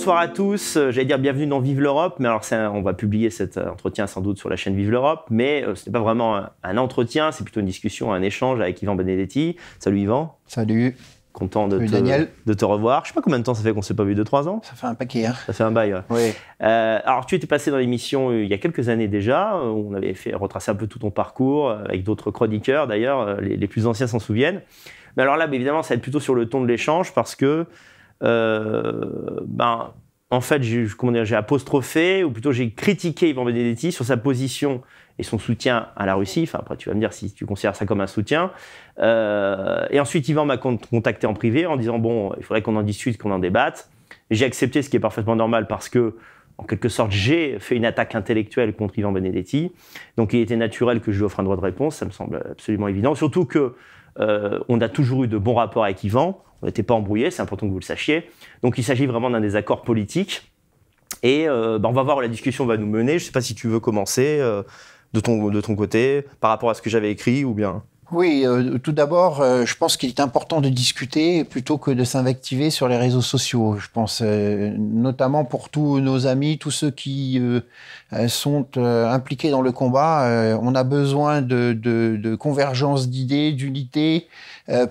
Bonsoir à tous. Euh, j'allais dire bienvenue dans Vive l'Europe, mais alors on va publier cet euh, entretien sans doute sur la chaîne Vive l'Europe, mais euh, ce n'est pas vraiment un, entretien, c'est plutôt une discussion, un échange avec Yvan Benedetti. Salut Yvan. Salut. Content de, te, de te revoir. Je sais pas combien de temps ça fait qu'on s'est pas vu, 2-3 ans Ça fait un paquet. Hein. Ça fait un bail, oui. alors, tu étais passé dans l'émission il y a quelques années déjà. On avait fait retracer un peu tout ton parcours avec d'autres chroniqueurs d'ailleurs. Les, les, plus anciens s'en souviennent. Mais alors là, évidemment, ça va être plutôt sur le ton de l'échange parce que euh, ben, en fait, j'ai apostrophé, ou plutôt j'ai critiqué Ivan Benedetti sur sa position et son soutien à la Russie. Enfin, après, tu vas me dire si tu considères ça comme un soutien. Euh, et ensuite, Ivan m'a contacté en privé en disant Bon, il faudrait qu'on en discute, qu'on en débatte. J'ai accepté, ce qui est parfaitement normal parce que, en quelque sorte, j'ai fait une attaque intellectuelle contre Ivan Benedetti. Donc, il était naturel que je lui offre un droit de réponse. Ça me semble absolument évident. Surtout que euh, on a toujours eu de bons rapports avec Yvan, On n'était pas embrouillés, c'est important que vous le sachiez. Donc il s'agit vraiment d'un désaccord politique. Et euh, ben, on va voir où la discussion va nous mener. Je ne sais pas si tu veux commencer euh, de, ton, de ton côté par rapport à ce que j'avais écrit ou bien. Oui, euh, tout d'abord, euh, je pense qu'il est important de discuter plutôt que de s'invectiver sur les réseaux sociaux. Je pense euh, notamment pour tous nos amis, tous ceux qui sont impliqués dans le combat. on a besoin de, de, convergence d'idées, d'unité,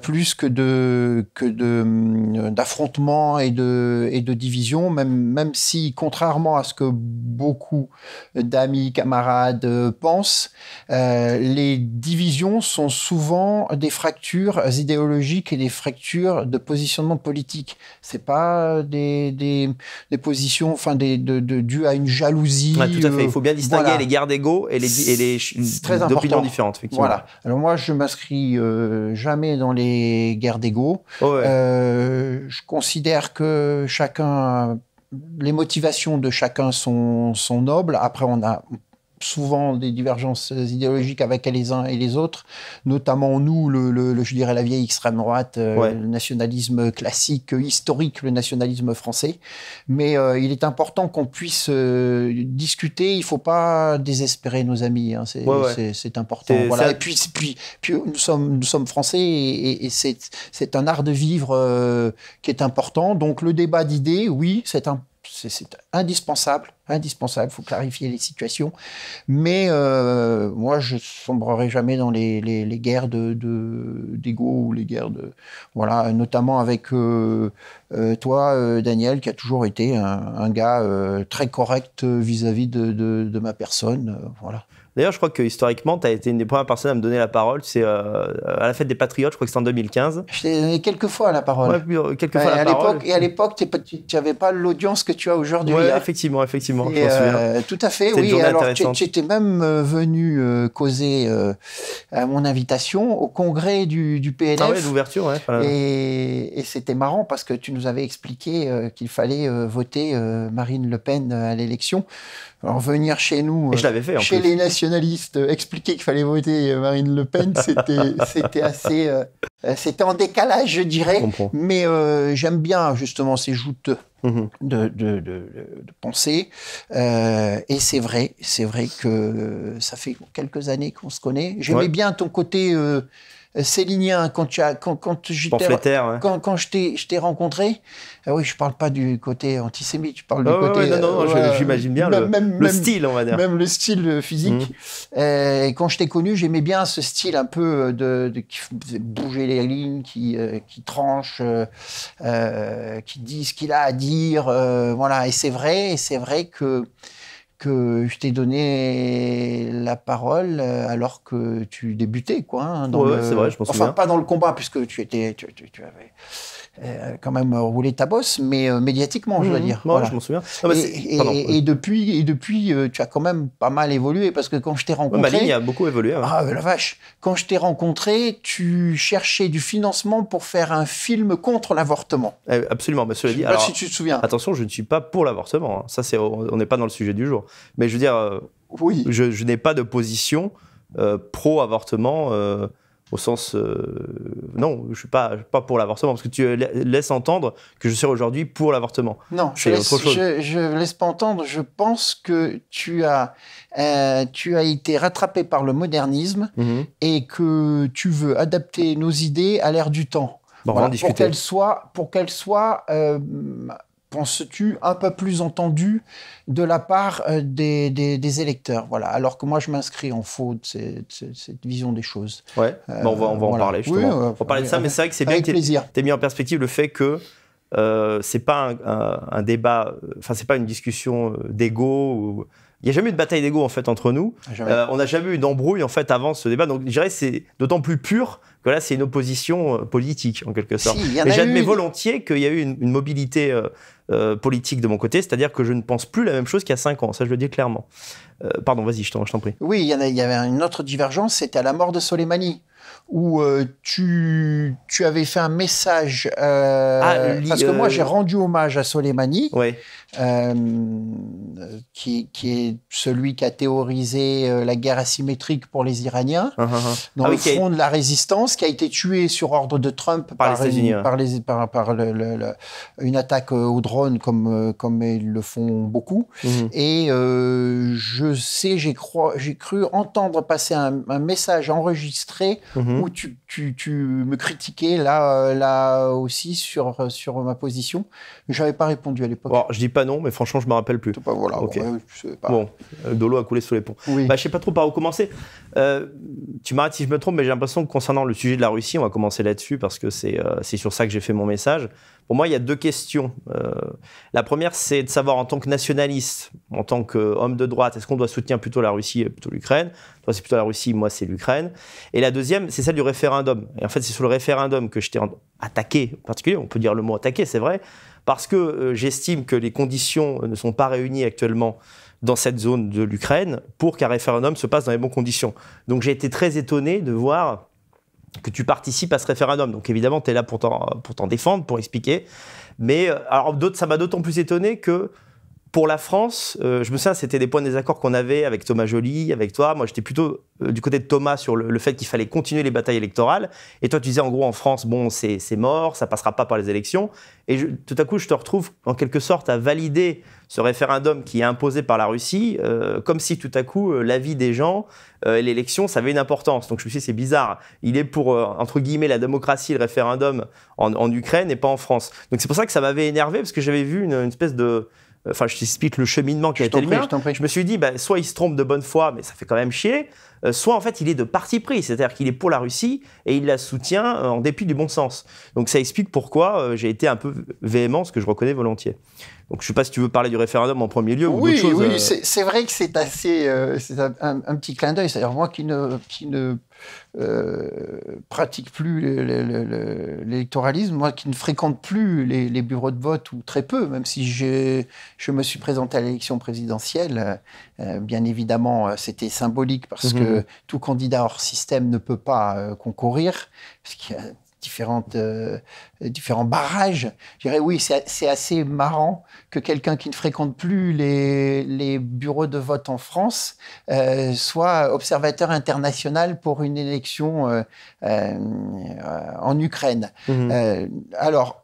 plus que de que de d'affrontements et de et de divisions. Même même si, contrairement à ce que beaucoup d'amis, camarades pensent, les divisions sont souvent des fractures idéologiques et des fractures de positionnement politique. C'est pas des, des, positions, enfin, des, de, de, dues à une jalousie. tout à fait. Il faut bien euh, distinguer les guerres d'ego et les, et les très opinions différentes. Effectivement. Voilà. Alors moi, je m'inscris euh, jamais dans les guerres d'ego. Oh, euh, je considère que chacun les motivations de chacun sont, sont nobles. Après, on, a, souvent des divergences idéologiques avec les uns et les autres, notamment nous, le, je dirais la vieille extrême droite, euh, le nationalisme classique, historique, le nationalisme français. Mais euh, il est important qu'on puisse euh, discuter, il ne faut pas désespérer nos amis, hein. c'est important. Et puis, nous, sommes, français et, c'est un art de vivre qui est important. Donc le débat d'idées, oui, c'est un c'est indispensable, indispensable. Il faut clarifier les situations. Mais euh, moi, je sombrerai jamais dans les, les, guerres de d'ego ou les guerres de voilà, notamment avec euh, euh, toi, Daniel, qui a toujours été un, gars très correct vis-à-vis de, de, de, ma personne. voilà. D'ailleurs, je crois que historiquement, tu as été une des premières personnes à me donner la parole. C'est euh, à la fête des Patriotes, je crois que c'était en 2015. Je t'ai donné quelques fois la parole. Euh, quelques fois la parole. Et à l'époque, tu n'avais pas l'audience que tu as aujourd'hui. Oui, hein. effectivement, effectivement. Euh, tout à fait, oui. Alors, tu étais même venu causer à mon invitation au congrès du, du PNF. Ah oui, l'ouverture, oui. Et, c'était marrant parce que tu nous avais expliqué qu'il fallait voter Marine Le Pen à l'élection. Alors, venir chez nous, chez les nationaux euh, expliquer qu'il fallait voter euh, Marine Le Pen, c'était assez, euh, c'était en décalage, je dirais. mais j'aime bien justement ces joutes mhm. De, de, penser. et c'est vrai, c'est vrai que ça fait quelques années qu'on se connaît. J'aimais bien ton côté euh, Célinien, quand, quand, quand je t'ai rencontré, euh, oui, je ne parle pas du côté antisémite, je parle du côté. non, non, euh, j'imagine bien le, le, style, on va dire. Même le style physique. Mhm. quand je t'ai connu, j'aimais bien ce style un peu de, qui faisait bouger les lignes, qui, qui tranche, qui dit ce qu'il a à dire. voilà, et c'est vrai, et c'est vrai que que je t'ai donné la parole euh, alors que tu débutais, quoi. Hein, ouais, c'est vrai, je pense Enfin, pas dans le combat, puisque tu étais, tu, tu avais euh, quand même euh, rouler ta bosse, mais euh, médiatiquement, je veux mhm. dire. Moi, je m'en souviens. et, depuis, et depuis tu as quand même pas mal évolué, parce que quand je t'ai rencontré... Ouais, ma ligne a beaucoup évolué. Ah, la vache Quand je t'ai rencontré, tu cherchais du financement pour faire un film contre l'avortement. Eh, absolument, mais cela dit... alors, si tu te souviens. Attention, je ne suis pas pour l'avortement. Hein. Ça, c'est, on n'est pas dans le sujet du jour. Mais je veux dire, oui. je, n'ai pas de position pro-avortement au sens euh, non, je suis pas pas pour l'avortement parce que tu laisses entendre que je suis aujourd'hui pour l'avortement. Non, je laisse, laisse pas entendre. Je pense que tu as euh, tu as été rattrapé par le modernisme mhm. et que tu veux adapter nos idées à l'ère du temps. Bon, pour qu'elles soient pour qu'elle soit penses-tu, un peu plus entendu de la part euh, des, électeurs. Voilà. Alors que moi, je m'inscris en faute de cette, vision des choses. Ouais, bah, on va, on va en euh, parler justement. on, va, parler de ça, mais c'est vrai que c'est bien que tu aies mis en perspective le fait que euh, c'est pas un, débat, euh, enfin, c'est pas une discussion d'ego Il n'y a jamais eu de bataille d'ego en fait entre nous. on n'a jamais eu d'embrouille en fait avant ce débat. Donc je dirais que c'est d'autant plus pur voilà, là, c'est une opposition euh, politique, en quelque sorte. Si, j'admets volontiers qu'il y a eu une, mobilité euh, euh, politique de mon côté, c'est-à-dire que je ne pense plus la même chose qu'il y a 5 ans, ça je le dis clairement. pardon, vas-y, je t'en prie. Oui, il y, avait une autre divergence, c'était à la mort de Soleimani où tu, avais fait un message. Ah, parce que moi, j'ai rendu hommage à Soleimani. Ouais. Euh, qui, qui, est celui qui a théorisé euh, la guerre asymétrique pour les Iraniens, ah, ah, ah. dans le front de la résistance, qui a été tué sur ordre de Trump par, les, une, par, les, par, une attaque euh, au drone, comme, comme ils le font beaucoup. Mhm. Et je sais, j'ai cru entendre passer un, message enregistré mhm. où tu, tu, tu, me critiquais là, là aussi sur, sur ma position. Je n'avais pas répondu à l'époque non, mais franchement, je me rappelle plus. voilà, bon, de euh, l'eau a coulé sous les ponts. Je ne bah, je sais pas trop par où commencer. Euh, tu m'arrêtes si je me trompe, mais j'ai l'impression que concernant le sujet de la Russie, on va commencer là-dessus parce que c'est euh, sur ça que j'ai fait mon message. Pour moi, il y a deux questions. la première, c'est de savoir en tant que nationaliste, en tant qu'homme de droite, est-ce qu'on doit soutenir plutôt la Russie et plutôt l'Ukraine Toi, c'est plutôt la Russie, moi, c'est l'Ukraine. Et la deuxième, c'est celle du référendum. Et en fait, c'est sur le référendum que j'étais attaqué, en particulier, on peut dire le mot attaqué, c'est vrai parce que euh, j'estime que les conditions ne sont pas réunies actuellement dans cette zone de l'Ukraine pour qu'un référendum se passe dans les bonnes conditions. Donc j'ai été très étonné de voir que tu participes à ce référendum. Donc évidemment, tu es là pour t'en défendre, pour expliquer. Mais euh, alors, ça m'a d'autant plus étonné que pour la France, euh, je me souviens, c'était des points de désaccord qu'on avait avec Thomas Joly, avec toi. Moi, j'étais plutôt euh, du côté de Thomas sur le, fait qu'il fallait continuer les batailles électorales. Et toi, tu disais en gros en France, bon, c'est mort, ça passera pas par les élections. Et tout à coup, je te retrouve en quelque sorte à valider ce référendum qui est imposé par la Russie, euh, comme si tout à coup l'avis des gens et l'élection, ça avait une importance. Donc je me suis dit, c'est bizarre. Il est pour, entre guillemets, la démocratie, le référendum en, Ukraine et pas en France. Donc c'est pour ça que ça m'avait énervé, parce que j'avais vu une espèce de Enfin, je t'explique le cheminement qui a été le Je, me suis dit, bah, soit il se trompe de bonne foi, mais ça fait quand même chier. Euh, soit en fait, il est de parti pris, c'est-à-dire qu'il est pour la Russie et il la soutient euh, en dépit du bon sens. Donc ça explique pourquoi euh, j'ai été un peu véhément, ce que je reconnais volontiers. Donc je ne sais pas si tu veux parler du référendum en premier lieu ou oui, d'autres choses. Oui, euh. c'est vrai que c'est assez, euh, c'est un, petit clin d'œil. C'est-à-dire moi qui ne, qui ne euh, pratique plus l'électoralisme, moi qui ne fréquente plus les, bureaux de vote ou très peu, même si je me suis présenté à l'élection présidentielle, euh, bien évidemment c'était symbolique parce mmh que tout candidat hors système ne peut pas concourir, parce qu'il a différentes, euh, différents barrages. Je dirais oui, c'est assez marrant que quelqu'un qui ne fréquente plus les, les, bureaux de vote en France euh, soit observateur international pour une élection euh, en Ukraine. Mmh alors,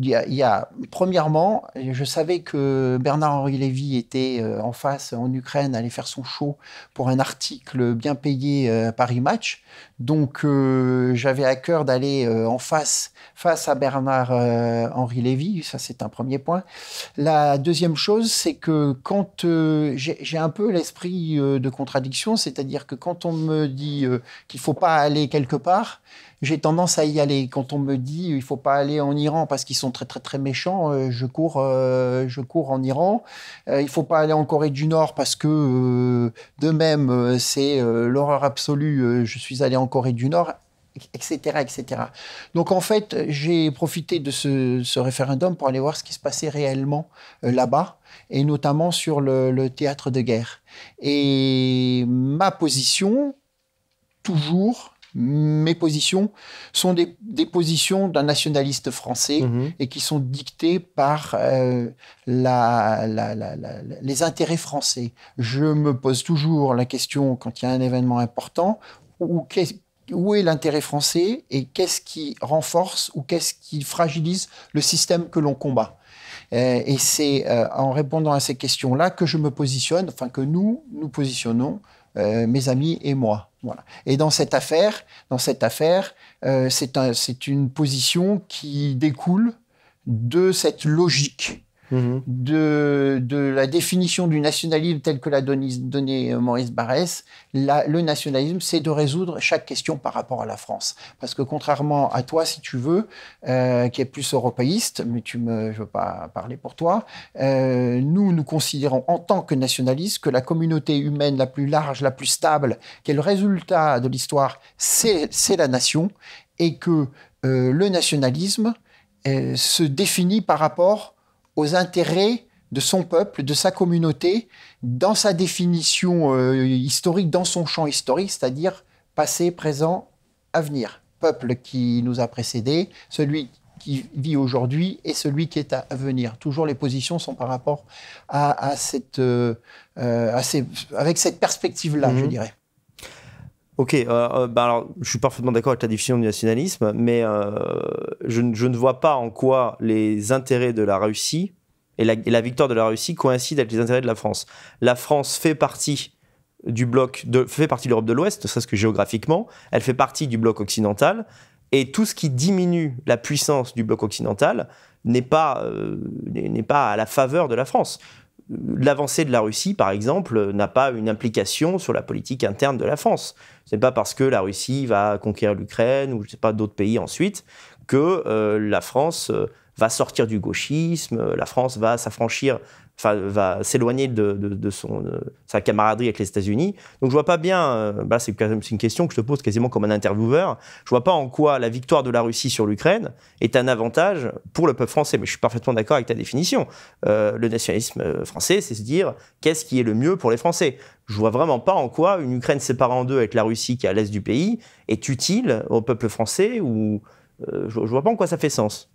il y, a, premièrement, je savais que Bernard-Henri Lévy était euh, en face en Ukraine, allait faire son show pour un article bien payé par euh, Paris Match. Donc euh, j'avais à cœur d'aller en face, face à Bernard-Henri Lévy. Ça, c'est un premier point. La deuxième chose, c'est que quand j'ai un peu l'esprit de contradiction, c'est-à-dire que quand on me dit qu'il qu'il faut pas aller quelque part, j'ai tendance à y aller. Quand on me dit il faut pas aller en Iran parce qu'ils sont très très très méchants, euh, je cours, euh, je cours en Iran. Euh, il faut pas aller en Corée du Nord parce que de même c'est l'horreur absolue. je suis allé en Corée du Nord etc., etc. Donc en fait, j'ai profité de ce, référendum pour aller voir ce qui se passait réellement là-bas, et notamment sur le, le, théâtre de guerre. Et ma position, toujours, mes positions sont des, positions d'un nationaliste français mhm. et qui sont dictées par euh, les intérêts français. Je me pose toujours la question, quand il y a un événement important, où est l'intérêt français et qu'est-ce qui renforce ou qu'est-ce qui fragilise le système que l'on combat euh, et c'est euh, en répondant à ces questions-là que je me positionne, enfin que nous nous positionnons euh, mes amis et moi. Voilà. Et dans cette affaire, dans cette affaire, euh, c'est une position qui découle de cette logique de, la définition du nationalisme tel que l'a donné euh, Maurice Barrès, le nationalisme, c'est de résoudre chaque question par rapport à la France. Parce que contrairement à toi, si tu veux, euh, qui est plus européiste, mais tu me, je ne veux pas parler pour toi, euh, nous, nous considérons en tant que nationalistes que la communauté humaine la plus large, la plus stable, qui est le résultat de l'histoire, c'est la nation, et que le nationalisme se définit par rapport aux intérêts de son peuple, de sa communauté, dans sa définition euh, historique, dans son champ historique, c'est-à-dire passé, présent, avenir. Peuple qui nous a précédés, celui qui vit aujourd'hui et celui qui est à venir. Toujours les positions sont par rapport à, cette, euh, euh, avec cette perspective-là, je mhm. dirais. Ok, euh, euh, bah alors, je suis parfaitement d'accord avec la définition du nationalisme, mais euh, je, ne vois pas en quoi les intérêts de la Russie et la, victoire de la Russie coïncident avec les intérêts de la France. La France fait partie du bloc, de, fait partie de l'Europe de l'Ouest, ne serait-ce que géographiquement, elle fait partie du bloc occidental, et tout ce qui diminue la puissance du bloc occidental n'est pas, n'est pas à la faveur de la France l'avancée de la Russie, par exemple, n'a pas une implication sur la politique interne de la France n'est pas parce que la Russie va conquérir l'Ukraine ou je sais pas d'autres pays ensuite que euh, la France euh, va sortir du gauchisme, la France va s'affranchir va s'éloigner de, son, sa camaraderie avec les États-Unis. Donc je vois pas bien, euh, bah c'est une question que je te pose quasiment comme un intervieweur, je vois pas en quoi la victoire de la Russie sur l'Ukraine est un avantage pour le peuple français. Mais je suis parfaitement d'accord avec ta définition. Euh, le nationalisme euh, français, c'est se dire qu'est-ce qui est le mieux pour les Français. Je vois vraiment pas en quoi une Ukraine séparée en deux avec la Russie qui est à l'est du pays est utile au peuple français ou je, je vois pas en quoi ça fait sens.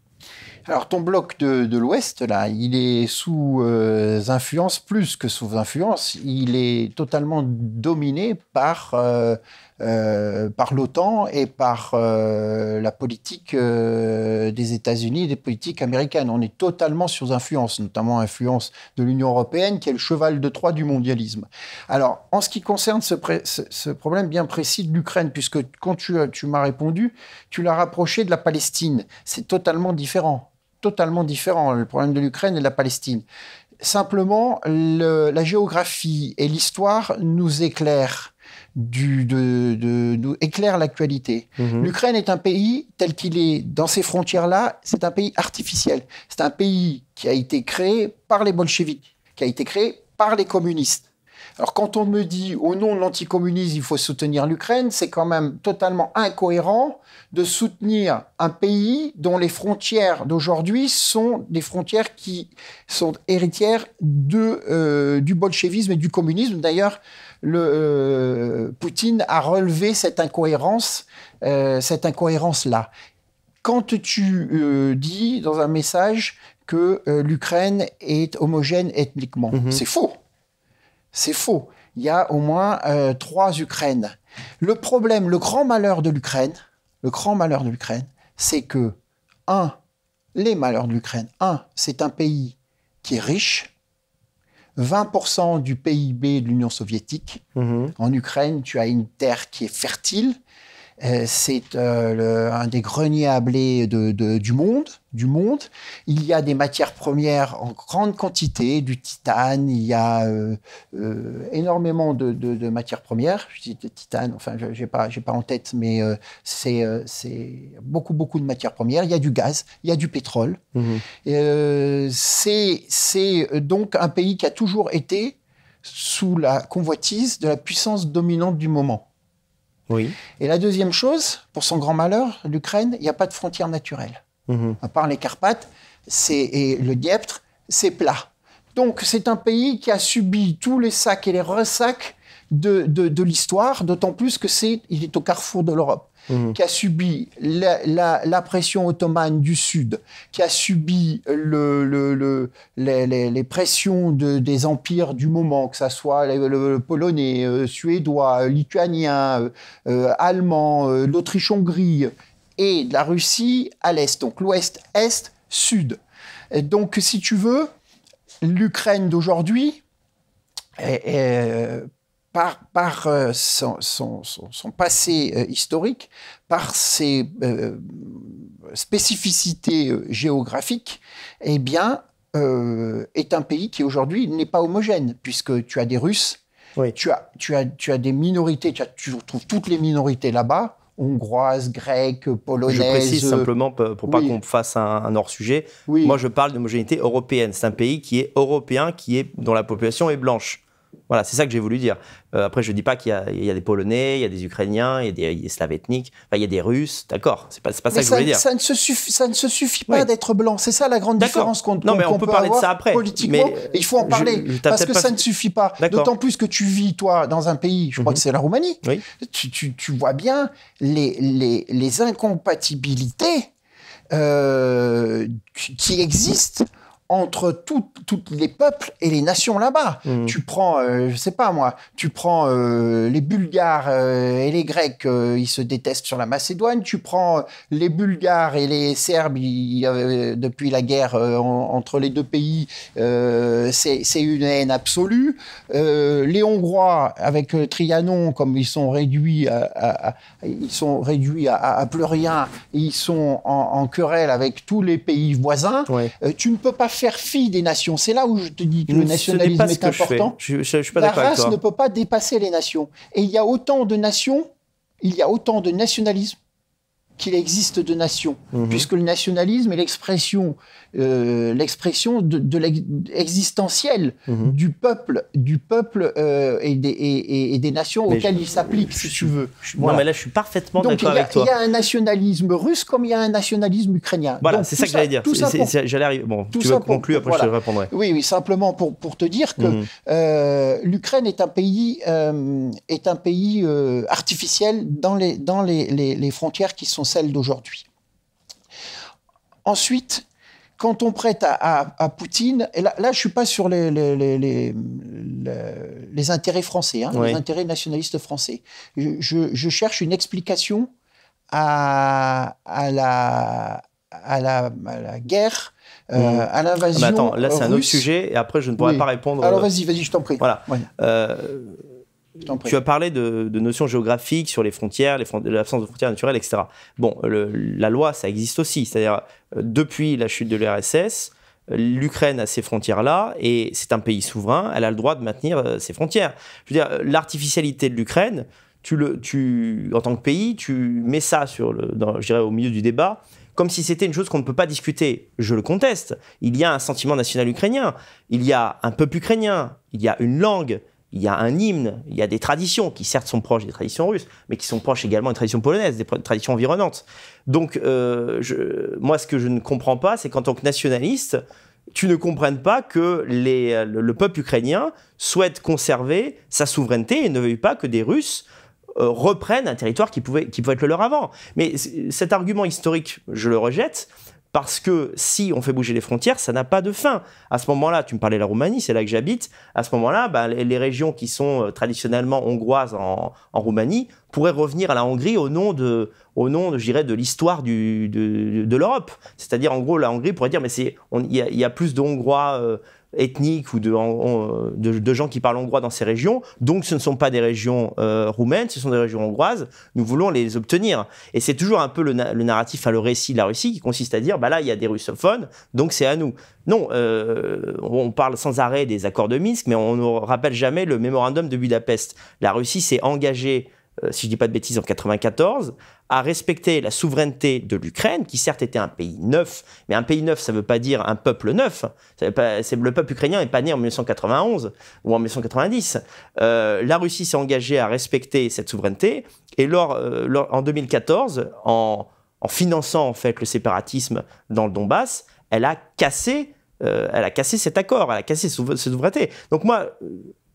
Alors ton bloc de, l'Ouest, là, il est sous euh, influence, plus que sous influence, il est totalement dominé par euh, euh, par l'OTAN et par euh, la politique euh, des États-Unis, des politiques américaines. On est totalement sous influence, notamment influence de l'Union européenne, qui est le cheval de Troie du mondialisme. Alors, en ce qui concerne ce, problème bien précis de l'Ukraine, puisque quand tu, m'as répondu, tu l'as rapproché de la Palestine, c'est totalement différent totalement différent, le problème de l'Ukraine et de la Palestine. Simplement, la géographie et l'histoire nous éclairent du, de, de, éclaire l'actualité. Mhm. L'Ukraine est un pays tel qu'il est dans ces frontières-là, c'est un pays artificiel. C'est un pays qui a été créé par les bolcheviks, qui a été créé par les communistes. Alors quand on me dit au nom de l'anticommunisme, il faut soutenir l'Ukraine, c'est quand même totalement incohérent de soutenir un pays dont les frontières d'aujourd'hui sont des frontières qui sont héritières euh, du bolchevisme et du communisme. D'ailleurs, euh, Poutine a relevé cette incohérence, euh, cette incohérence-là. Quand tu dis dans un message que l'Ukraine est homogène ethniquement, mhm. c'est faux. C'est faux. Il y a au moins euh, trois Ukraines. Le problème, le grand malheur de l'Ukraine, le grand malheur de l'Ukraine, c'est que, un, les malheurs de l'Ukraine, un, c'est un pays qui est riche. 20% du PIB de l'Union soviétique. Mhm. En Ukraine, tu as une terre qui est fertile. Euh, c'est euh, un des greniers à blé du monde du monde. Il y a des matières premières en grande quantité, du titane, il y a euh, euh, énormément de, matières premières. Je dis de titane, enfin, je n'ai pas, en tête, mais euh, c'est beaucoup, beaucoup de matières premières. Il y a du gaz, il y a du pétrole. Mmh. c'est donc un pays qui a toujours été sous la convoitise de la puissance dominante du moment. Oui. Et la deuxième chose, pour son grand malheur, l'Ukraine, il n'y a pas de frontières naturelles. Mhm. À part les Carpates et le Dieptre, c'est plat. Donc c'est un pays qui a subi tous les sacs et les ressacs de, l'histoire, d'autant plus que c'est il est au carrefour de l'Europe, mhm. qui a subi la, pression ottomane du Sud, qui a subi les, pressions des empires du moment, que ce soit le, polonais, euh, suédois, lituanien, euh, euh, allemand, l'Autriche-Hongrie et de la Russie à l'est, donc l'ouest, est, sud. donc, si tu veux, l'Ukraine d'aujourd'hui, euh, euh, par, euh, son, passé historique, par ses spécificités géographiques, eh bien, est un pays qui aujourd'hui n'est pas homogène, puisque tu as des Russes, tu, as, des minorités, tu, as, tu retrouves toutes les minorités là-bas, hongroise, grecque, polonaise. Je précise simplement pour pas qu'on fasse un, hors-sujet. Moi, je parle d'homogénéité européenne. C'est un pays qui est européen, qui est dont la population est blanche. Voilà, c'est ça que j'ai voulu dire. Euh, après, je ne dis pas qu'il y, a des Polonais, il y a des Ukrainiens, il y a des, des Slaves ethniques, il y a des Russes, d'accord. C'est pas, pas ça que je voulais dire. Ça ne se, suffit pas d'être blanc. C'est ça la grande différence qu'on mais on, peut, parler de ça après. Politiquement, mais il faut en parler. parce que ça ne suffit pas. D'autant plus que tu vis, toi, dans un pays, je crois mhm. que c'est la Roumanie, tu, vois bien les, les, incompatibilités euh, qui existent entre tous les peuples et les nations là-bas. Mmh. Tu prends, je euh, je sais pas moi, tu prends euh, les Bulgares euh, et les Grecs, ils se détestent sur la Macédoine. Tu prends les Bulgares et les Serbes, depuis la guerre entre les deux pays, c'est une haine absolue. les Hongrois, avec Trianon, comme ils sont réduits à, ils sont réduits à, plus rien, ils sont en, querelle avec tous les pays voisins. tu ne peux pas faire fi des nations. C'est là où je te dis que le nationalisme est important. La race ne peut pas dépasser les nations. Et il y a autant de nations, il y a autant de nationalisme qu'il existe de nations, mhm. puisque le nationalisme est l'expression, euh, l'expression de, de mhm. du peuple, du peuple euh, et, des, et, des, nations auxquelles il s'applique, si tu veux. Non, mais là, je suis parfaitement d'accord avec toi. Il y a un nationalisme russe comme il y a un nationalisme ukrainien. Voilà, c'est ça que j'allais dire. Tout j'allais arriver. Bon, tu veux conclure, après je répondrai. Oui, oui, simplement pour, pour te dire que mhm. euh, l'Ukraine est un pays, euh, est un pays artificiel dans les, dans les, les frontières qui sont celle d'aujourd'hui. Ensuite, quand on prête à, Poutine, et là, je ne suis pas sur les, les, les, intérêts français, hein, les intérêts nationalistes français. Je, cherche une explication à, la, la, la, guerre euh, à l'invasion. Mais ah bah attends, là c'est un autre sujet et après je ne pourrais pas répondre. Alors euh, vas-y, vas-y, je t'en prie. Voilà. Euh, tu as parlé de, notions géographiques sur les frontières, l'absence de frontières naturelles, etc. Bon, la loi, ça existe aussi. C'est-à-dire, euh, depuis la chute de l'URSS, euh, l'Ukraine a ses frontières-là et c'est un pays souverain, elle a le droit de maintenir euh, ses frontières. Je veux dire, l'artificialité de l'Ukraine, tu tu, en tant que pays, tu mets ça sur le, je dirais, au milieu du débat comme si c'était une chose qu'on ne peut pas discuter. Je le conteste. Il y a un sentiment national ukrainien, il y a un peuple ukrainien, il y a une langue, il y a un hymne, il y a des traditions qui certes sont proches des traditions russes, mais qui sont proches également des traditions polonaises, des traditions environnantes. Donc euh, moi, ce que je ne comprends pas, c'est qu'en tant que nationaliste, tu ne comprennes pas que le, peuple ukrainien souhaite conserver sa souveraineté et ne veuille pas que des Russes euh, reprennent un territoire qui pouvait, qui pouvait être le leur avant. Mais cet argument historique, je le rejette. Parce que si on fait bouger les frontières, ça n'a pas de fin. À ce moment-là, tu me parlais de la Roumanie, c'est là que j'habite. À ce moment-là, bah, les régions qui sont euh, traditionnellement hongroises en, Roumanie pourraient revenir à la Hongrie au nom de, au nom, de, je dirais, de l'histoire de, de l'Europe. C'est-à-dire, en gros, la Hongrie pourrait dire, mais c'est, il y, a plus de Hongrois. Euh, ethniques ou de, gens qui parlent hongrois dans ces régions. Donc ce ne sont pas des régions euh, roumaines, ce sont des régions hongroises. Nous voulons les obtenir. Et c'est toujours un peu le, narratif, enfin le récit de la Russie qui consiste à dire, bah là, il y a des russophones, donc c'est à nous. Non, euh, on parle sans arrêt des accords de Minsk, mais on ne rappelle jamais le mémorandum de Budapest. La Russie s'est engagée euh, si je ne dis pas de bêtises, en 94, à respecter la souveraineté de l'Ukraine, qui certes était un pays neuf, mais un pays neuf, ça ne veut pas dire un peuple neuf. le peuple ukrainien n'est pas né en 1991 ou en 1990. Euh, la Russie s'est engagée à respecter cette souveraineté, et lors, euh, en 2014, en, finançant en fait le séparatisme dans le Donbass, elle a cassé, elle a cassé cet accord, elle a cassé cette souveraineté. Donc moi,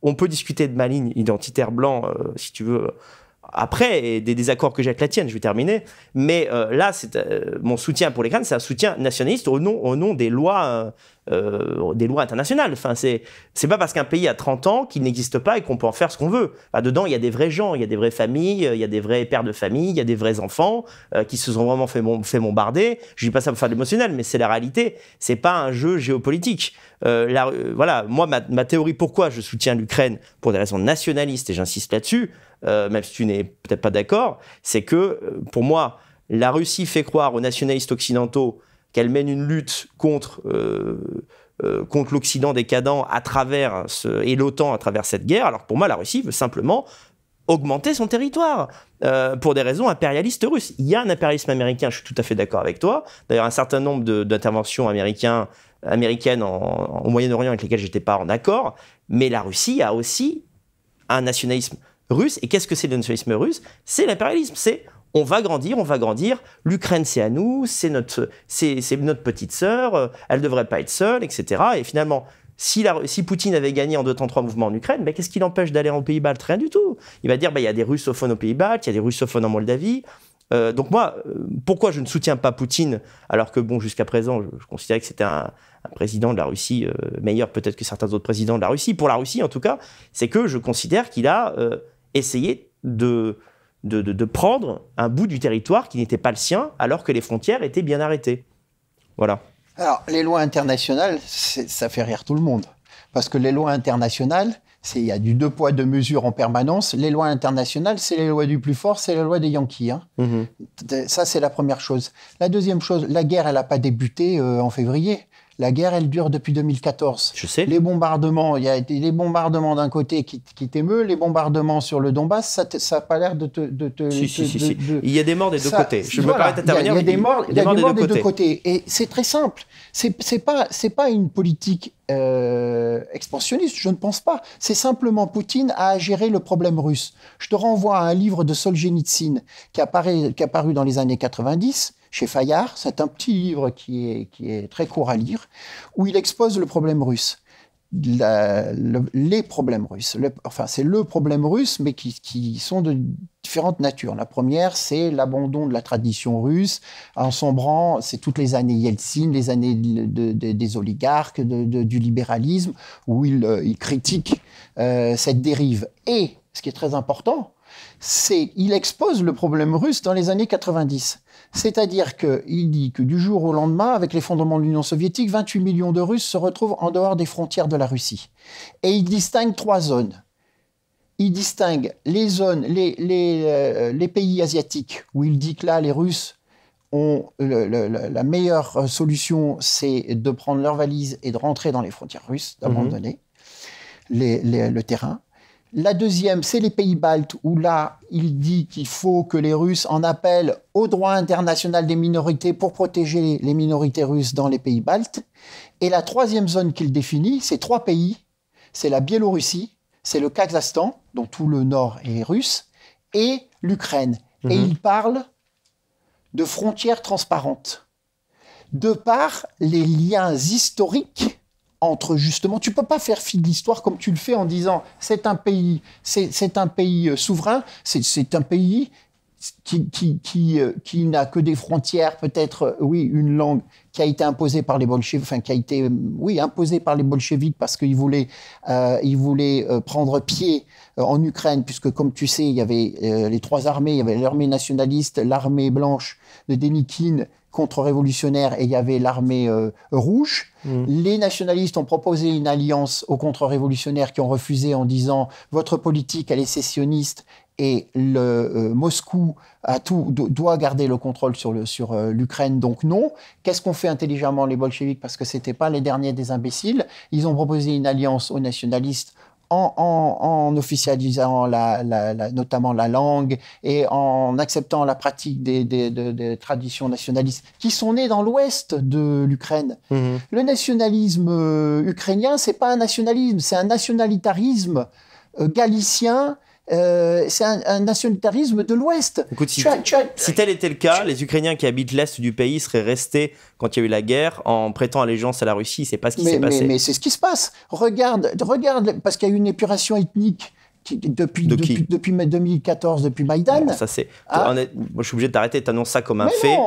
on peut discuter de ma ligne identitaire blanc, si tu veux après, des désaccords que j'ai avec la tienne, je vais terminer. Mais euh, là, c'est, euh, mon soutien pour les crânes, c'est un soutien nationaliste au nom des lois euh, euh, des lois internationales. Enfin, c'est c'est pas parce qu'un pays a 30 ans qu'il n'existe pas et qu'on peut en faire ce qu'on veut. dedans, il y a des vrais gens, il y a des vraies familles, euh, il y a des vrais pères de famille, il y a des vrais enfants euh, qui se sont vraiment fait, bombarder. Je dis pas ça pour faire de l'émotionnel, mais c'est la réalité. C'est pas un jeu géopolitique. voilà, moi, ma, théorie pourquoi je soutiens l'Ukraine pour des raisons nationalistes, et j'insiste là-dessus, même si tu n'es peut-être pas d'accord, c'est que pour moi, la Russie fait croire aux nationalistes occidentaux qu'elle mène une lutte contre euh, euh, contre l'Occident décadent à travers et l'OTAN à travers cette guerre, alors que pour moi, la Russie veut simplement augmenter son territoire euh, pour des raisons impérialistes russes. Il y a un impérialisme américain, je suis tout à fait d'accord avec toi. D'ailleurs, un certain nombre d'interventions américaines, en, au Moyen-Orient avec lesquelles j'étais pas en accord, mais la Russie a aussi un nationalisme russe. Et qu'est-ce que c'est le nationalisme russe C'est l'impérialisme, c'est on va grandir, on va grandir. L'Ukraine, c'est à nous, c'est notre, c'est, notre petite sœur, euh, elle ne devrait pas être seule, etc. Et finalement, si, la, si Poutine avait gagné en deux temps trois mouvements en Ukraine, ben, qu'est-ce qui l'empêche d'aller en Pays-Baltes Rien du tout. Il va dire, ben, il y a des russophones aux Pays-Baltes, il y a des russophones en Moldavie. Euh, donc moi, euh, pourquoi je ne soutiens pas Poutine alors que bon, jusqu'à présent, je, considérais que c'était un, président de la Russie meilleur peut-être que certains autres présidents de la Russie, pour la Russie en tout cas, c'est que je considère qu'il a essayé de de, prendre un bout du territoire qui n'était pas le sien, alors que les frontières étaient bien arrêtées. Voilà. Alors, les lois internationales, ça fait rire tout le monde. Parce que les lois internationales, c'est il y a du deux poids, deux mesures en permanence. Les lois internationales, c'est les lois du plus fort, c'est la loi des Yankees. Hein. Mhm. Ça, c'est la première chose. La deuxième chose, la guerre, elle n'a pas débuté euh, en février. La guerre, elle dure depuis 2014. Je sais. Les bombardements, il y a les bombardements d'un côté qui, t'émeut, les bombardements sur le Donbass, ça n'a pas l'air de te. si, Il y a des morts des deux côtés. Je me permets Il y des il y a des, morts des, deux, côtés. Et c'est très simple. C'est pas, pas une politique euh, expansionniste, je ne pense pas. C'est simplement Poutine a géré le problème russe. Je te renvoie à un livre de Solzhenitsyn qui, apparaît, qui dans les années 90 chez Fayard. C'est un petit livre qui est, très court à lire, où il expose le problème russe. les problèmes russes. enfin, c'est le problème russe, mais qui, sont de différentes natures. La première, c'est l'abandon de la tradition russe, en sombrant, c'est toutes les années Yeltsin, les années des oligarques, du libéralisme, où il, euh, critique euh, cette dérive. Et, ce qui est très important, c'est il expose le problème russe dans les années 90. C'est-à-dire qu'il dit que du jour au lendemain, avec l'effondrement de l'Union soviétique, 28 millions de Russes se retrouvent en dehors des frontières de la Russie. Et il distingue trois zones. Il distingue les zones, les, euh, pays asiatiques, où il dit que là, les Russes ont la meilleure solution, c'est de prendre leurs valises et de rentrer dans les frontières russes, d'abandonner mhm. le terrain. La deuxième, c'est les pays baltes, où là, il dit qu'il faut que les Russes en appellent au droit international des minorités pour protéger les minorités russes dans les pays baltes. Et la troisième zone qu'il définit, c'est trois pays, c'est la Biélorussie, c'est le Kazakhstan, dont tout le nord est russe, et l'Ukraine. Et mhm. il parle de frontières transparentes. De par les liens historiques entre justement, tu peux pas faire fi de l'histoire comme tu le fais en disant c'est un pays, c'est un pays euh, souverain, c'est un pays qui, euh, qui, n'a que des frontières, peut-être, euh, oui, une langue qui a été imposée par les bolcheviques, qui a été, oui, imposée par les bolcheviques parce qu'ils voulaient, ils voulaient prendre pied en Ukraine, puisque, comme tu sais, il y avait les trois armées, il y avait l'armée nationaliste, l'armée blanche de Denikin contre révolutionnaires et il y avait l'armée euh, rouge. Mm. Les nationalistes ont proposé une alliance aux contre-révolutionnaires qui ont refusé en disant votre politique elle est sessionniste et le euh, Moscou doit garder le contrôle sur euh, l'Ukraine donc non. Qu'est-ce qu'on fait intelligemment les bolcheviks parce que c'était pas les derniers des imbéciles. Ils ont proposé une alliance aux nationalistes en, officialisant notamment la langue et en acceptant la pratique des, traditions nationalistes qui sont nées dans l'ouest de l'Ukraine. Mhm. Le nationalisme euh, ukrainien, c'est pas un nationalisme, c'est un nationalitarisme euh, galicien euh, c'est un, nationalitarisme de l'Ouest. Si, tel était le cas, les Ukrainiens qui habitent l'Est du pays seraient restés quand il y a eu la guerre en prêtant allégeance à la Russie. C'est pas ce qui s'est passé. Mais, c'est ce qui se passe. Regarde, regarde parce qu'il y a eu une épuration ethnique. depuis, depuis, depuis, 2014, depuis Maïdan. ça c'est. Ah. je suis obligé de t'arrêter, t'annonces ça comme un fait.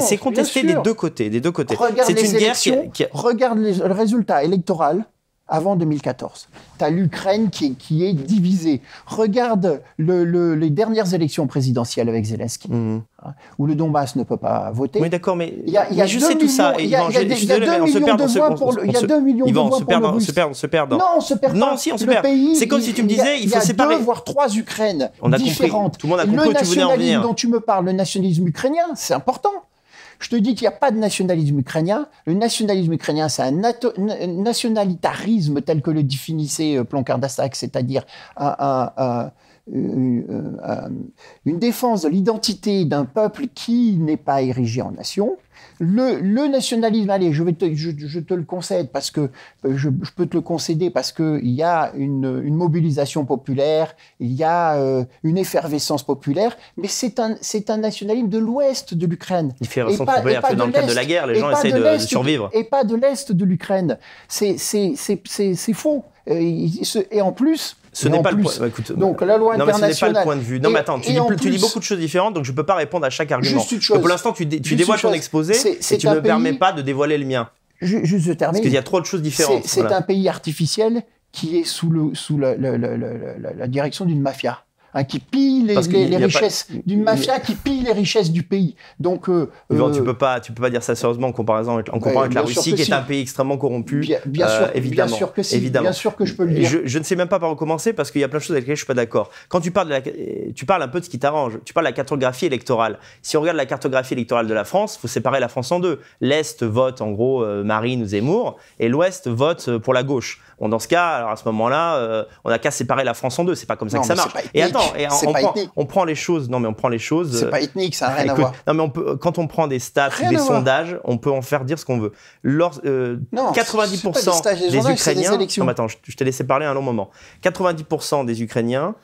C'est contesté des deux côtés, des deux côtés. C'est une guerre qui, Regarde le résultat électoral avant 2014. Tu as l'Ukraine qui, est divisée. Regarde les dernières élections présidentielles avec Zelensky, mhm. hein, où le Donbass ne peut pas voter. Oui, d'accord, mais il y a, ça je sais millions, tout ça. Il y a 2 millions de voix pour le Yvan, on se perd, on se perd, se Dans... Non, on se perd. Non, si, on se perd. C'est comme si tu me disais, il, faut séparer. Il y a deux, voire trois Ukraines différentes. Tout le monde a compris où tu venais en venir. dont tu me parles, le nationalisme ukrainien, c'est important. Je te dis qu'il n'y a pas de nationalisme ukrainien. Le nationalisme ukrainien, c'est un nationalitarisme tel que le définissait euh, Plonkardassac, cest c'est-à-dire euh, euh, une défense de l'identité d'un peuple qui n'est pas érigé en nation, le, nationalisme, allez, je, te, le concède parce que euh, je, peux te le concéder parce qu'il y a une, mobilisation populaire, il y a euh, une effervescence populaire, mais c'est un, nationalisme de l'ouest de l'Ukraine. Il fait ressentir dans le cadre de la guerre, les gens essayent de, survivre. Et pas de l'est de l'Ukraine. C'est, faux. Euh, et en plus, ce n'est pas le point. de vue. Non, mais attends, tu, dis, beaucoup de choses différentes, donc je ne peux pas répondre à chaque argument. pour l'instant, tu, dévoiles ton exposé et tu ne me permets pas de dévoiler le mien. Juste, je, termine. Parce qu'il y a trop de choses différentes. C'est un pays artificiel qui est sous, le, sous la direction d'une mafia. Hein, qui pille les, richesses d'une mafia, qui pille les richesses du pays. Donc, euh, tu euh, peux pas, tu peux pas dire ça sérieusement en comparaison avec, en la Russie, qui est un pays extrêmement corrompu. Bien, bien euh, sûr, évidemment, bien sûr que si. Évidemment. Bien sûr que je peux le dire. Je, ne sais même pas par où commencer parce qu'il y a plein de choses avec lesquelles je suis pas d'accord. Quand tu parles, de la, tu parles un peu de ce qui t'arrange. Tu parles de la cartographie électorale. Si on regarde la cartographie électorale de la France, faut séparer la France en deux. L'est vote en gros Marine ou Zemmour, et l'Ouest vote pour la gauche. dans ce cas, alors à ce moment-là, on n'a qu'à séparer la France en deux. C'est pas comme ça que ça marche. Et attends, on, prend, les choses. Non, mais on prend les choses. C'est euh, pas ethnique, ça n'a rien à voir. Non, mais on peut, quand on prend des stats, des sondages, on peut en faire dire ce qu'on veut. Lors, 90% euh, des, Ukrainiens. non, attends, je, t'ai laissé parler un long moment. 90% des Ukrainiens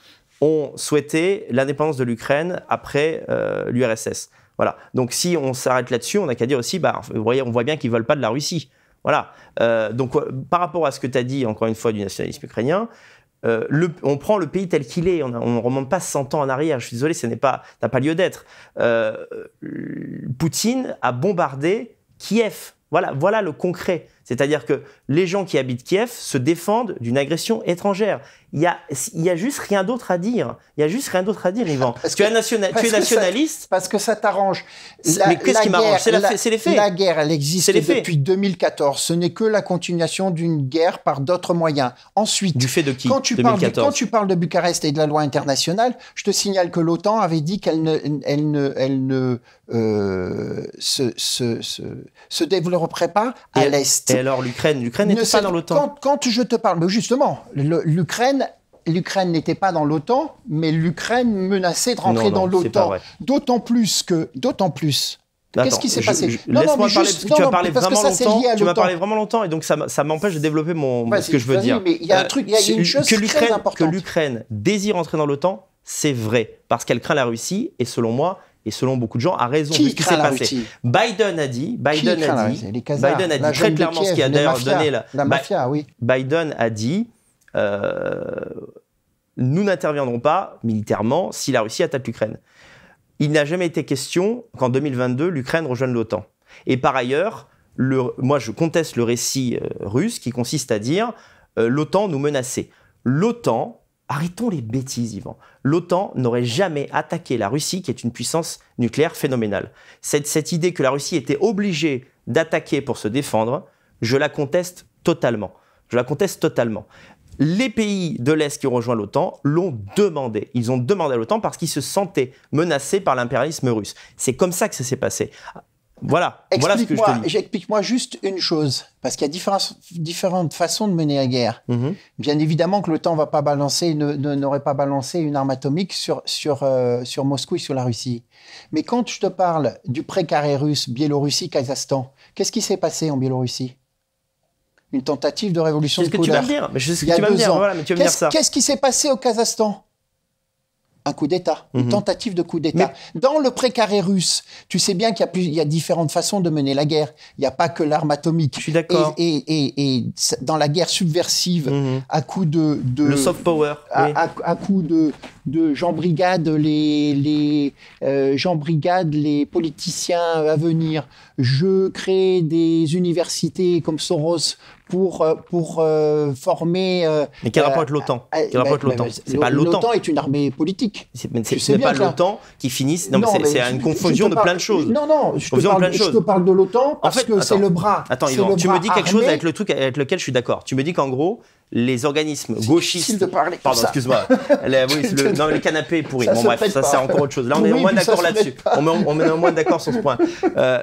ont souhaité l'indépendance de l'Ukraine après euh, l'URSS. Voilà. Donc si on s'arrête là-dessus, on n'a qu'à dire aussi, bah, vous voyez, on voit bien qu'ils veulent pas de la Russie. Voilà. donc par rapport à ce que tu as dit, encore une fois, du nationalisme ukrainien, euh, on prend le pays tel qu'il est, on ne remonte pas 100 ans en arrière, je suis désolé, ce n'est pas, n'a pas lieu d'être. Euh, Poutine a bombardé Kiev, voilà le concret. C'est-à-dire que les gens qui habitent Kiev se défendent d'une agression étrangère. Il y a, il juste rien d'autre à dire. Il y a juste rien d'autre à dire, Yvan. Parce tu, que, es tu es nationaliste. parce que ça t'arrange. Mais qu'est-ce qui m'arrange C'est les faits. La guerre, elle existe depuis 2014. Ce n'est que la continuation d'une guerre par d'autres moyens. Ensuite, du fait de qui quand tu, 2014. Parles, quand tu parles de Bucarest et de la loi internationale, je te signale que l'OTAN avait dit qu'elle ne, ne, elle ne euh, se, se, développerait pas à l'Est alors l'Ukraine, l'Ukraine n'était pas dans l'OTAN. Quand, je te parle, justement, l'Ukraine. L'Ukraine n'était pas dans l'OTAN, mais l'Ukraine menaçait de rentrer dans l'OTAN. D'autant plus que, d'autant plus Qu'est-ce qui s'est passé Laisse-moi parler, tu m'as parlé vraiment longtemps. et donc ça, m'empêche de développer mon, ce que je veux dire. Mais il y a euh, une chose très importante. Que l'Ukraine désire entrer dans l'OTAN, c'est vrai, parce qu'elle craint la Russie, et selon moi, et selon beaucoup de gens, a raison qui de ce qui s'est passé. Biden a dit, Biden a dit, Biden a dit très clairement ce qui a d'ailleurs donné la, la mafia, oui. Biden a dit. Euh, nous n'interviendrons pas militairement si la Russie attaque l'Ukraine. Il n'a jamais été question qu'en 2022, l'Ukraine rejoigne l'OTAN. Et par ailleurs, le, moi je conteste le récit euh, russe qui consiste à dire euh, l'OTAN nous menaçait. L'OTAN Arrêtons les bêtises, Yvan. L'OTAN n'aurait jamais attaqué la Russie, qui est une puissance nucléaire phénoménale. Cette, idée que la Russie était obligée d'attaquer pour se défendre, je la conteste totalement. Je la conteste totalement. Les pays de l'Est qui ont rejoint l'OTAN l'ont demandé. Ils ont demandé à l'OTAN parce qu'ils se sentaient menacés par l'impérialisme russe. C'est comme ça que ça s'est passé. Voilà. Explique-moi explique juste une chose, parce qu'il y a différentes, façons de mener la guerre. Mhm. Bien évidemment que l'OTAN va pas balancer, n'aurait pas balancé une arme atomique sur, euh, sur, Moscou et sur la Russie. Mais quand je te parle du précaré russe, Biélorussie, Kazakhstan, qu'est-ce qui s'est passé en Biélorussie Une tentative de révolution de ce que tu vas dire. Mais qu'est-ce qui s'est passé au Kazakhstan un coup d'État, une mhm. tentative de coup d'État. Dans le précaré russe, tu sais bien qu'il y, a différentes façons de mener la guerre. Il n'y a pas que l'arme atomique. Je suis d'accord. Et, et, dans la guerre subversive, mhm. à coup de, Le soft power. à coup de, de j'embrigade les, les, euh, les politiciens à venir, je crée des universités comme Soros pour, euh, pour euh, former. mais quel rapport avec l'OTAN bah, l'OTAN bah, C'est pas l'OTAN. L'OTAN est une armée politique. C'est ce pas l'OTAN qui finisse. Non, c'est une confusion de plein de choses. Non, non, je, te parle, je te parle, de l'OTAN parce en fait, que c'est le bras. Attends, tu me dis quelque chose avec le truc avec lequel je suis d'accord. Tu me dis qu'en gros, les organismes gauchistes. de parler. Pardon, excuse-moi. le, non, les canapés pourris. bon, bref, ça c'est encore autre chose. Là, on est au moins d'accord là-dessus. On, est au moins d'accord sur ce point. Euh,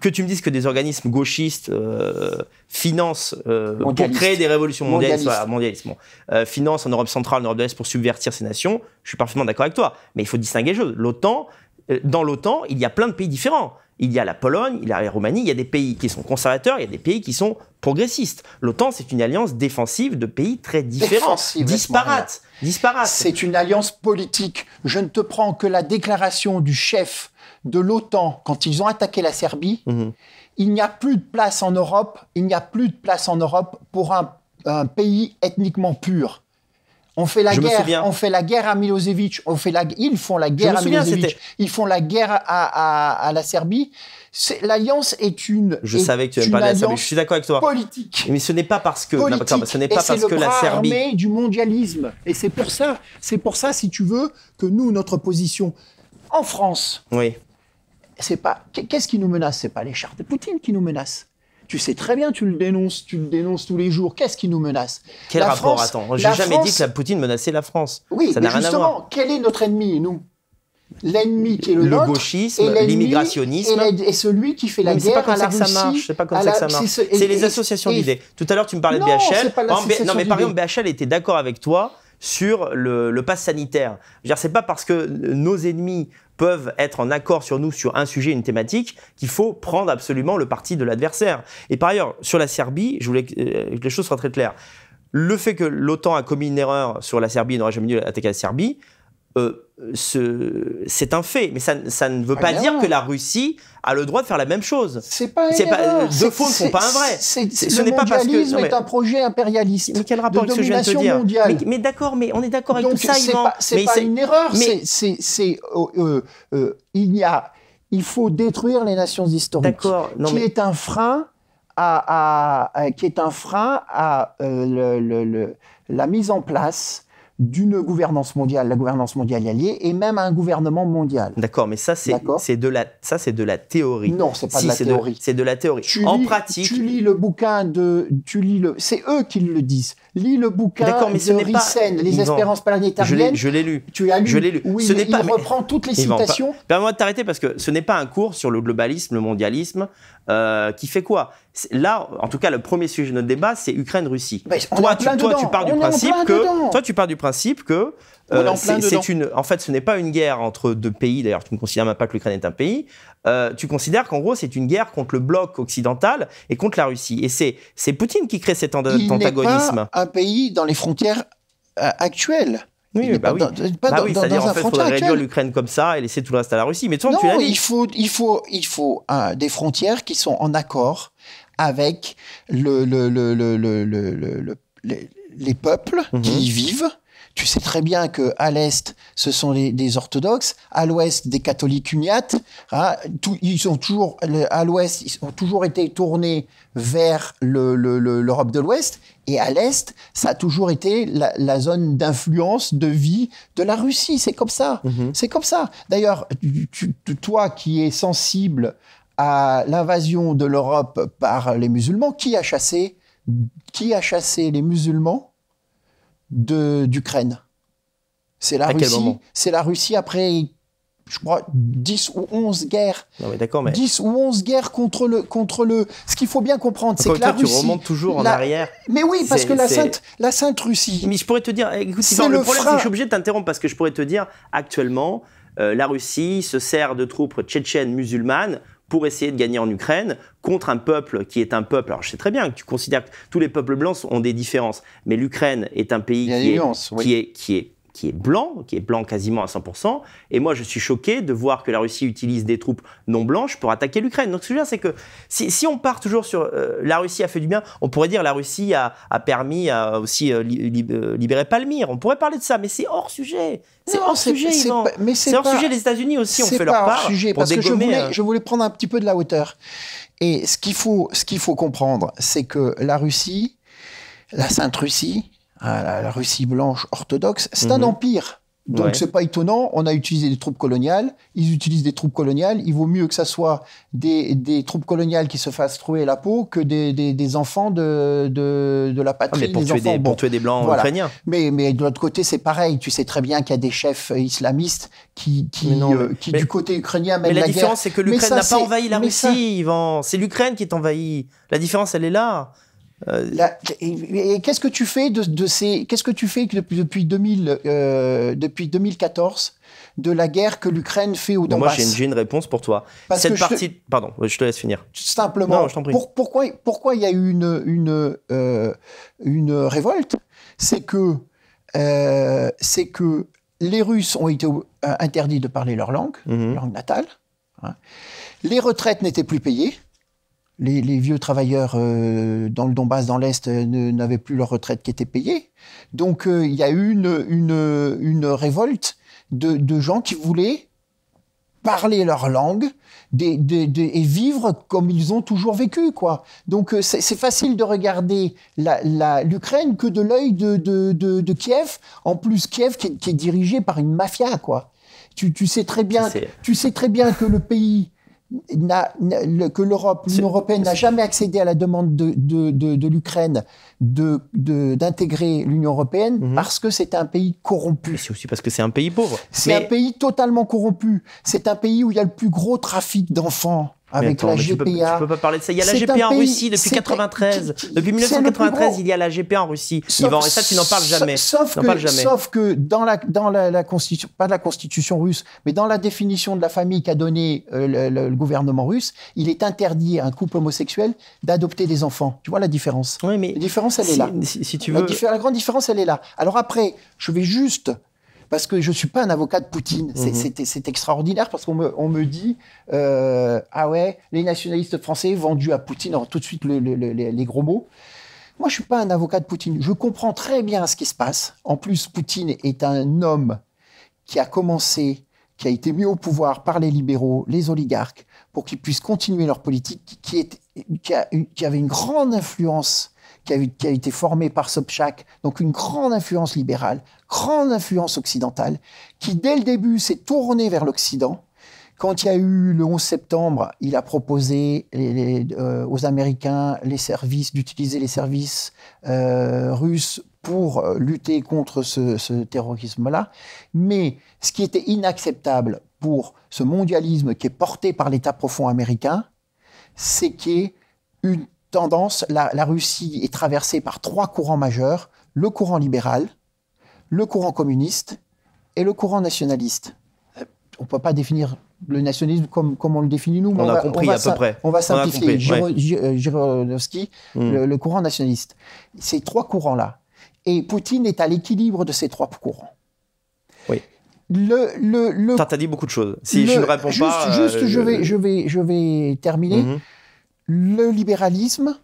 que tu me dises que des organismes gauchistes euh, financent euh, pour créer des révolutions mondialistes, mondialistes. Euh, financent en Europe centrale, en Europe de l'Est pour subvertir ces nations. Je suis parfaitement d'accord avec toi. Mais il faut distinguer les choses. L'OTAN, euh, dans l'OTAN, il y a plein de pays différents. Il y a la Pologne, il y a la Roumanie, il y a des pays qui sont conservateurs, il y a des pays qui sont progressistes. L'OTAN, c'est une alliance défensive de pays très différents, disparates. disparates. C'est une alliance politique. Je ne te prends que la déclaration du chef de l'OTAN quand ils ont attaqué la Serbie. Mhm. Il n'y a plus de place en Europe, il n'y a plus de place en Europe pour un pays ethniquement pur. On fait la guerre. On fait la guerre à Milosevic. On fait la. Ils font la guerre à Milosevic. Ils font la guerre à, la Serbie. L'alliance est une. Je savais que tu avais parlé de la Serbie. Je suis d'accord avec toi. Politique. Mais ce n'est pas parce que. ce n'est pas parce que la Serbie. mais du mondialisme. Et c'est pour ça. C'est pour ça, si tu veux, que nous, notre position en France. Oui. C'est pas. Qu'est-ce qui nous menace C'est pas les chars de Poutine qui nous menacent. Tu sais très bien, tu le dénonces, tu le dénonces tous les jours. Qu'est-ce qui nous menace Quel rapport France, Attends, j'ai jamais dit que la Poutine menaçait la France. Oui, ça mais rien à voir. quel est notre ennemi, nous L'ennemi qui est le, le gauchisme, l'immigrationnisme, et, celui qui fait la guerre marche. C'est pas comme ça que ça marche. C'est les associations d'idées. Tout à l'heure, tu me parlais de BHL. non, non, mais par exemple, BHL était d'accord avec toi sur le, le pass sanitaire. Je veux dire, c'est pas parce que nos ennemis peuvent être en accord sur nous sur un sujet, une thématique, qu'il faut prendre absolument le parti de l'adversaire. Et par ailleurs, sur la Serbie, je voulais que euh, les choses soient très claires. Le fait que l'OTAN a commis une erreur sur la Serbie, n'aurait jamais dû attaquer la Serbie, euh, c'est un fait, mais ça, ne veut ah, pas dire que la Russie a le droit de faire la même chose. C'est pas, pas faux ne sont pas un vrai. ce n'est pas parce que est un projet impérialiste. Mais quel rapport de avec que je viens de dire Mais, d'accord, mais on est d'accord avec tout ça, c'est Pas, c'est une erreur. c'est, c'est, euh, euh, il y a, il faut détruire les nations historiques. D'accord. qui est un frein à, qui est un frein à le, le, le, la mise en place d'une gouvernance mondiale, la gouvernance mondiale est et même un gouvernement mondial. D'accord, mais ça c'est de la ça c'est de la théorie. Non, c'est pas de la théorie. C'est de la théorie. en pratique, tu lis le bouquin de, tu lis le, c'est eux qui le disent. Lis le bouquin Les Espérances planétariennes. Je l'ai lu. Tu as lu. Je l'ai lu. Il reprend toutes les citations. Permets-moi de t'arrêter parce que ce n'est pas un cours sur le globalisme, le mondialisme, euh, qui fait quoi Là, en tout cas, le premier sujet de notre débat, c'est Ukraine-Russie. Toi, toi, tu pars du principe que. Toi, tu pars du principe que en, euh, c'est une, en fait, ce n'est pas une guerre entre deux pays. D'ailleurs, tu ne considères même pas que l'Ukraine est un pays. Euh, tu considères qu'en gros, c'est une guerre contre le bloc occidental et contre la Russie. Et c'est, Poutine qui crée cet antagonisme. un pays dans les frontières euh, actuelles. Oui, bah pas Dans, pas bah dans, cest à réduire l'Ukraine comme ça et laisser tout le reste à la Russie. Mais il faut, il faut, il faut des frontières qui sont en accord avec les, peuples qui mhm. y vivent tu sais très bien que à l'est, ce sont des orthodoxes, à l'ouest, des catholiques uniates. Hein, ils ont toujours, à l'ouest, ils ont toujours été tournés vers l'Europe le, de l'Ouest, et à l'Est, ça a toujours été la, zone d'influence, de vie de la Russie. C'est comme ça. Mm-hmm. C'est comme ça. D'ailleurs, toi qui es sensible à l'invasion de l'Europe par les musulmans, qui a chassé, qui a chassé les musulmans d'Ukraine. C'est la Russie. C'est la Russie après, je crois, 10 ou 11 guerres. d'accord, mais... 10 ou 11 guerres contre le... Contre le... Ce qu'il faut bien comprendre, c'est que la Russie... tu remontes toujours en arrière. Mais oui, parce que la sainte, la sainte Russie... Mais je pourrais te dire... Écoute, je suis obligé de t'interrompre parce que je pourrais te dire, actuellement, euh, la Russie se sert de troupes tchétchènes musulmanes pour essayer de gagner en Ukraine contre un peuple qui est un peuple. Alors je sais très bien que tu considères que tous les peuples blancs ont des différences, mais l'Ukraine est un pays qui est, qui, qui est qui est blanc, qui est blanc quasiment à 100%. Et moi, je suis choqué de voir que la Russie utilise des troupes non blanches pour attaquer l'Ukraine. Donc, ce que je veux dire, c'est que si, on part toujours sur euh, la Russie a fait du bien, on pourrait dire la Russie a, permis aussi de euh, euh, libérer Palmyre. On pourrait parler de ça, mais c'est hors sujet. C'est hors sujet, C'est hors sujet. Les États-Unis aussi ont fait leur part. Hors sujet, parce que je voulais, je voulais prendre un petit peu de la hauteur. Et ce qu'il faut, ce qu'il faut comprendre, c'est que la Russie, la Sainte Russie, la Russie blanche orthodoxe, c'est un mhm. empire. Donc ce c'est pas étonnant, on a utilisé des troupes coloniales, ils utilisent des troupes coloniales, il vaut mieux que ça soit des, troupes coloniales qui se fassent trouer la peau que des, enfants de, la ah, patrie. mais pour, tuer des, des blancs ukrainiens. Mais, de l'autre côté c'est pareil, tu sais très bien qu'il y a des chefs islamistes qui, qui, euh, du côté ukrainien mais la, différence c'est que l'Ukraine n'a pas envahi la Russie, c'est l'Ukraine qui est envahie. La différence elle est là. Euh, et, qu'est-ce que tu fais de, ces Qu'est-ce que tu fais depuis, euh, depuis 2000, depuis 2014 de la guerre que l'Ukraine fait au Donbass Moi, j'ai une, réponse pour toi. Cette partie, pardon, je te laisse finir. Simplement. pourquoi pourquoi il y a eu une une euh, révolte C'est que c'est que les Russes ont été interdits de parler leur langue, mm-hmm. leur langue natale. Hein. Les retraites n'étaient plus payées les, vieux travailleurs euh, dans le Donbass, dans l'Est, euh, n'avaient plus leur retraite qui était payée. Donc euh, il y a eu une, une, révolte de, gens qui voulaient parler leur langue des, et vivre comme ils ont toujours vécu. quoi. Donc c'est facile de regarder l'Ukraine que de l'œil de, de, Kiev. En plus, Kiev qui est, qui dirigé par une mafia. quoi. tu, sais très bien, tu sais très bien que le pays que l'Europe, l'Union européenne n'a jamais accédé à la demande de, de, l'Ukraine d'intégrer l'Union européenne mhm. parce que c'est un pays corrompu. C'est aussi parce que c'est un pays pauvre. C'est un pays totalement corrompu. C'est un pays où il y a le plus gros trafic d'enfants avec la GPA. Tu peux, peux pas parler de ça. Il y a la GPA en Russie depuis 93. depuis 1993, il y a la GPA en Russie. et ça, tu n'en parles jamais. Sauf, que, parles jamais. sauf que dans la dans la, constitution, pas la constitution russe, mais dans la définition de la famille qu'a donnée euh, le, gouvernement russe, il est interdit à un couple homosexuel d'adopter des enfants. Tu vois la différence Oui, mais la différence, elle est là. la grande différence, elle est là. Alors après, je vais juste parce que je ne suis pas un avocat de Poutine. Mhm. C'est extraordinaire parce qu'on me, on me, dit euh, Ah ouais, les nationalistes français vendus à Poutine, alors tout de suite les gros mots. Moi, je ne suis pas un avocat de Poutine. Je comprends très bien ce qui se passe. En plus, Poutine est un homme qui a commencé, qui a été mis au pouvoir par les libéraux, les oligarques, pour qu'ils puissent continuer leur politique, qui, qui, qui avait une grande influence qui a, été formé par Sobchak, donc une grande influence libérale, grande influence occidentale, qui dès le début s'est tournée vers l'Occident. Quand il y a eu le 11 septembre, il a proposé les, euh, aux Américains les services d'utiliser les services euh, russes pour euh, lutter contre ce, ce terrorisme-là. Mais ce qui était inacceptable pour ce mondialisme qui est porté par l'État profond américain, c'est qu'il y ait une tendance, la, Russie est traversée par trois courants majeurs, le courant libéral, le courant communiste et le courant nationaliste. Euh, on ne peut pas définir le nationalisme comme, comme on le définit nous. Mais on, a compris à peu près. On va simplifier. Hmm. le, courant nationaliste. Ces trois courants-là. Et Poutine est à l'équilibre de ces trois courants. Oui. Le, le, t'as dit beaucoup de choses. Si je ne réponds juste, pas. Juste, euh, je, vais, je, vais, je vais terminer. Mhm le libéralisme,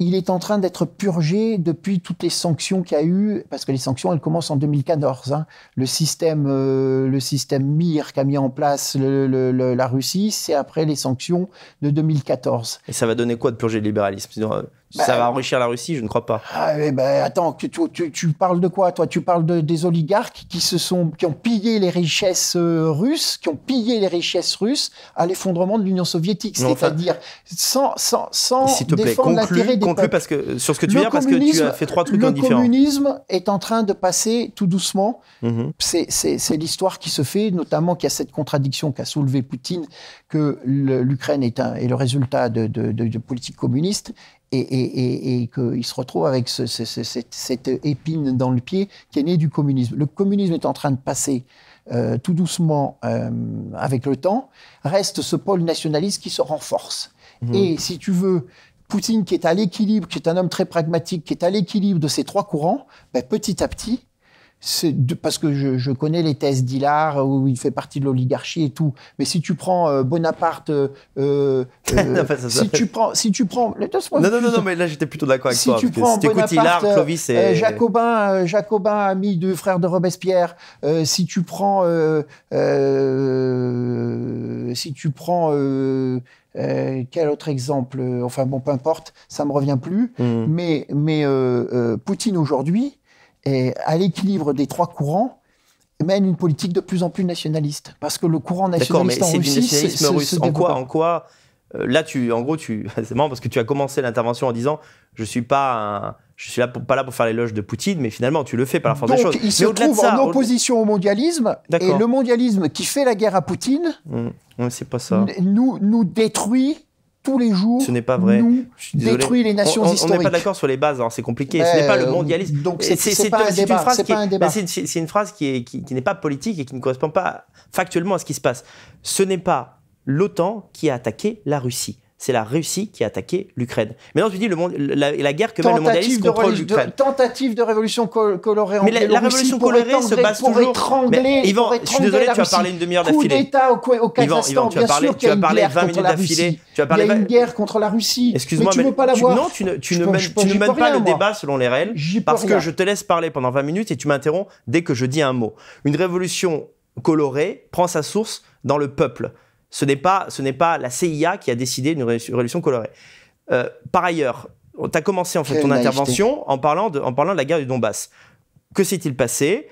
il est en train d'être purgé depuis toutes les sanctions qu'il y a eu, parce que les sanctions, elles commencent en 2014. Hein. Le système, euh, le système MIR qu'a mis en place la Russie, c'est après les sanctions de 2014. Et ça va donner quoi de purger le libéralisme euh, ça bah, va enrichir la Russie, je ne crois pas. Ah, eh ben, attends, tu, tu, parles de quoi, toi Tu parles des oligarques qui se sont, qui ont pillé les richesses euh, russes, qui ont pillé les richesses russes à l'effondrement de l'Union soviétique, c'est-à-dire sans, sans, sans te plaît, défendre l'intérêt des conclue parce que sur ce que tu viens, parce que tu as fait trois trucs indifférents. Le communisme est en train de passer tout doucement. Mm-hmm. C'est l'histoire qui se fait, notamment qu'il y a cette contradiction qu'a soulevée Poutine, que l'Ukraine est, le résultat de, de, de, de politiques communistes et, qu'il se retrouve avec cette, épine dans le pied qui est née du communisme. Le communisme est en train de passer euh, tout doucement euh, avec le temps, reste ce pôle nationaliste qui se renforce. Mmh. Et si tu veux, Poutine qui est à l'équilibre, qui est un homme très pragmatique, qui est à l'équilibre de ces trois courants, ben, petit à petit, parce que je, connais les thèses d'Hilard où il fait partie de l'oligarchie et tout. Mais si tu prends euh, Bonaparte, euh, euh, si tu prends, si tu prends, non non non, mais là j'étais plutôt d'accord avec si Tu prends si Bonaparte, Clovis et Jacobin, Jacobin ami de frère de Robespierre. si tu prends, si tu prends quel autre exemple Enfin bon, peu importe, ça me revient plus. Hmm. Mais, mais Poutine aujourd'hui, et à l'équilibre des trois courants, mène une politique de plus en plus nationaliste. Parce que le courant nationaliste mais en Russie, du nationalisme russe. en quoi, en quoi euh, Là, tu, en gros, tu, c'est marrant parce que tu as commencé l'intervention en disant je suis pas je suis là pas là pour faire l'éloge de Poutine, mais finalement, tu le fais par la force des choses. Il se trouve en opposition au mondialisme et le mondialisme qui fait la guerre à Poutine. Mmh. c'est pas ça. Nous, nous détruit tous les jours. Ce n'est pas vrai. détruit les nations historiques. On n'est pas d'accord sur les bases. Hein, c'est compliqué. ce n'est pas le euh, mondialisme. Donc c'est C'est une phrase qui n'est pas politique et qui ne correspond pas factuellement à ce qui se passe. Ce n'est pas l'OTAN qui a attaqué la Russie c'est la Russie qui a attaqué l'Ukraine. Maintenant, tu dis le monde, la, guerre que mène le mondialisme contre l'Ukraine. Tentative de révolution colorée en Mais la, révolution colorée se base pour toujours. Étrangler, mais, Yvan, je suis désolé, tu as parlé une demi-heure d'affilée. Coup d'État au, au Kazakhstan, Yvan, tu as parlé, 20 minutes d'affilée. Tu as parlé. Il y a une guerre contre la Russie. Excuse-moi, mais, tu ne veux pas la voir. Non, tu ne, tu ne, mènes, pas le débat selon les règles, parce que je te laisse parler pendant 20 minutes et tu m'interromps dès que je dis un mot. Une révolution colorée prend sa source dans le peuple. Ce n'est pas, ce n'est pas la CIA qui a décidé une révolution colorée. Euh, par ailleurs, tu as commencé en fait ton intervention en parlant, de, en parlant de la guerre du Donbass. Que s'est-il passé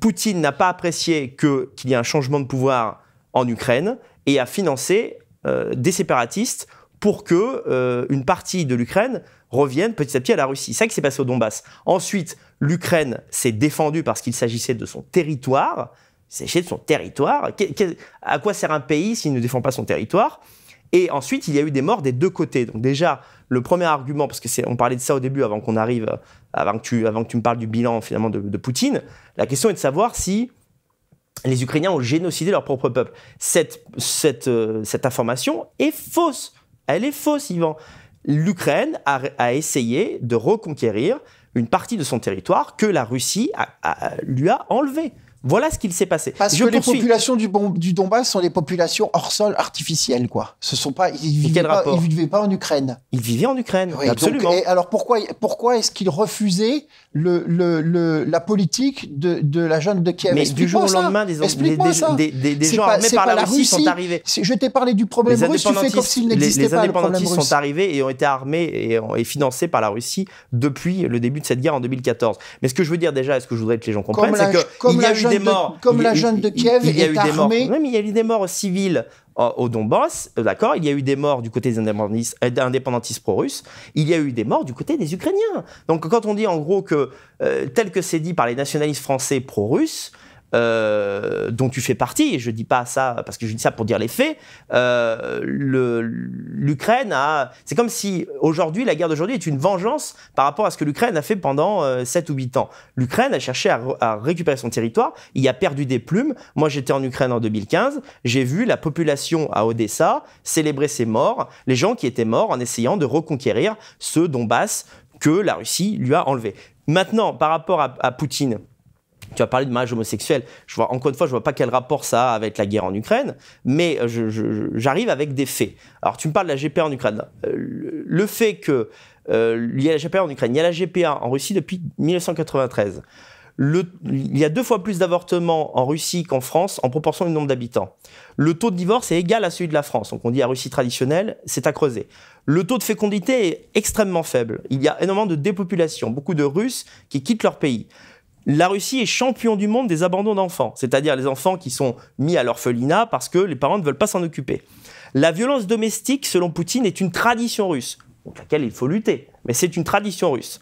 Poutine n'a pas apprécié que, qu'il y ait un changement de pouvoir en Ukraine et a financé euh, des séparatistes pour que euh, une partie de l'Ukraine revienne petit à petit à la Russie. C'est ça qui s'est passé au Donbass. Ensuite, l'Ukraine s'est défendue parce qu'il s'agissait de son territoire de son territoire. à quoi sert un pays s'il ne défend pas son territoire Et ensuite, il y a eu des morts des deux côtés. Donc déjà, le premier argument, parce que on parlait de ça au début, avant qu'on arrive, avant que, tu, avant me parles du bilan finalement de, Poutine, la question est de savoir si les Ukrainiens ont génocidé leur propre peuple. Cette, euh, information est fausse. Elle est fausse, Yvan. L'Ukraine a, essayé de reconquérir une partie de son territoire que la Russie lui a enlevée. Voilà ce qu'il s'est passé. Parce que les populations du, Donbass sont des populations hors sol artificielles, quoi. Ce sont pas, ils vivaient pas, vivaient pas en Ukraine. Ils vivaient en Ukraine, absolument. alors pourquoi, pourquoi est-ce qu'ils refusaient la politique de, la jeune de Kiev Mais du jour au lendemain, des, des, gens armés par la, Russie, sont arrivés. Je t'ai parlé du problème russe, tu fais comme s'il n'existait pas. Les indépendantistes sont arrivés et ont été armés et, financés par la Russie depuis le début de cette guerre en 2014. Mais ce que je veux dire déjà, et ce que je voudrais que les gens comprennent, c'est que comme la jeune de Kiev y a est eu Des Oui, mais il y a eu des morts civils euh, au Donbass, euh, d'accord Il y a eu des morts du côté des indépendantistes, euh, pro-russes. Il y a eu des morts du côté des Ukrainiens. Donc quand on dit en gros que, tel que c'est dit par les nationalistes français pro-russes, euh, dont tu fais partie, et je dis pas ça parce que je dis ça pour dire les faits, euh, l'Ukraine a... C'est comme si aujourd'hui, la guerre d'aujourd'hui est une vengeance par rapport à ce que l'Ukraine a fait pendant 7 euh, ou 8 ans. L'Ukraine a cherché à, récupérer son territoire, il a perdu des plumes. Moi, j'étais en Ukraine en 2015, j'ai vu la population à Odessa célébrer ses morts, les gens qui étaient morts en essayant de reconquérir ce Donbass que la Russie lui a enlevé. Maintenant, par rapport à Poutine, tu as parlé de mariage homosexuel. Je vois, encore une fois, je vois pas quel rapport ça a avec la guerre en Ukraine, mais euh, j'arrive avec des faits. Alors, tu me parles de la GPA en Ukraine. Euh, le fait que euh, y a la GPA en Ukraine, il y a la GPA en Russie depuis 1993. Le, il y a deux fois plus d'avortements en Russie qu'en France en proportion du nombre d'habitants. Le taux de divorce est égal à celui de la France. Donc on dit à Russie traditionnelle, c'est à creuser. Le taux de fécondité est extrêmement faible. Il y a énormément de dépopulation, beaucoup de Russes qui quittent leur pays la Russie est champion du monde des abandons d'enfants, c'est-à-dire les enfants qui sont mis à l'orphelinat parce que les parents ne veulent pas s'en occuper. La violence domestique, selon Poutine, est une tradition russe, contre laquelle il faut lutter, mais c'est une tradition russe.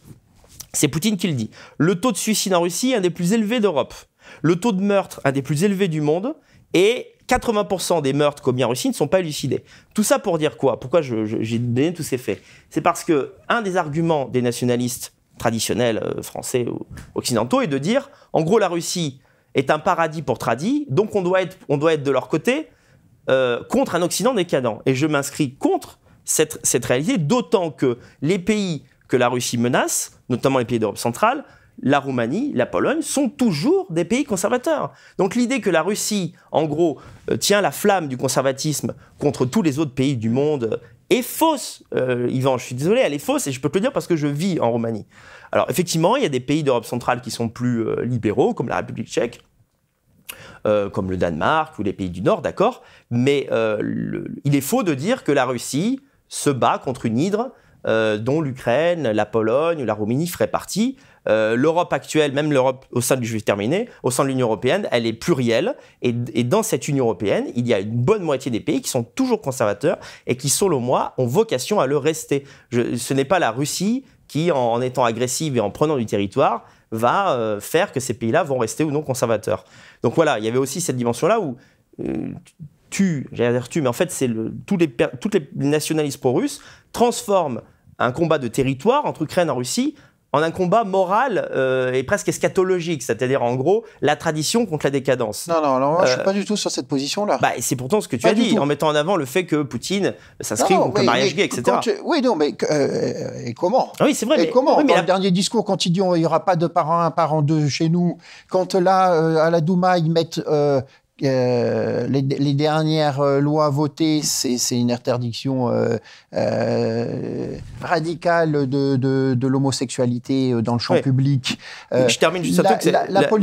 C'est Poutine qui le dit. Le taux de suicide en Russie est un des plus élevés d'Europe. Le taux de meurtre, un des plus élevés du monde. Et 80% des meurtres commis en Russie ne sont pas élucidés. Tout ça pour dire quoi Pourquoi j'ai donné tous ces faits C'est parce que un des arguments des nationalistes traditionnels euh, français ou occidentaux, et de dire, en gros, la Russie est un paradis pour tradis, donc on doit être, on doit être de leur côté euh, contre un Occident décadent. Et je m'inscris contre cette, cette réalité, d'autant que les pays que la Russie menace, notamment les pays d'Europe centrale, la Roumanie, la Pologne sont toujours des pays conservateurs. Donc l'idée que la Russie, en gros, euh, tient la flamme du conservatisme contre tous les autres pays du monde est fausse, euh, Yvan. Je suis désolé, elle est fausse et je peux te le dire parce que je vis en Roumanie. Alors effectivement, il y a des pays d'Europe centrale qui sont plus euh, libéraux, comme la République tchèque, euh, comme le Danemark ou les pays du Nord, d'accord. Mais il est faux de dire que la Russie se bat contre une hydre dont l'Ukraine, la Pologne ou la Roumanie feraient partie. Euh, l'Europe actuelle, même l'Europe au sein du juif terminé, au sein de l'Union européenne, elle est plurielle. Et, dans cette Union européenne, il y a une bonne moitié des pays qui sont toujours conservateurs et qui, selon moi, ont vocation à le rester. ce n'est pas la Russie qui, en, étant agressive et en prenant du territoire, va euh, faire que ces pays-là vont rester ou non conservateurs. Donc voilà, il y avait aussi cette dimension-là où euh, tu, j'allais dire tu, mais en fait, c'est tous les nationalistes pro-russes transforment un combat de territoire entre Ukraine et Russie en un combat moral euh, et presque eschatologique, c'est-à-dire en gros la tradition contre la décadence. Non, non, alors moi, je suis euh, pas du tout sur cette position-là. Bah, c'est pourtant ce que tu as dit, en mettant en avant le fait que Poutine s'inscrit le mariage gay, etc. Oui, non, mais euh, et comment Oui, c'est vrai. Et mais, comment mais Dans le dernier discours, quand il dit il n'y aura pas de parents un parent deux chez nous, quand là, à la Douma, ils mettent euh, les, dernières euh, lois votées, c'est une interdiction euh, radicale de, l'homosexualité dans le champ public. je termine juste truc.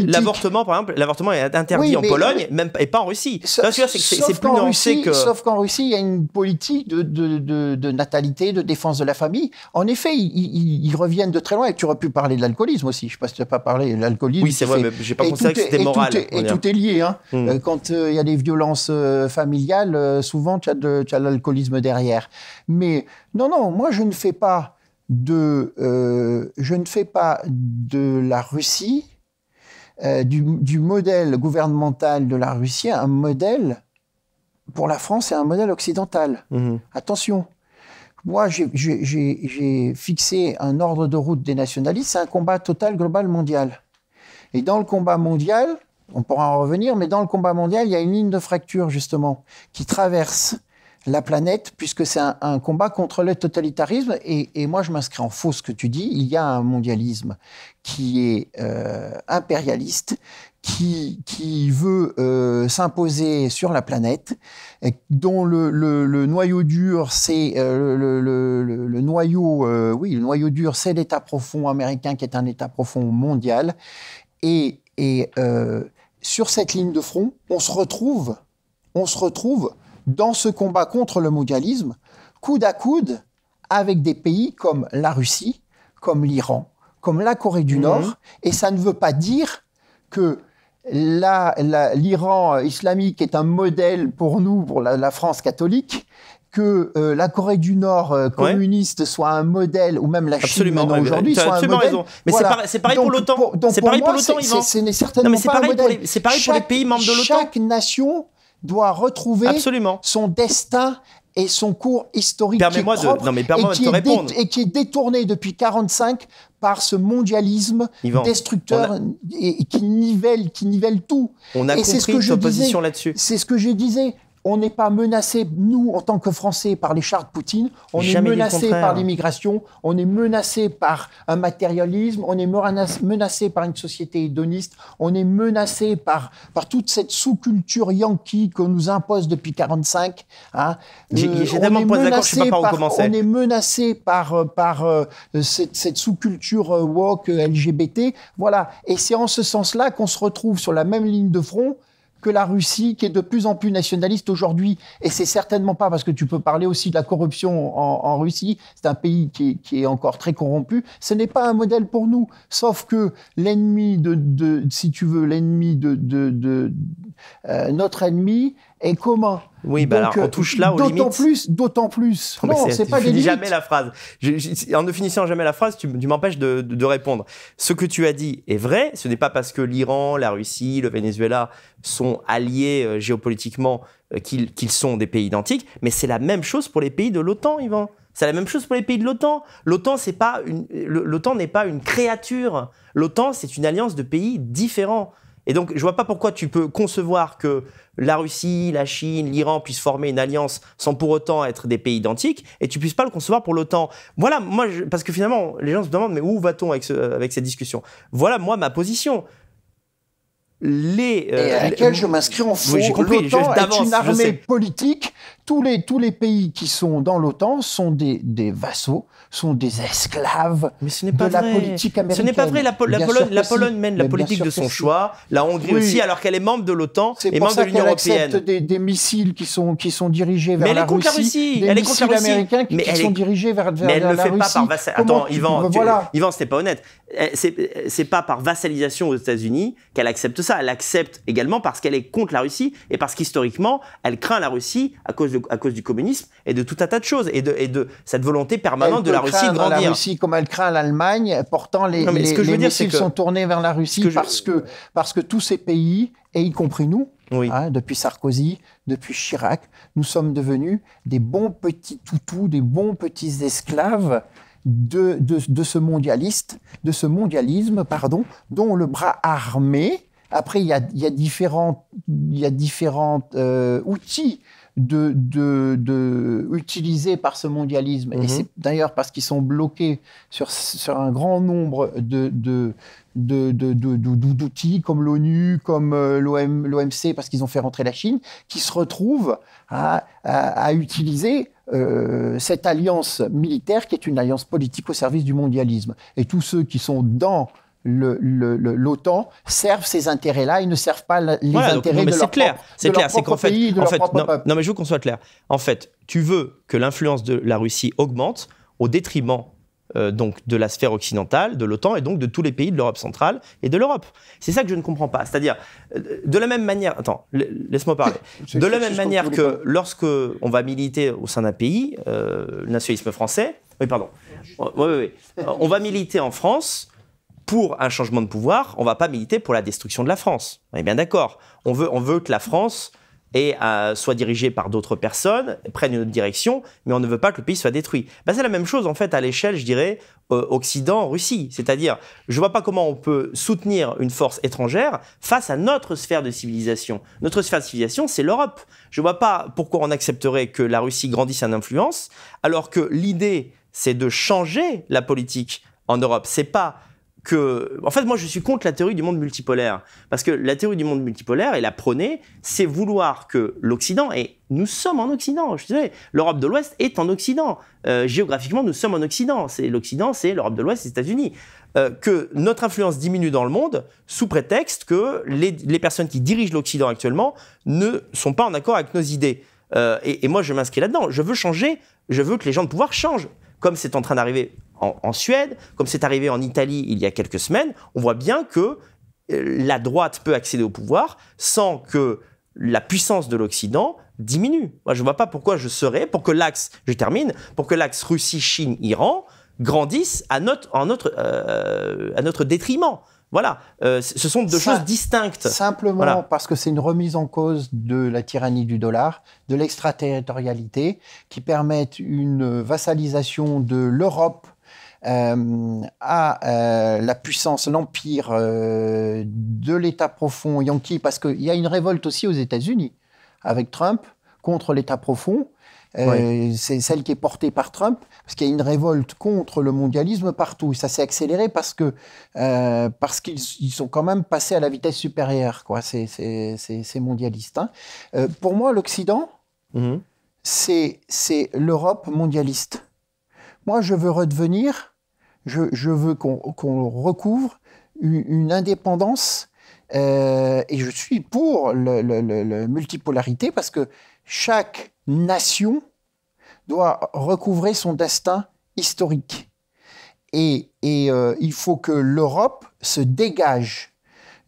L'avortement, par exemple, l'avortement est interdit en Pologne, même et pas en Russie. Sauf, c'est plus Russie, que. Sauf qu'en Russie, il y a une politique de, de, natalité, de défense de la famille. En effet, ils, reviennent de très loin. Et tu aurais pu parler de l'alcoolisme aussi. Je ne sais pas si tu n'as pas parlé de l'alcoolisme. Oui, c'est vrai, mais je n'ai pas pensé considéré que c'était moral. et tout est lié. Hein. Hmm quand euh, il y a des violences euh, familiales, euh, souvent, tu as de, l'alcoolisme derrière. Mais non, non, moi, je ne fais pas de, je ne fais pas de la Russie, du, modèle gouvernemental de la Russie, un modèle pour la France et un modèle occidental. Mmh. Attention. Moi, j'ai fixé un ordre de route des nationalistes, c'est un combat total, global, mondial. Et dans le combat mondial, on pourra en revenir, mais dans le combat mondial, il y a une ligne de fracture, justement, qui traverse la planète, puisque c'est un, combat contre le totalitarisme. Et, moi, je m'inscris en faux ce que tu dis. Il y a un mondialisme qui est euh, impérialiste, qui, veut euh, s'imposer sur la planète, dont le, noyau dur, c'est euh, le, noyau, oui, le noyau dur, c'est l'État profond américain qui est un État profond mondial. Et, et sur cette ligne de front, on se retrouve, on se retrouve dans ce combat contre le mondialisme, coude à coude avec des pays comme la Russie, comme l'Iran, comme la Corée du mhm. Nord. Et ça ne veut pas dire que l'Iran islamique est un modèle pour nous, pour la France catholique, que euh, la Corée du Nord euh, communiste soit un modèle, ou même la Chine aujourd'hui soit un modèle. Raison. Mais c'est pareil pour l'OTAN. C'est pareil pour l'OTAN, C'est certainement pas un modèle. C'est pareil pour les pays membres de l'OTAN. Chaque nation doit retrouver son destin et son cours historique qui est et, qui est détourné depuis 45 par ce mondialisme destructeur et, qui nivelle qui nivelle tout. On a et compris position là-dessus. C'est ce que je disais on n'est pas menacé, nous, en tant que Français, par les chars de Poutine, on est menacé par l'immigration, on est menacé par un matérialisme, on est menacé par une société hédoniste, on est menacé par, par toute cette sous-culture yankee qu'on nous impose depuis 1945. Hein. J'ai par On est menacé par, euh, par euh, cette, cette sous-culture euh, woke LGBT. Voilà. Et c'est en ce sens-là qu'on se retrouve sur la même ligne de front que la Russie, qui est de plus en plus nationaliste aujourd'hui, et c'est certainement pas parce que tu peux parler aussi de la corruption en, Russie, c'est un pays qui est, encore très corrompu, ce n'est pas un modèle pour nous. Sauf que l'ennemi de, si tu veux, l'ennemi de, de, euh, notre ennemi et comment. Oui, bah on touche là aux D'autant plus, d'autant plus. Oh, non, c'est pas jamais la phrase. en ne finissant jamais la phrase, tu, m'empêches de, répondre. Ce que tu as dit est vrai. Ce n'est pas parce que l'Iran, la Russie, le Venezuela sont alliés euh, géopolitiquement euh, qu'ils sont des pays identiques, mais c'est la même chose pour les pays de l'OTAN, Yvan. C'est la même chose pour les pays de l'OTAN. L'OTAN, c'est pas l'OTAN n'est pas une créature. L'OTAN, c'est une alliance de pays différents. Et donc, je vois pas pourquoi tu peux concevoir que la Russie, la Chine, l'Iran puissent former une alliance sans pour autant être des pays identiques, et tu puisses pas le concevoir pour l'OTAN. Voilà, moi, parce que finalement, les gens se demandent, mais où va-t-on avec, avec cette discussion Voilà, moi, ma position. Les, euh, et à laquelle je m'inscris en fond. Oui, est une armée politique tous les, tous les pays qui sont dans l'OTAN sont des, des, vassaux, sont des esclaves mais ce pas de vrai. la politique américaine. Ce n'est pas vrai. La, Pologne, mène la politique de son choix. La Hongrie aussi, alors qu'elle est membre de l'OTAN et membre de l'Union européenne. Des, des missiles qui sont, qui sont dirigés vers mais la Russie. elle est contre la Russie. mais qui elle sont est... dirigés vers, vers mais elle ne le fait Pas par vassalisation. Attends, Yvan, voilà. Yvan, c'était pas honnête. Euh, euh, c'est pas par vassalisation aux États-Unis qu'elle accepte ça. Elle accepte également parce qu'elle est contre la Russie et parce qu'historiquement, elle craint la Russie à cause de à cause du communisme et de tout un tas de choses et de, cette volonté permanente de la Russie de grandir. La Russie comme elle craint l'Allemagne, pourtant les, non, ce que je veux missiles sont tournés vers la Russie parce que parce que tous ces pays et y compris nous, hein, depuis Sarkozy, depuis Chirac, nous sommes devenus des bons petits toutous, des bons petits esclaves de, de, ce mondialiste, de ce mondialisme, pardon, dont le bras armé après, il y a, y a différents, il y a différents euh, outils de, de, de utilisés par ce mondialisme. Et mhm. c'est d'ailleurs parce qu'ils sont bloqués sur, sur un grand nombre de, de d'outils comme l'ONU, comme euh, l'OMC, parce qu'ils ont fait rentrer la Chine, qui se retrouvent à, à, utiliser euh, cette alliance militaire qui est une alliance politique au service du mondialisme. Et tous ceux qui sont dans l'OTAN serve ces intérêts-là ils ne servent pas les voilà, intérêts de leur clair, propre, clair, c'est fait, non, mais je veux qu'on soit clair. En fait, tu veux que l'influence de la Russie augmente au détriment euh, donc de la sphère occidentale, de l'OTAN et donc de tous les pays de l'Europe centrale et de l'Europe. C'est ça que je ne comprends pas. C'est-à-dire, euh, de la même manière, attends, laisse-moi parler. de la même manière que, lorsque on va militer au sein d'un pays, euh, le nationalisme français, oui pardon, oh, oui, oui, oui, on va militer en France pour un changement de pouvoir, on va pas militer pour la destruction de la France. On est bien d'accord. On veut, on veut que la France euh, soit dirigée par d'autres personnes, prenne une autre direction, mais on ne veut pas que le pays soit détruit. Bah, c'est la même chose en fait à l'échelle, je dirais, euh, Occident-Russie. C'est-à-dire, je vois pas comment on peut soutenir une force étrangère face à notre sphère de civilisation. Notre sphère de civilisation, c'est l'Europe. Je vois pas pourquoi on accepterait que la Russie grandisse en influence, alors que l'idée, c'est de changer la politique en Europe. C'est pas en fait, moi, je suis contre la théorie du monde multipolaire. Parce que la théorie du monde multipolaire, et la prôner, c'est vouloir que l'Occident, et nous sommes en Occident, je disais, l'Europe de l'Ouest est en Occident. Euh, géographiquement, nous sommes en Occident. C'est L'Occident, c'est l'Europe de l'Ouest, c'est les États-Unis. Euh, que notre influence diminue dans le monde sous prétexte que les, personnes qui dirigent l'Occident actuellement ne sont pas en accord avec nos idées. Euh, et, et moi, je m'inscris là-dedans. Je veux changer, je veux que les gens de pouvoir changent comme c'est en train d'arriver en, Suède, comme c'est arrivé en Italie il y a quelques semaines, on voit bien que euh, la droite peut accéder au pouvoir sans que la puissance de l'Occident diminue. je ne vois pas pourquoi je serais, pour que l'axe, je termine, pour que l'axe Russie-Chine-Iran grandisse à notre, euh, à notre détriment. Voilà, euh, ce sont deux choses distinctes. Simplement parce que c'est une remise en cause de la tyrannie du dollar, de l'extraterritorialité, qui permettent une vassalisation de l'Europe euh, à euh, la puissance, l'empire euh, de l'État profond yankee, parce qu'il y a une révolte aussi aux États-Unis avec Trump contre l'État profond. C'est celle qui est portée par Trump, parce qu'il y a une révolte contre le mondialisme partout. Ça s'est accéléré parce que parce qu'ils sont quand même passés à la vitesse supérieure, quoi. C'est mondialiste. Hein. pour moi, l'Occident, mhm. c'est c'est l'Europe mondialiste. Moi, je veux redevenir je, veux qu'on recouvre une, indépendance euh, et je suis pour la multipolarité parce que chaque nation doit recouvrer son destin historique. Et, euh, il faut que l'Europe se dégage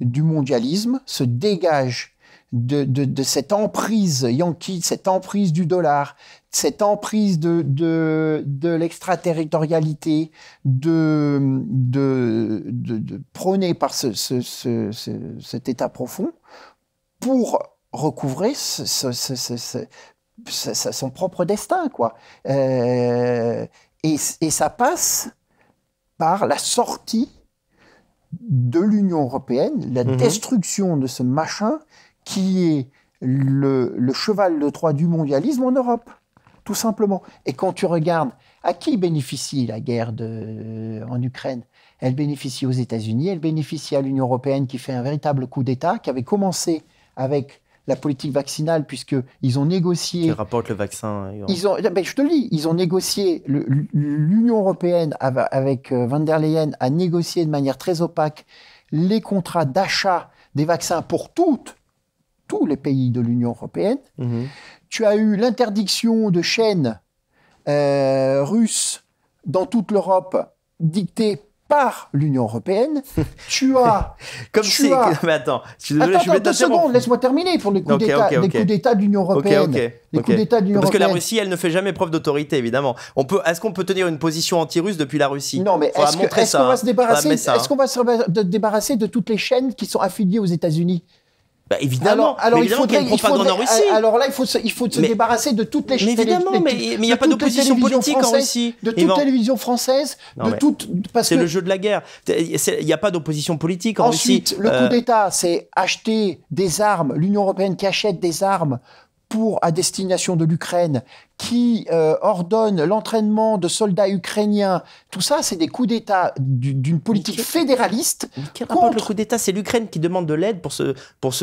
du mondialisme, se dégage de, cette emprise yankee, cette emprise du dollar, cette emprise de, l'extraterritorialité, de, de, par cet état profond, pour recouvrer son propre destin, quoi. Euh, et, ça passe par la sortie de l'Union européenne, la mm-hmm. destruction de ce machin qui est le, cheval de Troie du mondialisme en Europe, tout simplement. Et quand tu regardes à qui bénéficie la guerre en Ukraine, elle bénéficie aux États-Unis, elle bénéficie à l'Union européenne qui fait un véritable coup d'État, qui avait commencé avec la politique vaccinale, puisqu'ils ont négocié. Qui rapporte le vaccin. Ils ont, ben, je te lis, ils ont négocié. L'Union européenne, avec euh, Van der Leyen, a négocié de manière très opaque les contrats d'achat des vaccins pour toutes tous les pays de l'Union européenne. Mhm. Tu as eu l'interdiction de chaînes euh, russes dans toute l'Europe dictée par l'Union européenne. tu as. Comme si. attends, je deux laisse-moi terminer pour les coups d'État de l'Union européenne. Les coups d'État de l'Union européenne. Parce que la Russie, elle ne fait jamais preuve d'autorité, évidemment. On peut, est-ce qu'on peut tenir une position anti-russe depuis la Russie Non, mais est qu'on va hein. hein. est-ce qu'on va se débarrasser de toutes les chaînes qui sont affiliées aux États-Unis bah évidemment. Alors, il, Russie. Alors là, il faut se, débarrasser de toutes les. Mais mais il n'y a pas d'opposition politique en Russie. De toute télévision française, de toute. C'est le jeu de la guerre. Il n'y a pas d'opposition politique en Russie. Ensuite, le coup euh, d'État, c'est acheter des armes. L'Union européenne qui achète des armes pour à destination de l'Ukraine, qui euh, ordonne l'entraînement de soldats ukrainiens. Tout ça, c'est des coups d'État d'une politique fédéraliste. qui contre... le coup d'État C'est l'Ukraine qui demande de l'aide pour, pour,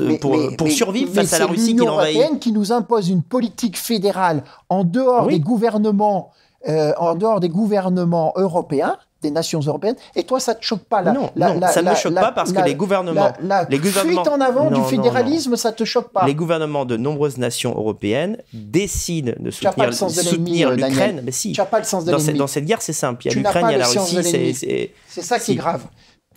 pour, survivre face à la Russie qui l'envahit. qui nous impose une politique fédérale en dehors des gouvernements, euh, en dehors des gouvernements européens des nations européennes. Et toi, ça te choque pas là Non, ça ne me choque pas parce que les gouvernements, les gouvernements, fuite en avant du fédéralisme, ça te choque pas. Les gouvernements de nombreuses nations européennes décident de soutenir, euh, l'Ukraine. Mais si, Dans, cette guerre, c'est simple. Il y a l'Ukraine, il y a la Russie. C'est ça qui est grave.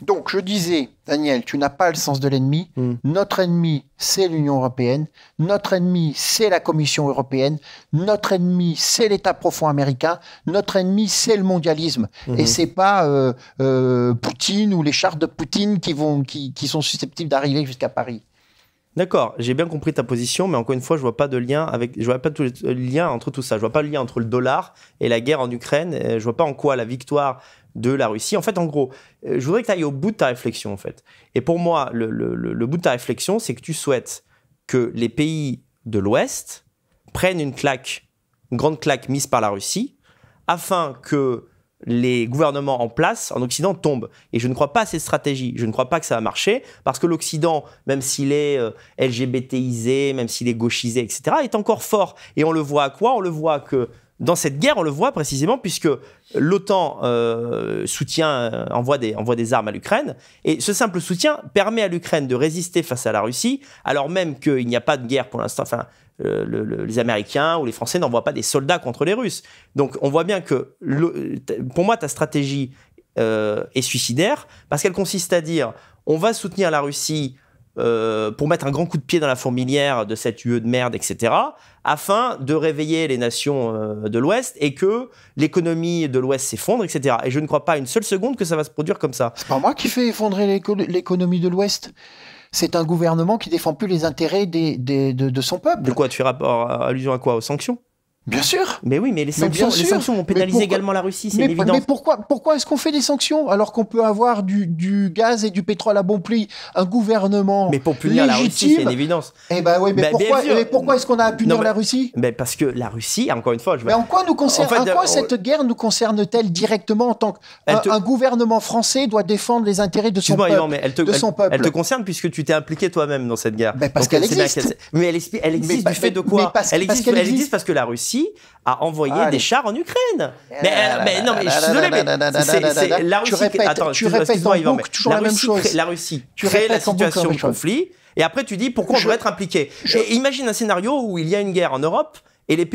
Donc, je disais, Daniel, tu n'as pas le sens de l'ennemi. Hmm. Notre ennemi, c'est l'Union européenne. Notre ennemi, c'est la Commission européenne. Notre ennemi, c'est l'État profond américain. Notre ennemi, c'est le mondialisme. Et ce mhm. Et c'est pas euh, euh, Poutine ou les chartes de Poutine qui, vont, qui, sont susceptibles d'arriver jusqu'à Paris. D'accord, j'ai bien compris ta position, mais encore une fois, je vois pas de lien avec, vois pas de euh, lien entre tout ça. Je vois pas le lien entre le dollar et la guerre en Ukraine. Je vois pas en quoi la victoire de la Russie. En fait, en gros, euh, je voudrais que tu ailles au bout de ta réflexion, en fait. Et pour moi, le, bout de ta réflexion, c'est que tu souhaites que les pays de l'Ouest prennent une claque, une grande claque mise par la Russie, afin que les gouvernements en place en Occident tombent. Et je ne crois pas à ces stratégies. Je ne crois pas que ça va marcher parce que l'Occident, même s'il est euh, LGBTisé, même s'il est gauchisé, etc., est encore fort. Et on le voit à quoi On le voit que dans cette guerre, on le voit précisément puisque l'OTAN euh, soutient, euh, envoie des, envoie des armes à l'Ukraine, et ce simple soutien permet à l'Ukraine de résister face à la Russie, alors même qu'il n'y a pas de guerre pour l'instant. Enfin, les Américains ou les Français n'envoient pas des soldats contre les Russes. Donc, on voit bien que, pour moi, ta stratégie euh, est suicidaire parce qu'elle consiste à dire on va soutenir la Russie pour mettre un grand coup de pied dans la fourmilière de cette UE de merde, etc afin de réveiller les nations euh, de l'Ouest et que l'économie de l'Ouest s'effondre, etc. Et je ne crois pas une seule seconde que ça va se produire comme ça. C'est pas moi qui fais effondrer l'économie de l'Ouest c'est un gouvernement qui défend plus les intérêts de, son peuple. De quoi Tu fais rapport, euh, allusion à quoi Aux sanctions Bien sûr. Mais oui, mais les sanctions, les sanctions ont pénalisé également la Russie, c'est évident. Mais pourquoi, pourquoi est-ce qu'on fait des sanctions alors qu'on peut avoir du, gaz et du pétrole à bon prix, un gouvernement Mais pour punir la Russie, c'est une évidence. Eh ben oui, mais bah, pourquoi, pourquoi est-ce qu'on a à punir la Russie Mais parce que la Russie, encore une fois, je. Mais en quoi nous concerne, en quoi euh, cette guerre nous concerne-t-elle directement en tant que un, gouvernement français doit défendre les intérêts de son peuple, non, mais elle te, de elle, te concerne puisque tu t'es impliqué toi-même dans cette guerre. Mais parce qu'elle existe. Mais elle, existe du fait de quoi Elle existe parce que la Russie a envoyé ah, des chars en Ukraine. Ah, euh, mais, non, mais je suis désolé, mais c'est la Russie. Tu toujours la, même chose. la Russie crée la situation de conflit. Et après, tu dis pourquoi je, on doit être impliqué. imagine un scénario où il y a une guerre en Europe et les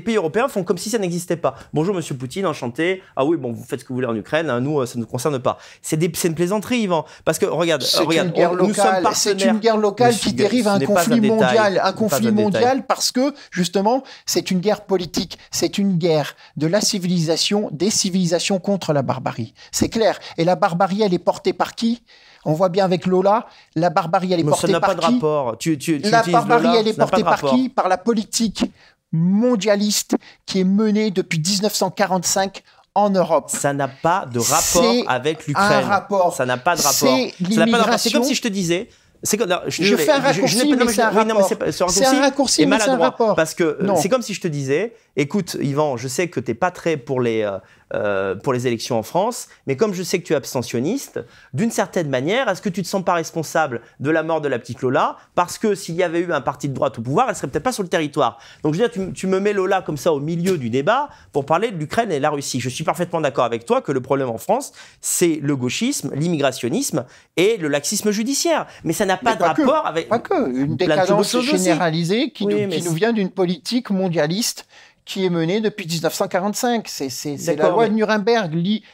pays, européens font comme si ça n'existait pas. Bonjour Monsieur Poutine, enchanté. Ah oui, bon, vous faites ce que vous voulez en Ukraine. Hein, nous, euh, ça ne nous concerne pas. C'est une plaisanterie, Yvan. Parce que regarde, regarde, nous sommes C'est une guerre locale qui dérive à un conflit mondial, un conflit mondial parce que justement, c'est une guerre politique, c'est une guerre de la civilisation, des civilisations contre la barbarie. C'est clair. Et la barbarie, elle est portée par qui on voit bien avec Lola, la barbarie, elle est portée par qui pas de rapport. la barbarie, elle est portée par qui Par la politique mondialiste qui est menée depuis 1945 en Europe. Ça n'a pas de rapport avec l'Ukraine. rapport. Ça n'a pas de rapport. C'est comme si je te disais, je, fais un raccourci, mais c'est un, ce un, raccourci mais maladroit un rapport. Parce que euh, c'est comme si je te disais, écoute, Yvan, je sais que t'es pas très pour les, euh, euh, pour les élections en France, mais comme je sais que tu es abstentionniste, d'une certaine manière, est-ce que tu ne te sens pas responsable de la mort de la petite Lola Parce que s'il y avait eu un parti de droite au pouvoir, elle serait peut-être pas sur le territoire. Donc je veux dire, tu, me mets Lola comme ça au milieu du débat pour parler de l'Ukraine et de la Russie. Je suis parfaitement d'accord avec toi que le problème en France, c'est le gauchisme, l'immigrationnisme et le laxisme judiciaire. Mais ça n'a pas, de rapport avec... Pas que, une décadence généralisée qui nous vient d'une politique mondialiste qui est menée depuis 1945. C'est la loi de Nuremberg, lit,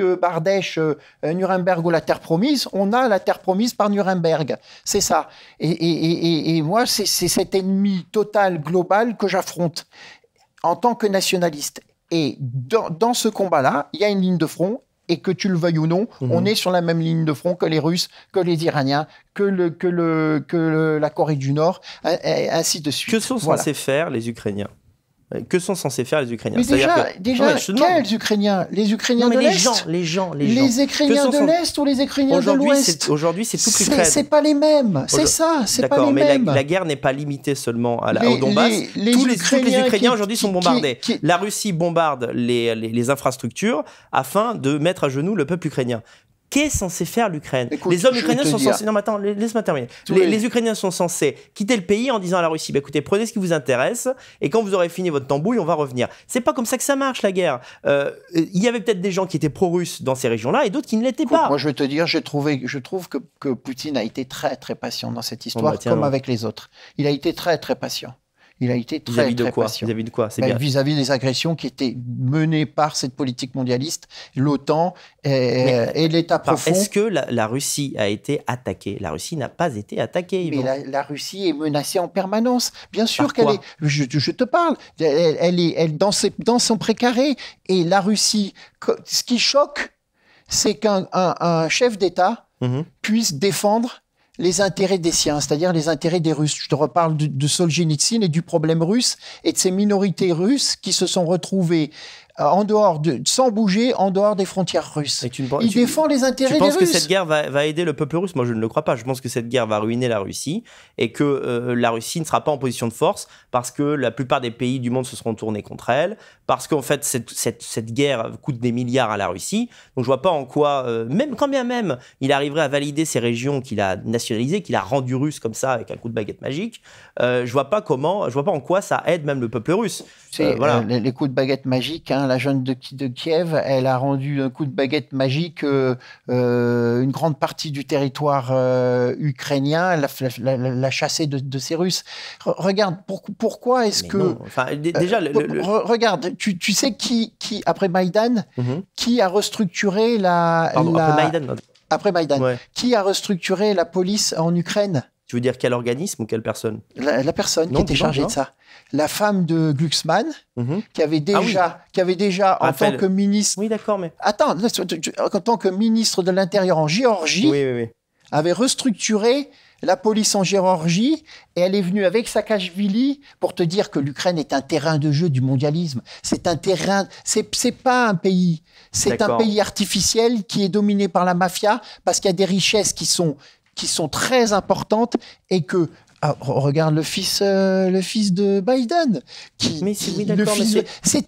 euh, Bardèche, euh, euh, Nuremberg ou la Terre promise. On a la Terre promise par Nuremberg. C'est ça. Et, moi, c'est cet ennemi total, global que j'affronte en tant que nationaliste. Et dans, ce combat-là, il y a une ligne de front et que tu le veuilles ou non, mhm. on est sur la même ligne de front que les Russes, que les Iraniens, que, le, que, le, la Corée du Nord, ainsi de suite. Que sont censés faire les Ukrainiens euh, que sont censés faire les Ukrainiens Mais déjà, que... quels Ukrainiens Les Ukrainiens de l'Est Les gens, les gens. Les Ukrainiens de l'Est ou les Ukrainiens de l'Ouest Aujourd'hui, c'est plus l'Ukraine. C'est pas les mêmes, c'est ça, c'est pas les mêmes. D'accord, mais la, guerre n'est pas limitée seulement au Donbass. tous, les, Ukrainiens aujourd'hui sont bombardés. La Russie bombarde les, infrastructures afin de mettre à genoux le peuple ukrainien. Qu'est censé faire l'Ukraine Les hommes ukrainiens sont censés. Non, mais attends, laisse-moi terminer. Les, Ukrainiens sont censés quitter le pays en disant à la Russie bah, écoutez, prenez ce qui vous intéresse, et quand vous aurez fini votre tambouille, on va revenir. C'est pas comme ça que ça marche, la guerre. Euh, il y avait peut-être des gens qui étaient pro-russes dans ces régions-là et d'autres qui ne l'étaient pas. Moi, je vais te dire, je trouve que, que, Poutine a été très, très patient dans cette bah, histoire, comme avec les autres. Il a été très, très patient il a été très, vis-à-vis de quoi Vis-à-vis de quoi ben, Vis-à-vis des agressions qui étaient menées par cette politique mondialiste, l'OTAN et, l'État profond. Est-ce que la, Russie a été attaquée La Russie n'a pas été attaquée. Mais la, Russie est menacée en permanence. Bien sûr qu'elle est. Je, te parle. Elle, est elle, dans, dans son précaré. Et la Russie, ce qui choque, c'est qu'un chef d'État mhm. puisse défendre les intérêts des siens, c'est-à-dire les intérêts des Russes. Je te reparle de, de Solzhenitsyn et du problème russe et de ces minorités russes qui se sont retrouvées euh, en dehors sans bouger en dehors des frontières russes. Il défend les intérêts des Russes. Tu penses que cette guerre va, aider le peuple russe Moi, je ne le crois pas. Je pense que cette guerre va ruiner la Russie et que euh, la Russie ne sera pas en position de force parce que la plupart des pays du monde se seront tournés contre elle, parce qu'en fait, cette, cette, guerre coûte des milliards à la Russie. Donc je vois pas en quoi, euh, même quand bien même, il arriverait à valider ces régions qu'il a nationalisées, qu'il a rendues russes comme ça, avec un coup de baguette magique, euh, je vois pas comment, je vois pas en quoi ça aide même le peuple russe. C'est euh, les, coups de baguette magique, hein, la jeune de, de, Kiev, elle a rendu un coup de baguette magique une grande partie du territoire ukrainien, la, la, chassée de, ces Russes. regarde, pourquoi. pour pourquoi est-ce que. Enfin, euh, déjà, regarde, tu, tu, sais qui, qui après Maïdan, mhm. qui a restructuré la. Après Maïdan. Après Maïdan. Qui a restructuré la police en Ukraine Tu veux dire quel organisme ou quelle personne la, personne qui était chargée de ça. La femme de Glucksmann, mhm. qui avait ah déjà, qui avait déjà en tant que ministre. Oui, d'accord, mais. Attends, en tant que ministre de l'Intérieur en Géorgie, avait restructuré la police en Géorgie et elle est venue avec Saakashvili pour te dire que l'Ukraine est un terrain de jeu du mondialisme. C'est un terrain, c'est pas un pays. C'est un pays artificiel qui est dominé par la mafia parce qu'il y a des richesses qui sont qui sont très importantes et que ah, regarde le fils, euh, le fils de Biden. Qui, mais c'est oui,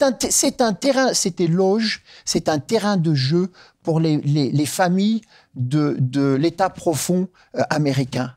un, un, terrain, c'était loge, c'est un terrain de jeu pour les, les, familles de, de l'État profond euh, américain.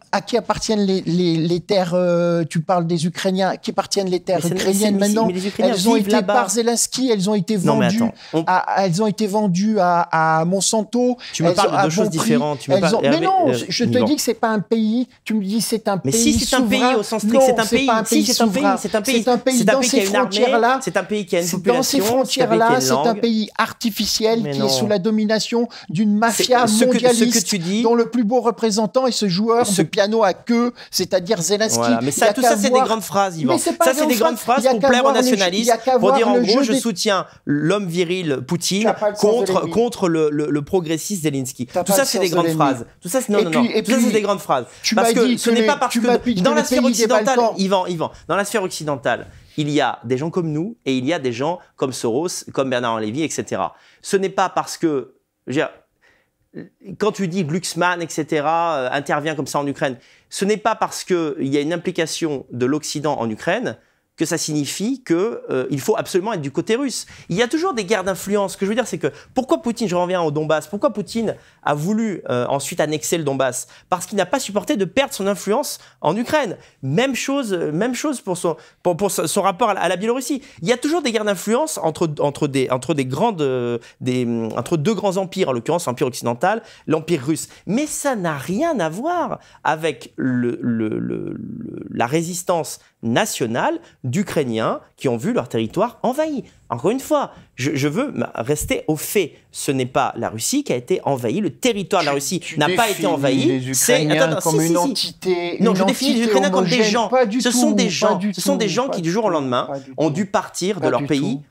à qui appartiennent les, les, les terres euh, Tu parles des Ukrainiens, à qui appartiennent les terres ukrainiennes maintenant Elles ont été par Zelensky, elles ont été vendues. à, elles ont été vendues à, à Monsanto. Tu me parles de deux choses différentes. Tu me eh, Mais non, euh, je te dis que c'est pas un pays. Tu me dis c'est un pays. Mais si c'est un pays au sens strict, c'est un pays. c'est un pays, c'est un pays. C'est un pays dans ces frontières-là. C'est un pays qui a une population. Dans ces frontières-là, c'est un pays artificiel qui est sous la domination d'une mafia mondialiste. Dont le plus beau représentant est ce joueur de à queue, c'est-à-dire Zelensky. mais tout ça, c'est des grandes phrases, Yvan. ça, c'est des grandes phrases pour plaire aux nationalistes, pour dire en gros, je soutiens l'homme viril Poutine contre, contre le, progressiste Zelensky. Tout ça, c'est des grandes phrases. Tout ça, c'est non, non, non. Tout ça, c'est des grandes phrases. Parce que ce n'est pas parce que dans la sphère occidentale, Yvan, Ivan, dans la sphère occidentale, il y a des gens comme nous et il y a des gens comme Soros, comme bernard Lévy, etc. Ce n'est pas parce que quand tu dis Glucksmann, etc., euh, intervient comme ça en Ukraine, ce n'est pas parce qu'il y a une implication de l'Occident en Ukraine que ça signifie qu'il euh, faut absolument être du côté russe. Il y a toujours des guerres d'influence. Ce que je veux dire, c'est que pourquoi Poutine, je reviens au Donbass, pourquoi Poutine a voulu euh, ensuite annexer le Donbass Parce qu'il n'a pas supporté de perdre son influence en Ukraine. Même chose, euh, même chose pour son, pour, son rapport à la Biélorussie. Il y a toujours des guerres d'influence entre, entre, des, entre, des grandes, des, mm, entre deux grands empires, en l'occurrence l'Empire occidental, l'Empire russe. Mais ça n'a rien à voir avec le, la résistance national d'Ukrainiens qui ont vu leur territoire envahi. Encore une fois, je, veux rester au fait. Ce n'est pas la Russie qui a été envahie. Le territoire de la Russie n'a pas été envahi. C'est comme entité. Non, je définis les Ukrainiens comme des gens. Ce sont des gens. Ce sont des gens qui du jour au lendemain ont dû partir de leur pays.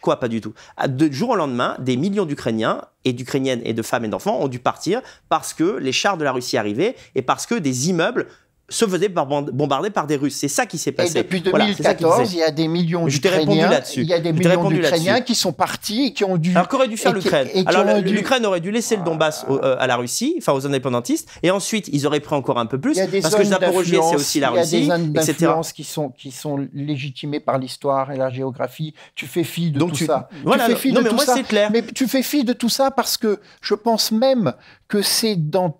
Quoi, pas du tout. Ah, de jour au lendemain, des millions d'Ukrainiens et d'Ukrainiennes et de femmes et d'enfants ont dû partir parce que les chars de la Russie arrivaient et parce que des immeubles se faisait bombarder par des Russes. C'est ça qui s'est passé. Et depuis 2014, il y a des millions d'Ukrainiens. Il y a qui sont partis et qui ont dû. Alors qu'aurait dû faire l'Ukraine Alors l'Ukraine aurait dû laisser le Donbass euh, à la Russie, enfin aux indépendantistes, et ensuite ils auraient pris encore un peu plus. parce que Zaporozhye, c'est aussi la Russie, Il y a des qui sont qui sont légitimées par l'histoire et la géographie. Tu fais fi de tout ça. Voilà, mais moi, Clair. Mais tu fais fi de tout ça parce que je pense même que c'est dans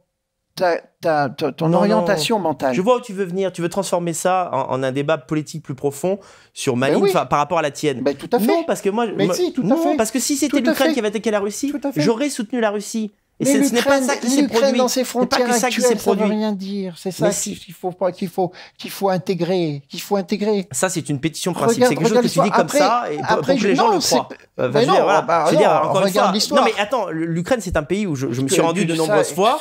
ta, ton orientation mentale. Je vois où tu veux venir. Tu veux transformer ça en, un débat politique plus profond sur Mali, ben enfin par rapport à la tienne. Mais ben, tout à fait. Non, parce que moi, si, parce que si c'était l'Ukraine qui avait attaqué la Russie, j'aurais soutenu la Russie. Et ce n'est pas ça qui s'est produit. Dans pas ça qui veut rien dire. C'est ça qu'il faut qu'il faut qu'il faut intégrer, qu'il faut intégrer. Ça c'est une pétition de principe. C'est quelque chose que tu dis comme ça et après, pour que les gens le croient. Euh, ben bah, je veux dire, encore Non mais attends, l'Ukraine c'est un pays où je me suis rendu de nombreuses fois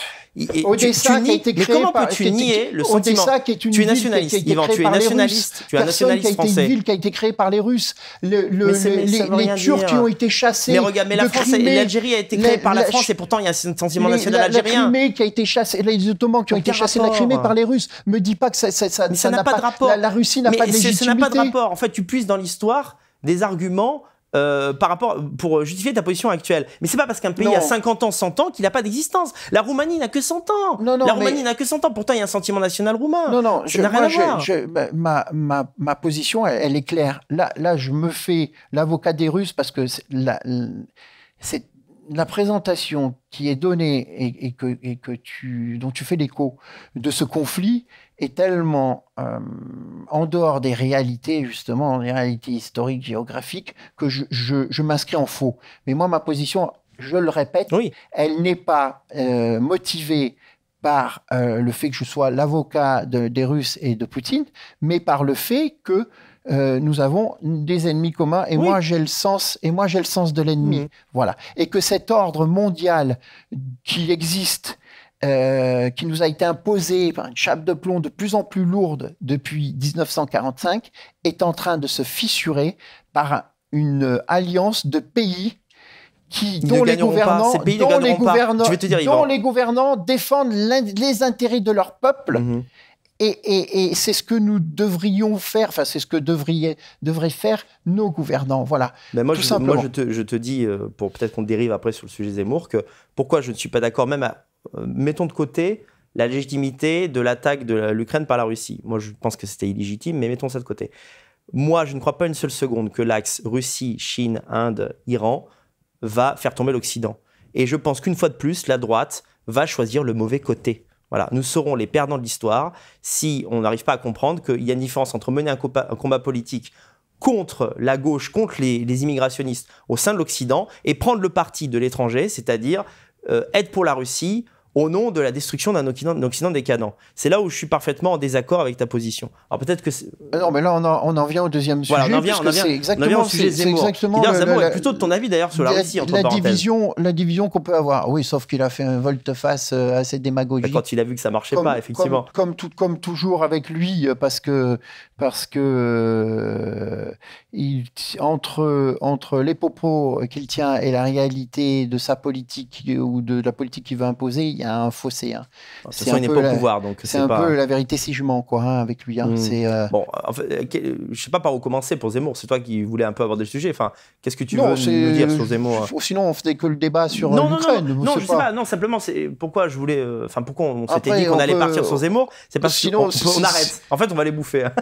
Odessa tu, tu nies, mais comment peux-tu nier le sentiment Tu es nationaliste, qui a été Yvan, tu es nationaliste, tu es un nationaliste français. une ville qui a été créée par les Russes. Le, le, les, mais Turcs qui ont été chassés. Mais regarde, mais la France, l'Algérie a été créée par la, France et pourtant il y a un sentiment national algérien. La Crimée qui a été chassée, les Ottomans qui ont été chassés de la Crimée par les Russes. Me dis pas que ça, ça, ça n'a pas de rapport. La Russie n'a pas de légitimité. Ça n'a pas de rapport. En fait, tu puisses dans l'histoire des arguments euh, par rapport pour justifier ta position actuelle. Mais c'est pas parce qu'un pays a 50 ans, 100 ans qu'il n'a pas d'existence. La Roumanie n'a que 100 ans. la Roumanie n'a que 100 ans. Pourtant, il y a un sentiment national roumain. Non, non, je, bah, ma, ma, ma, position, elle, est claire. Là, là, je me fais l'avocat des Russes parce que la, c'est la présentation qui est donnée et, et, que, que tu, dont tu fais l'écho de ce conflit est tellement euh, en dehors des réalités, justement, des réalités historiques, géographiques, que je, je, m'inscris en faux. Mais moi, ma position, je le répète, oui. elle n'est pas euh, motivée par euh, le fait que je sois l'avocat des Russes et de Poutine, mais par le fait que nous avons des ennemis communs et moi j'ai le sens et moi j'ai le sens de l'ennemi, mmh. voilà, et que cet ordre mondial qui existe euh, qui nous a été imposée par une chape de plomb de plus en plus lourde depuis 1945, est en train de se fissurer par une alliance de pays qui, dont les gouvernants, dont, les gouvernants, défendent les intérêts de leur peuple. Mm-hmm. Et, c'est ce que nous devrions faire, enfin c'est ce que devraient faire nos gouvernants, voilà. Mais moi, je, moi je, te, dis, euh, pour peut-être qu'on dérive après sur le sujet des Zemmour, que pourquoi je ne suis pas d'accord même à, euh, mettons de côté la légitimité de l'attaque de l'Ukraine par la Russie. Moi, je pense que c'était illégitime, mais mettons ça de côté. Moi, je ne crois pas une seule seconde que l'axe Russie, Chine, Inde, Iran va faire tomber l'Occident. Et je pense qu'une fois de plus, la droite va choisir le mauvais côté. Voilà, nous serons les perdants de l'histoire si on n'arrive pas à comprendre qu'il y a une différence entre mener un, combat, politique contre la gauche, contre les, immigrationnistes au sein de l'Occident et prendre le parti de l'étranger, c'est-à-dire euh, être pour la Russie, au nom de la destruction d'un Occident, décadent. C'est là où je suis parfaitement en désaccord avec ta position. Alors peut-être que ah non, mais là on en, vient au deuxième sujet. on en vient, exactement, au sujet plutôt de ton avis d'ailleurs sur la, entre division, la division qu'on peut avoir. Oui, sauf qu'il a fait un volte-face euh, assez démagogique. Quand il a vu que ça marchait pas, effectivement. Comme, toujours avec lui, parce que parce que euh, il, entre entre les propos qu'il tient et la réalité de sa politique ou de la politique qu'il veut imposer il y a un fossé. pouvoir, donc c'est un peu la vérité si mens quoi, hein, avec lui. Hein. ne hmm. C'est euh, bon. Euh, je sais pas par où commencer pour Zemmour. C'est toi qui voulais un peu avoir des sujets. Enfin, qu'est-ce que tu veux nous dire sur Zemmour hein Sinon, on faisait que le débat sur l'Ukraine. Euh, non, non, non, sais pas. Non, simplement, c'est pourquoi je voulais. Enfin, pourquoi on s'était dit qu'on allait partir sur Zemmour C'est parce qu'on on arrête. En fait, on va les bouffer. Hein.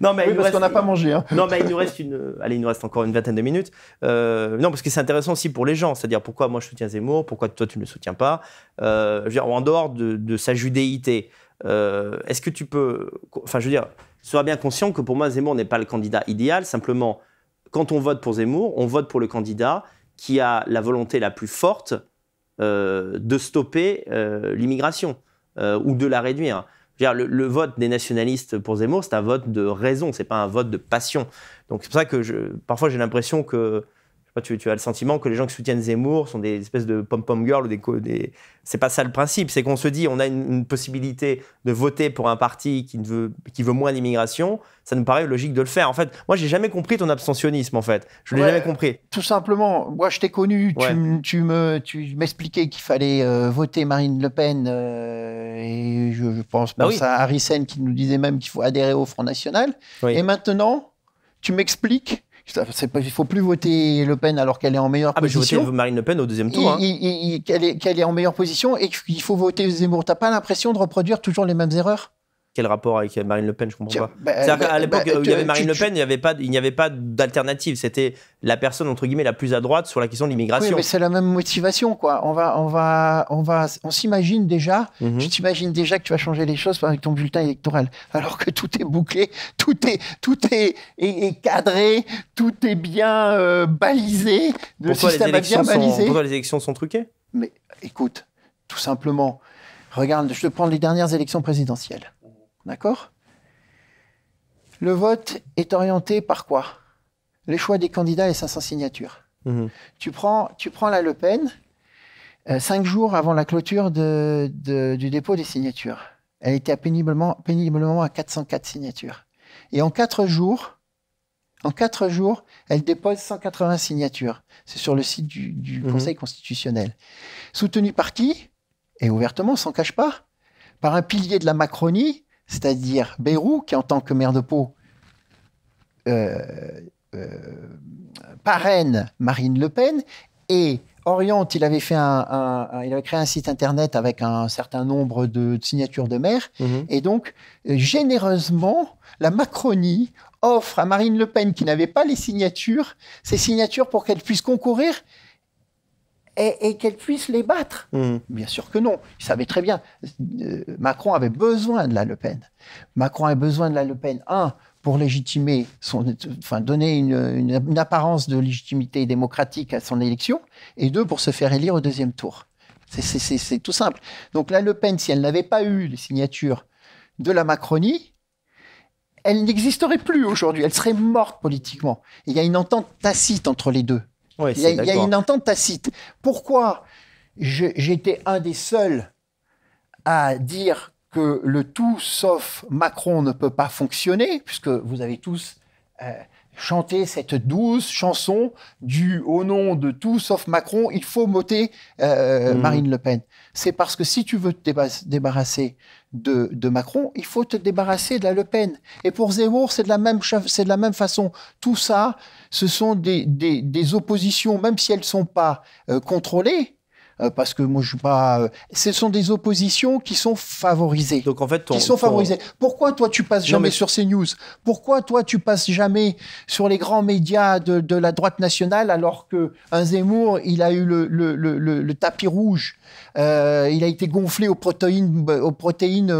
non, mais il parce qu'on n'a pas mangé. Hein. non, mais il nous reste une. il nous reste encore une vingtaine de minutes. Euh, non, parce que c'est intéressant aussi pour les gens. C'est-à-dire pourquoi moi je soutiens Zemmour, pourquoi toi tu ne le soutiens pas. Euh, je veux dire, en dehors de, sa judéité, euh, est-ce que tu peux. Enfin, je veux dire, sois bien conscient que pour moi Zemmour n'est pas le candidat idéal. Simplement, quand on vote pour Zemmour, on vote pour le candidat qui a la volonté la plus forte de stopper l'immigration ou de la réduire le, vote des nationalistes pour Zemmour, c'est un vote de raison, c'est pas un vote de passion. Donc c'est pour ça que parfois j'ai l'impression que tu, as le sentiment que les gens qui soutiennent Zemmour sont des espèces de pom-pom girls ou des. C'est pas ça le principe. C'est qu'on se dit, on a une, possibilité de voter pour un parti qui, veut, qui veut moins d'immigration. Ça nous paraît logique de le faire. En fait, moi, j'ai jamais compris ton abstentionnisme, en fait. Je l'ai jamais compris. Tout simplement. Moi, je t'ai connu. Tu, me, m'expliquais qu'il fallait euh, voter Marine Le Pen. Euh, et je, pense, bah à Harrison qui nous disait même qu'il faut adhérer au Front National. Et maintenant, tu m'expliques il faut plus voter Le Pen alors qu'elle est en meilleure position. Ah, mais Marine Le Pen au deuxième tour. Hein. Qu'elle est, est, en meilleure position et qu'il faut voter Zemmour. T'as pas l'impression de reproduire toujours les mêmes erreurs quel rapport avec euh, Marine Le Pen Je comprends pas. Bah, à bah, l'époque bah, où il y avait Marine Le Pen, il n'y avait pas, il n'y avait pas d'alternative. C'était la personne entre guillemets la plus à droite sur la question de l'immigration. mais c'est la même motivation, quoi. On va, on va, on va, on s'imagine déjà. Je mhm. t'imagine déjà que tu vas changer les choses avec ton bulletin électoral, alors que tout est bouclé, tout est, tout est, est, cadré, tout est bien euh, balisé. Le système les bien balisé. pourquoi les élections sont truquées Mais écoute, tout simplement, regarde, je te prends les dernières élections présidentielles D'accord Le vote est orienté par quoi Le choix des candidats et 500 signatures. Mhm. Tu, prends, tu prends la Le Pen, euh, cinq jours avant la clôture du dépôt des signatures. Elle était péniblement, à 404 signatures. Et en quatre jours, en quatre jours, elle dépose 180 signatures. C'est sur le site du, mhm. Conseil constitutionnel. Soutenue par qui Et ouvertement, on s'en cache pas. Par un pilier de la Macronie c'est-à-dire Beyrouth, qui en tant que maire de Pau euh, euh, parraine Marine Le Pen, et Orient, il avait, fait il créé un site internet avec un certain nombre de, signatures de maires, mhm. et donc euh, généreusement, la Macronie offre à Marine Le Pen, qui n'avait pas les signatures, ces signatures pour qu'elle puisse concourir et, qu'elle puisse les battre. Mmh. Bien sûr que non. Il savait très bien. Euh, Macron avait besoin de la Le Pen. Macron avait besoin de la Le Pen, un, pour légitimer, son, enfin, donner une, une, apparence de légitimité démocratique à son élection, et deux, pour se faire élire au deuxième tour. C'est tout simple. Donc la Le Pen, si elle n'avait pas eu les signatures de la Macronie, elle n'existerait plus aujourd'hui, elle serait morte politiquement. Il y a une entente tacite entre les deux il, y a, une entente tacite. Pourquoi j'étais un des seuls à dire que le tout sauf Macron ne peut pas fonctionner, puisque vous avez tous euh, chanté cette douce chanson du au nom de tout sauf Macron, il faut moter euh, mmh. Marine Le Pen. C'est parce que si tu veux te débarrasser de, Macron, il faut te débarrasser de la Le Pen. Et pour Zemmour, c'est de la même, façon. Tout ça, ce sont des, oppositions, même si elles ne sont pas euh, contrôlées, euh, parce que moi je suis pas. Euh, ce sont des oppositions qui sont favorisées. Donc en fait, qui sont favorisées. Pourquoi toi tu passes jamais sur ces news Pourquoi toi tu passes jamais sur les grands médias de, la droite nationale alors que un Zemmour il a eu le, tapis rouge, euh, il a été gonflé aux protéines aux protéines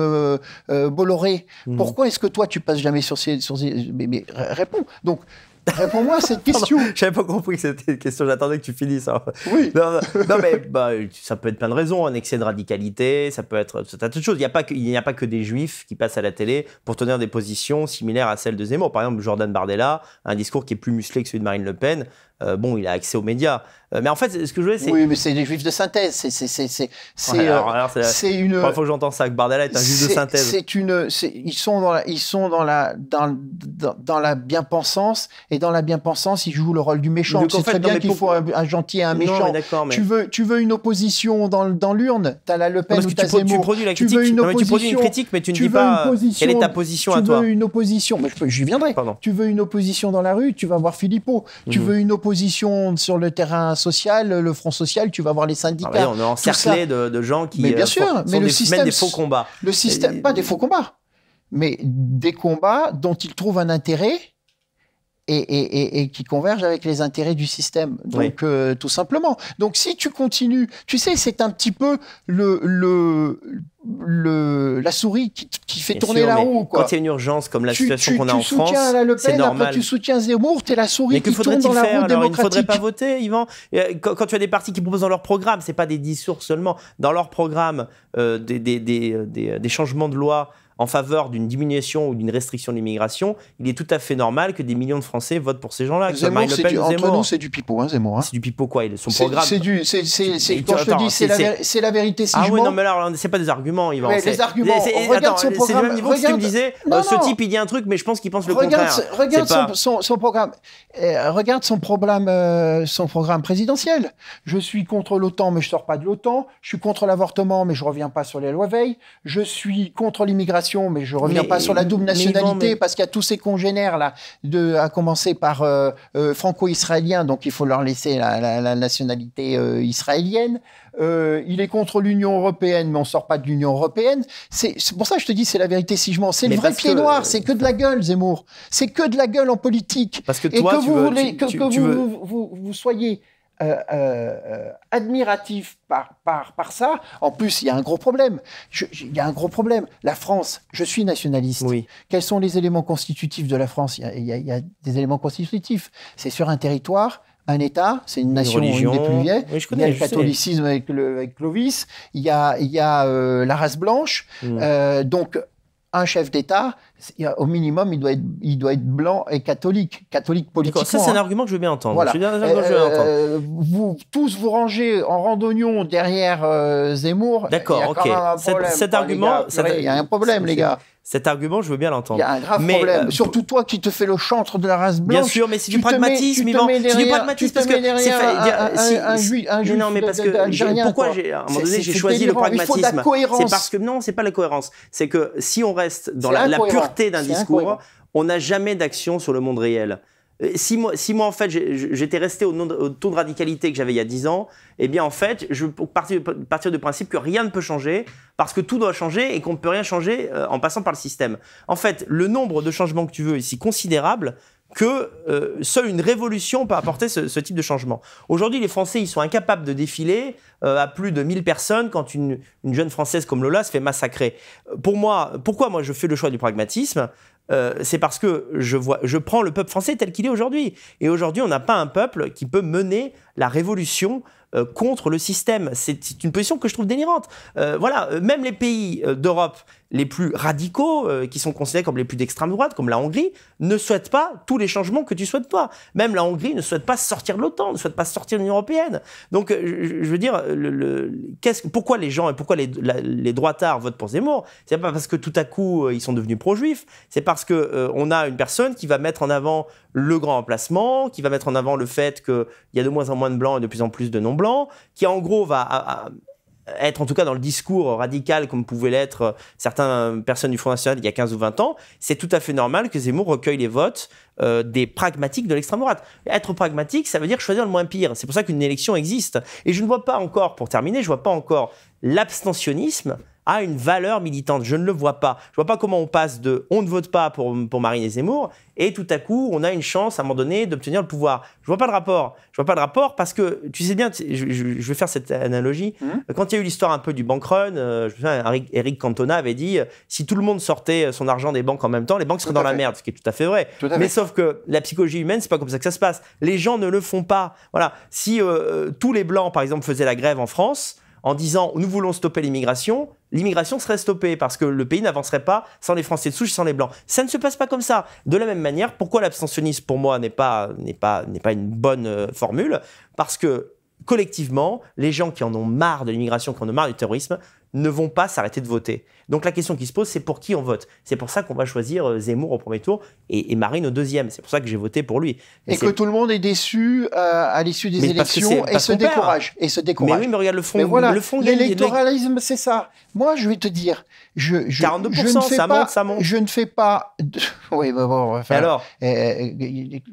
Bolloré. Hmm. Pourquoi est-ce que toi tu passes jamais sur ces, sur Mais, réponds. Donc Réponds-moi à cette question. J'avais pas compris que c'était une question, j'attendais que tu finisses. Hein. Oui. Non, mais bah, ça peut être plein de raisons, un excès de radicalité, ça peut être tas de choses. Il n'y a, pas a pas que des juifs qui passent à la télé pour tenir des positions similaires à celles de Zemmour. Par exemple, Jordan Bardella, un discours qui est plus musclé que celui de Marine Le Pen. Euh, bon, il a accès aux médias. Euh, mais en fait, ce que je voulais, c'est. Oui, mais c'est des juifs de synthèse. C'est c'est c'est euh, une. La fois que j'entends ça, que Bardella est un juif de synthèse. C'est une. Ils sont dans la, ils sont dans la dans, dans, la bien-pensance et dans la bien-pensance, ils jouent le rôle du méchant. C'est très bien qu'il faut un, gentil et un méchant. Tu veux tu veux une opposition dans dans l'urne. T'as la Le Pen ou Tu produis la Tu, veux une opposition, tu produis une critique, mais tu ne dis pas quelle est ta position à toi. Tu veux une opposition. Mais je viendrai. Tu veux une opposition dans la rue. Tu vas voir Philippot. Tu mhm. veux une opposition sur le terrain social, le Front social, tu vas voir les syndicats. Ah bah on est encerclé de, gens qui mais bien euh, sûr, mais le des, système, des faux combats. Le système, pas des faux combats, mais des combats dont ils trouvent un intérêt et, qui convergent avec les intérêts du système. Donc, euh, tout simplement. Donc, si tu continues, tu sais, c'est un petit peu le, la souris qui, fait tourner la roue. Quand il y a une urgence comme la situation qu'on a en France, tu soutiens Le Pen, après tu soutiens Zemmour, t'es la souris qui tourne dans la roue démocratique. Il ne faudrait pas voter, Yvan. Euh, quand, tu as des partis qui proposent dans leur programme, c'est pas des discours seulement, dans leur programme euh, des, des, des, changements de loi en faveur d'une diminution ou d'une restriction de l'immigration, il est tout à fait normal que des millions de Français votent pour ces gens-là. Zemmour, c'est du, Zemmour. c'est du pipeau, hein, Zemmour. Hein. C'est du pipeau, quoi. Son programme. C'est C'est, quand je te dis, c'est, la, vérité. Si ah oui, non, mais là, c'est pas des arguments, Yvan. les arguments. On regarde son programme. Même niveau regarde, que tu me disais, ce type, il dit un truc, mais je pense qu'il pense le contraire. Regarde son, programme. Eh, regarde son programme, euh, son programme présidentiel. Je suis contre l'OTAN, mais je sors pas de l'OTAN. Je suis contre l'avortement, mais je reviens pas sur les lois Veil. Je suis contre l'immigration mais je reviens pas sur la double nationalité, parce qu'il y a tous ces congénères, là, de, à commencer par euh, euh, franco-israéliens, donc il faut leur laisser la, nationalité euh, israélienne. il est contre l'Union européenne, mais on sort pas de l'Union européenne. C'est pour ça que je te dis, c'est la vérité si je mens. C'est le vrai pied noir, c'est que de la gueule, Zemmour. C'est que de la gueule en politique. Parce que Et que vous que, vous soyez euh, euh, euh, admiratif par, par, par, ça. En plus, il y a un gros problème. il y a un gros problème. La France, je suis nationaliste. Quels sont les éléments constitutifs de la France il y, a, des éléments constitutifs. C'est sur un territoire. Un État, c'est une, nation, des plus vieilles. il y a le catholicisme avec, Clovis, il y a, il y la race blanche. Hmm. donc, un chef d'État, au minimum, il doit, être, blanc et catholique, catholique politiquement. Ça, c'est un hein. argument que je veux bien entendre. vous tous vous rangez en randonnion derrière euh, Zemmour. D'accord, ok. Cet, cet argument, il y a un problème, les gars. Cet argument, je veux bien l'entendre. Il y a un grave problème. Euh, Surtout toi qui te fais le chantre de la race blanche. Bien sûr, mais c'est du pragmatisme, Yvan. C'est du pragmatisme parce que c'est un, juif, un juif. Non, mais parce que pourquoi j'ai à un moment donné j'ai choisi le pragmatisme C'est parce que non, c'est pas la cohérence. C'est que si on reste dans la pureté d'un discours, on n'a jamais d'action sur le monde réel. Euh, si moi, en fait j'étais resté au, taux de radicalité que j'avais il y a 10 ans, eh bien en fait je partir, partir du principe que rien ne peut changer parce que tout doit changer et qu'on ne peut rien changer euh, en passant par le système. En fait, le nombre de changements que tu veux est si considérable que euh, seule une révolution peut apporter ce, type de changement. Aujourd'hui, les Français, ils sont incapables de défiler à plus de 1000 personnes quand une, une, jeune Française comme Lola se fait massacrer. Pour moi, pourquoi moi je fais le choix du pragmatisme euh, c'est parce que je, je prends le peuple français tel qu'il est aujourd'hui. Et aujourd'hui, on n'a pas un peuple qui peut mener la révolution euh, contre le système. C'est une position que je trouve délirante. Euh, voilà, euh, même les pays d'Europe les plus radicaux, qui sont considérés comme les plus d'extrême droite, comme la Hongrie, ne souhaitent pas tous les changements que tu souhaites pas. Même la Hongrie ne souhaite pas sortir de l'OTAN, ne souhaite pas sortir de l'Union européenne. Donc, je, veux dire, pourquoi les gens et pourquoi les, les droitards votent pour Zemmour C'est pas parce que tout à coup ils sont devenus pro-juifs, c'est parce que on a une personne qui va mettre en avant le grand emplacement, qui va mettre en avant le fait qu'il y a de moins en moins de blancs et de plus en plus de non-blancs, qui en gros va être en tout cas dans le discours radical comme pouvaient l'être euh, certaines personnes du Front National il y a 15 ou 20 ans, c'est tout à fait normal que Zemmour recueille les votes euh, des pragmatiques de l'extrême droite. Être pragmatique, ça veut dire choisir le moins pire. C'est pour ça qu'une élection existe. Et je ne vois pas encore, pour terminer, je ne vois pas encore l'abstentionnisme a une valeur militante. Je ne le vois pas. Je vois pas comment on passe de on ne vote pas pour, pour Marine Zemmour et tout à coup on a une chance à un moment donné d'obtenir le pouvoir. Je vois pas le rapport. Je vois pas le rapport parce que tu sais bien, je, vais faire cette analogie. Mmh. Quand il y a eu l'histoire un peu du bank run, euh, Eric Cantona avait dit euh, si tout le monde sortait euh, son argent des banques en même temps, les banques seraient dans la merde, ce qui est tout à fait vrai. Mais sauf que la psychologie humaine, c'est pas comme ça que ça se passe. Les gens ne le font pas. Voilà. Si tous les blancs par exemple faisaient la grève en France en disant nous voulons stopper l'immigration, l'immigration serait stoppée parce que le pays n'avancerait pas sans les Français de souche sans les Blancs. Ça ne se passe pas comme ça. De la même manière, pourquoi l'abstentionnisme, pour moi, n'est pas, une bonne euh, formule Parce que collectivement, les gens qui en ont marre de l'immigration, qui en ont marre du terrorisme, ne vont pas s'arrêter de voter. Donc la question qui se pose, c'est pour qui on vote. C'est pour ça qu'on va choisir euh, Zemmour au premier tour et, Marine au deuxième. C'est pour ça que j'ai voté pour lui. et que tout le monde est déçu euh, à, l'issue des élections et se décourage. Et se décourage. Mais oui, mais regarde le fond. le fond l'électoralisme, c'est ça. Moi, je vais te dire, je, je, 42%, ne fais ça pas, monte, ça monte. Je ne fais pas. oui, alors, euh,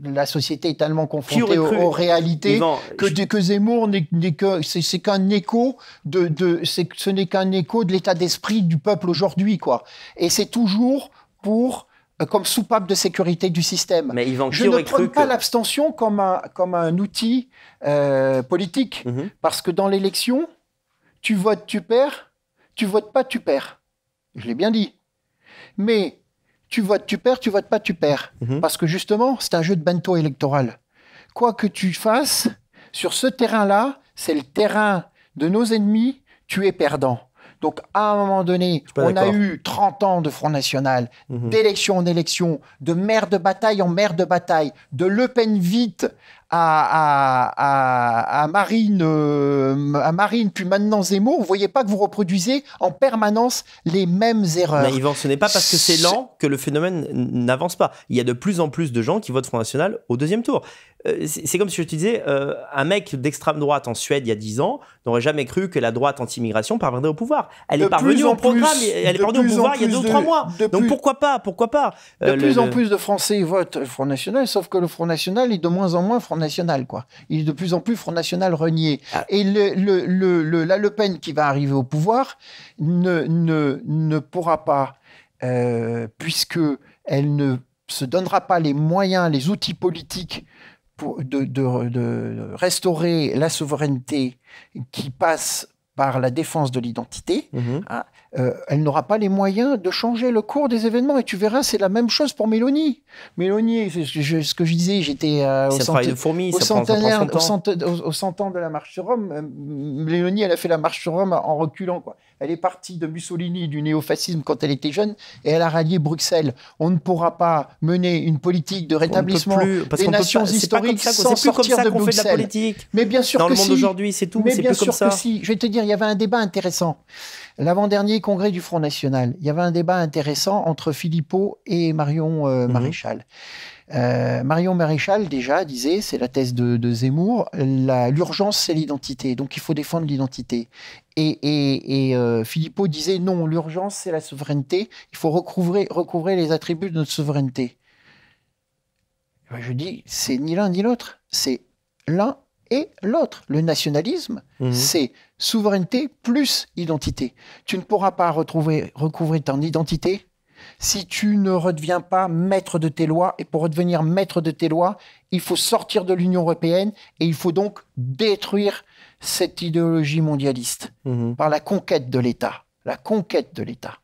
la société est tellement confrontée aux, réalités que, Zemmour n'est que c'est qu'un écho de, de ce n'est qu'un écho de l'état d'esprit du peuple aujourd'hui, quoi. Et c'est toujours pour euh, comme soupape de sécurité du système. Mais Je ne prends pas l'abstention comme un, comme un outil euh, politique, mhm. parce que dans l'élection, tu votes, tu perds, tu votes pas, tu perds. Je l'ai bien dit. Mais tu votes, tu perds, tu votes pas, tu perds. Mhm. Parce que justement, c'est un jeu de bento électoral. Quoi que tu fasses, sur ce terrain-là, c'est le terrain de nos ennemis, tu es perdant. Donc, à un moment donné, on a eu 30 ans de Front National, mhm. d'élection en élection, de maire de bataille en maire de bataille, de Le Pen vite à, Marine, euh, à Marine, puis maintenant Zemmour, vous voyez pas que vous reproduisez en permanence les mêmes erreurs. Mais ce n'est pas parce que c'est lent que le phénomène n'avance pas. Il y a de plus en plus de gens qui votent Front National au deuxième tour. Euh, c'est comme si je te disais, euh, un mec d'extrême droite en Suède il y a 10 ans n'aurait jamais cru que la droite anti-immigration parviendrait au pouvoir. Elle est parvenue au programme, elle est parvenue au pouvoir il y a deux ou trois mois. Donc pourquoi pas Pourquoi pas De euh, plus en plus de Français votent le Front National, sauf que le Front National est de moins en moins Front National. Quoi. Il est de plus en plus Front National renié. Ah. Et le, la Le Pen qui va arriver au pouvoir ne, ne, ne pourra pas, puisqu'elle puisque elle ne se donnera pas les moyens, les outils politiques pour, de, restaurer la souveraineté qui passe par la défense de l'identité, mhm. ah, euh, elle n'aura pas les moyens de changer le cours des événements. Et tu verras, c'est la même chose pour Mélanie. Mélanie, c'est ce que je disais, j'étais euh, au, centenaire, cent ans de la marche sur Rome. Euh, Mélanie, elle a fait la marche sur Rome en reculant. Quoi. Elle est partie de Mussolini, du néofascisme quand elle était jeune, et elle a rallié Bruxelles. On ne pourra pas mener une politique de rétablissement des nations historiques sans plus sortir comme de Bruxelles. la politique. Mais bien sûr Dans le monde aujourd'hui, c'est tout. Mais bien sûr comme ça. Je vais te dire, il y avait un débat intéressant. L'avant-dernier congrès du Front National, il y avait un débat intéressant entre Philippot et Marion euh, mhm. Maréchal. Euh, Marion Maréchal, déjà, disait, c'est la thèse de, de Zemmour, l'urgence, c'est l'identité. Donc, il faut défendre l'identité. Et, euh, Philippot disait, non, l'urgence, c'est la souveraineté. Il faut recouvrer, les attributs de notre souveraineté. je dis, c'est ni l'un ni l'autre. C'est l'un et l'autre. Le nationalisme, mhm. c'est souveraineté plus identité. Tu ne pourras pas retrouver, recouvrer ton identité si tu ne redeviens pas maître de tes lois, et pour redevenir maître de tes lois, il faut sortir de l'Union européenne et il faut donc détruire cette idéologie mondialiste mhm. par la conquête de l'État. La conquête de l'État.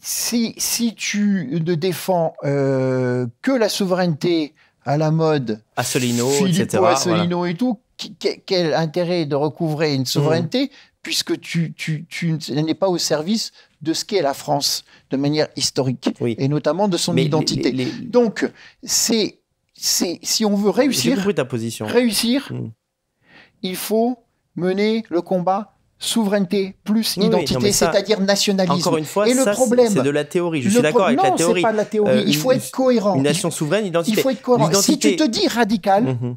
Si, tu ne défends euh, que la souveraineté à la mode Asselineau, solino etc. et tout, quel intérêt de recouvrer une souveraineté mm. puisque tu, n'es pas au service de ce qu'est la France de manière historique et notamment de son identité. Donc, c'est si on veut réussir, ta position. réussir, mm. il faut mener le combat souveraineté plus identité, c'est-à-dire nationalisme. Encore une fois, et le problème, c'est de la théorie. Je suis d'accord avec la théorie. Euh, il faut être cohérent. Une nation souveraine, identité. Il faut être cohérent. Si tu te dis radical, mhm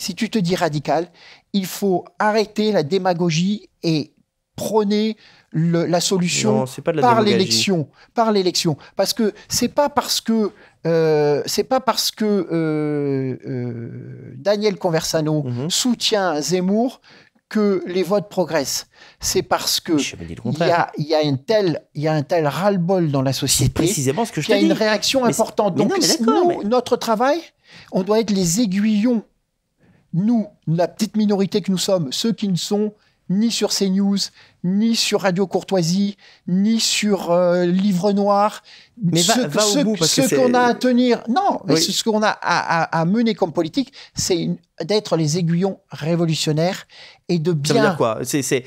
si tu te dis radical, il faut arrêter la démagogie et prôner la solution par l'élection, par l'élection, parce que c'est pas parce que euh, c'est pas parce que euh, euh, Daniel Conversano mhm. soutient Zemmour que les votes progressent. C'est parce que il y a, un tel, il un ras-le-bol dans la société. Précisément ce que je Il y a une réaction importante. Donc notre travail, on doit être les aiguillons nous, la petite minorité que nous sommes, ceux qui ne sont ni sur CNews, ni sur Radio Courtoisie, ni sur euh, Livre Noir. Mais ce, qu'on a à tenir, non, mais ce, qu'on a à, à, mener comme politique, c'est une d'être les aiguillons révolutionnaires et de bien. Ça veut dire quoi C'est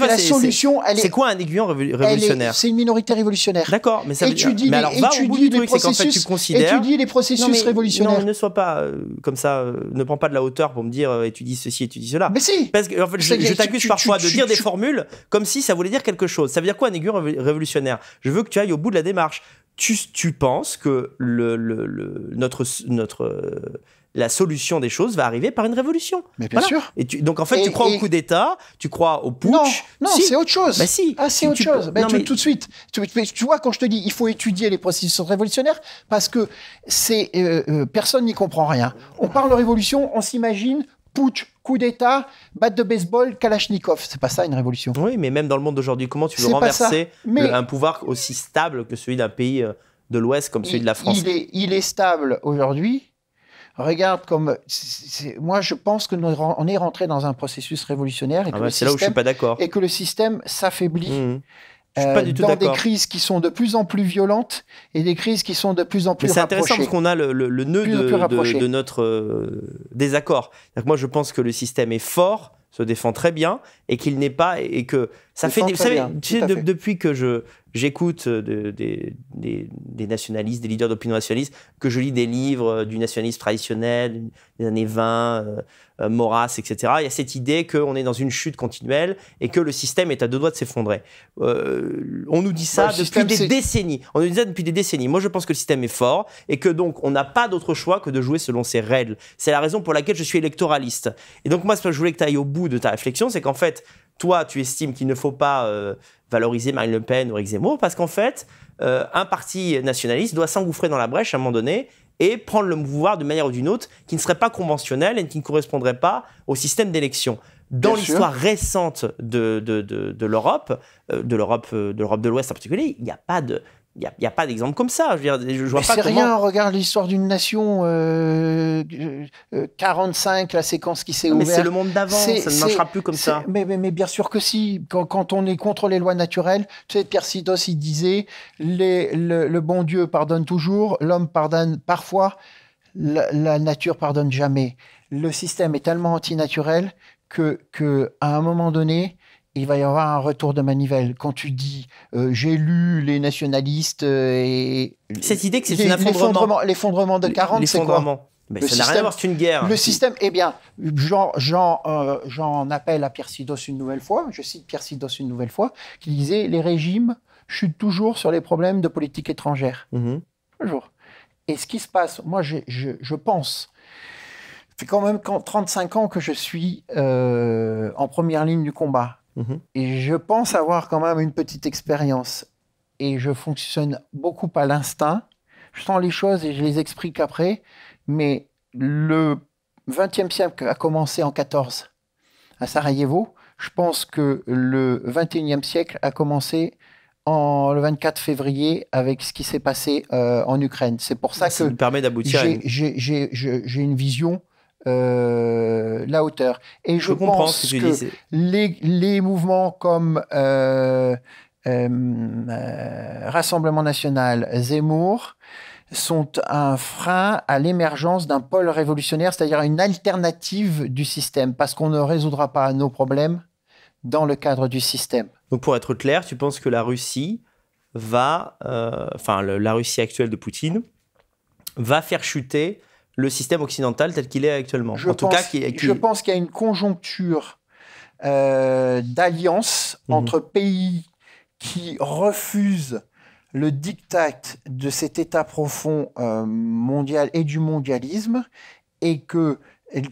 la solution. C'est quoi un aiguillon révolutionnaire C'est une minorité révolutionnaire. D'accord, mais ça veut dire. Les, mais alors, les processus. En tu considères. les processus révolutionnaires. Non, ne sois pas euh, comme ça. Euh, ne prends pas de la hauteur pour me dire euh, étudie ceci, étudie cela. Mais si. Parce que je, t'accuse parfois de dire des formules comme si ça voulait dire quelque chose. Ça veut dire quoi un aiguillon révolutionnaire Je veux que tu ailles au bout de la démarche. Tu, penses que notre notre la solution des choses va arriver par une révolution. Mais bien sûr. Et donc en fait, tu crois au coup d'État, tu crois au putsch. Non, c'est autre chose. Mais bah, si. Ah, c'est autre chose. mais... Tout de suite. Tu, vois, quand je te dis, il faut étudier les processus révolutionnaires parce que c'est euh, euh, personne n'y comprend rien. On parle de révolution, on s'imagine putsch, coup d'État, batte de baseball, Kalachnikov. C'est pas ça une révolution. Oui, mais même dans le monde d'aujourd'hui, comment tu veux renverser un pouvoir aussi stable que celui d'un pays euh, de l'Ouest comme celui de la France il est stable aujourd'hui regarde comme. moi, je pense que nous, on est rentré dans un processus révolutionnaire. Et ah que bah, le système, Et que le système s'affaiblit. Mmh. Euh, dans des crises qui sont de plus en plus violentes et des crises qui sont de plus en plus Mais c'est intéressant parce qu'on a le, nœud de, notre euh, désaccord. moi, je pense que le système est fort, se défend très bien et qu'il n'est pas et que ça fait, des, depuis que je j'écoute euh, de, des, nationalistes, des leaders d'opinion nationaliste, que je lis des livres euh, du nationalisme traditionnel des années 20, Moras, euh, Maurras, etc. Il y a cette idée qu'on est dans une chute continuelle et que le système est à deux doigts de s'effondrer. on nous dit ça depuis des décennies. On nous dit ça depuis des décennies. Moi, je pense que le système est fort et que donc on n'a pas d'autre choix que de jouer selon ses règles. C'est la raison pour laquelle je suis électoraliste. Et donc moi, ce que je voulais que tu ailles au bout de ta réflexion, c'est qu'en fait, toi, tu estimes qu'il ne faut pas euh, valoriser Marine Le Pen ou Eric Zemmour, parce qu'en fait, euh, un parti nationaliste doit s'engouffrer dans la brèche à un moment donné et prendre le pouvoir de manière ou d'une autre qui ne serait pas conventionnelle et qui ne correspondrait pas au système d'élection. Dans l'histoire récente de, de, l'Europe, euh, de l'Europe de l'Ouest en particulier, il n'y a pas de il n'y a, a, pas d'exemple comme ça. Je, veux dire, vois pas comment... rien, regarde l'histoire d'une nation. 45, euh, euh, euh, la séquence qui s'est ouverte. Mais c'est le monde d'avant, ça ne marchera plus comme ça. Mais, mais, bien sûr que si. Quand, on est contre les lois naturelles, tu sais, il disait les, le, bon Dieu pardonne toujours, l'homme pardonne parfois, la, nature pardonne jamais. Le système est tellement antinaturel que, que à un moment donné, il va y avoir un retour de manivelle. Quand tu dis euh, j'ai lu les nationalistes euh, et. Cette idée que c'est un effondrement. L'effondrement de 40, c'est quoi mais ça n'a rien à voir, c'est une guerre. Le système, eh bien, j'en euh, appelle à Pierre une nouvelle fois, je cite Pierre une nouvelle fois, qui disait Les régimes chutent toujours sur les problèmes de politique étrangère. Toujours. Mhm. Et ce qui se passe, moi, je, pense, c'est quand même 35 ans que je suis en première ligne du combat. Mhm. Et je pense avoir quand même une petite expérience. Et je fonctionne beaucoup à l'instinct. Je sens les choses et je les explique après. Mais le 20e siècle a commencé en 14 à Sarajevo. Je pense que le 21e siècle a commencé en, le 24 février avec ce qui s'est passé euh, en Ukraine. C'est pour ça, ça que j'ai une vision euh, la hauteur. Et je, comprends pense que, les, les, mouvements comme euh, euh, Rassemblement national, Zemmour, sont un frein à l'émergence d'un pôle révolutionnaire, c'est-à-dire une alternative du système, parce qu'on ne résoudra pas nos problèmes dans le cadre du système. Donc pour être clair, tu penses que la Russie va, enfin la Russie actuelle de Poutine, va faire chuter le système occidental tel qu'il est actuellement. Je en pense, cas, je pense qu'il y a une conjoncture euh, d'alliance mhm. entre pays qui refusent le diktat de cet état profond euh, mondial et du mondialisme et que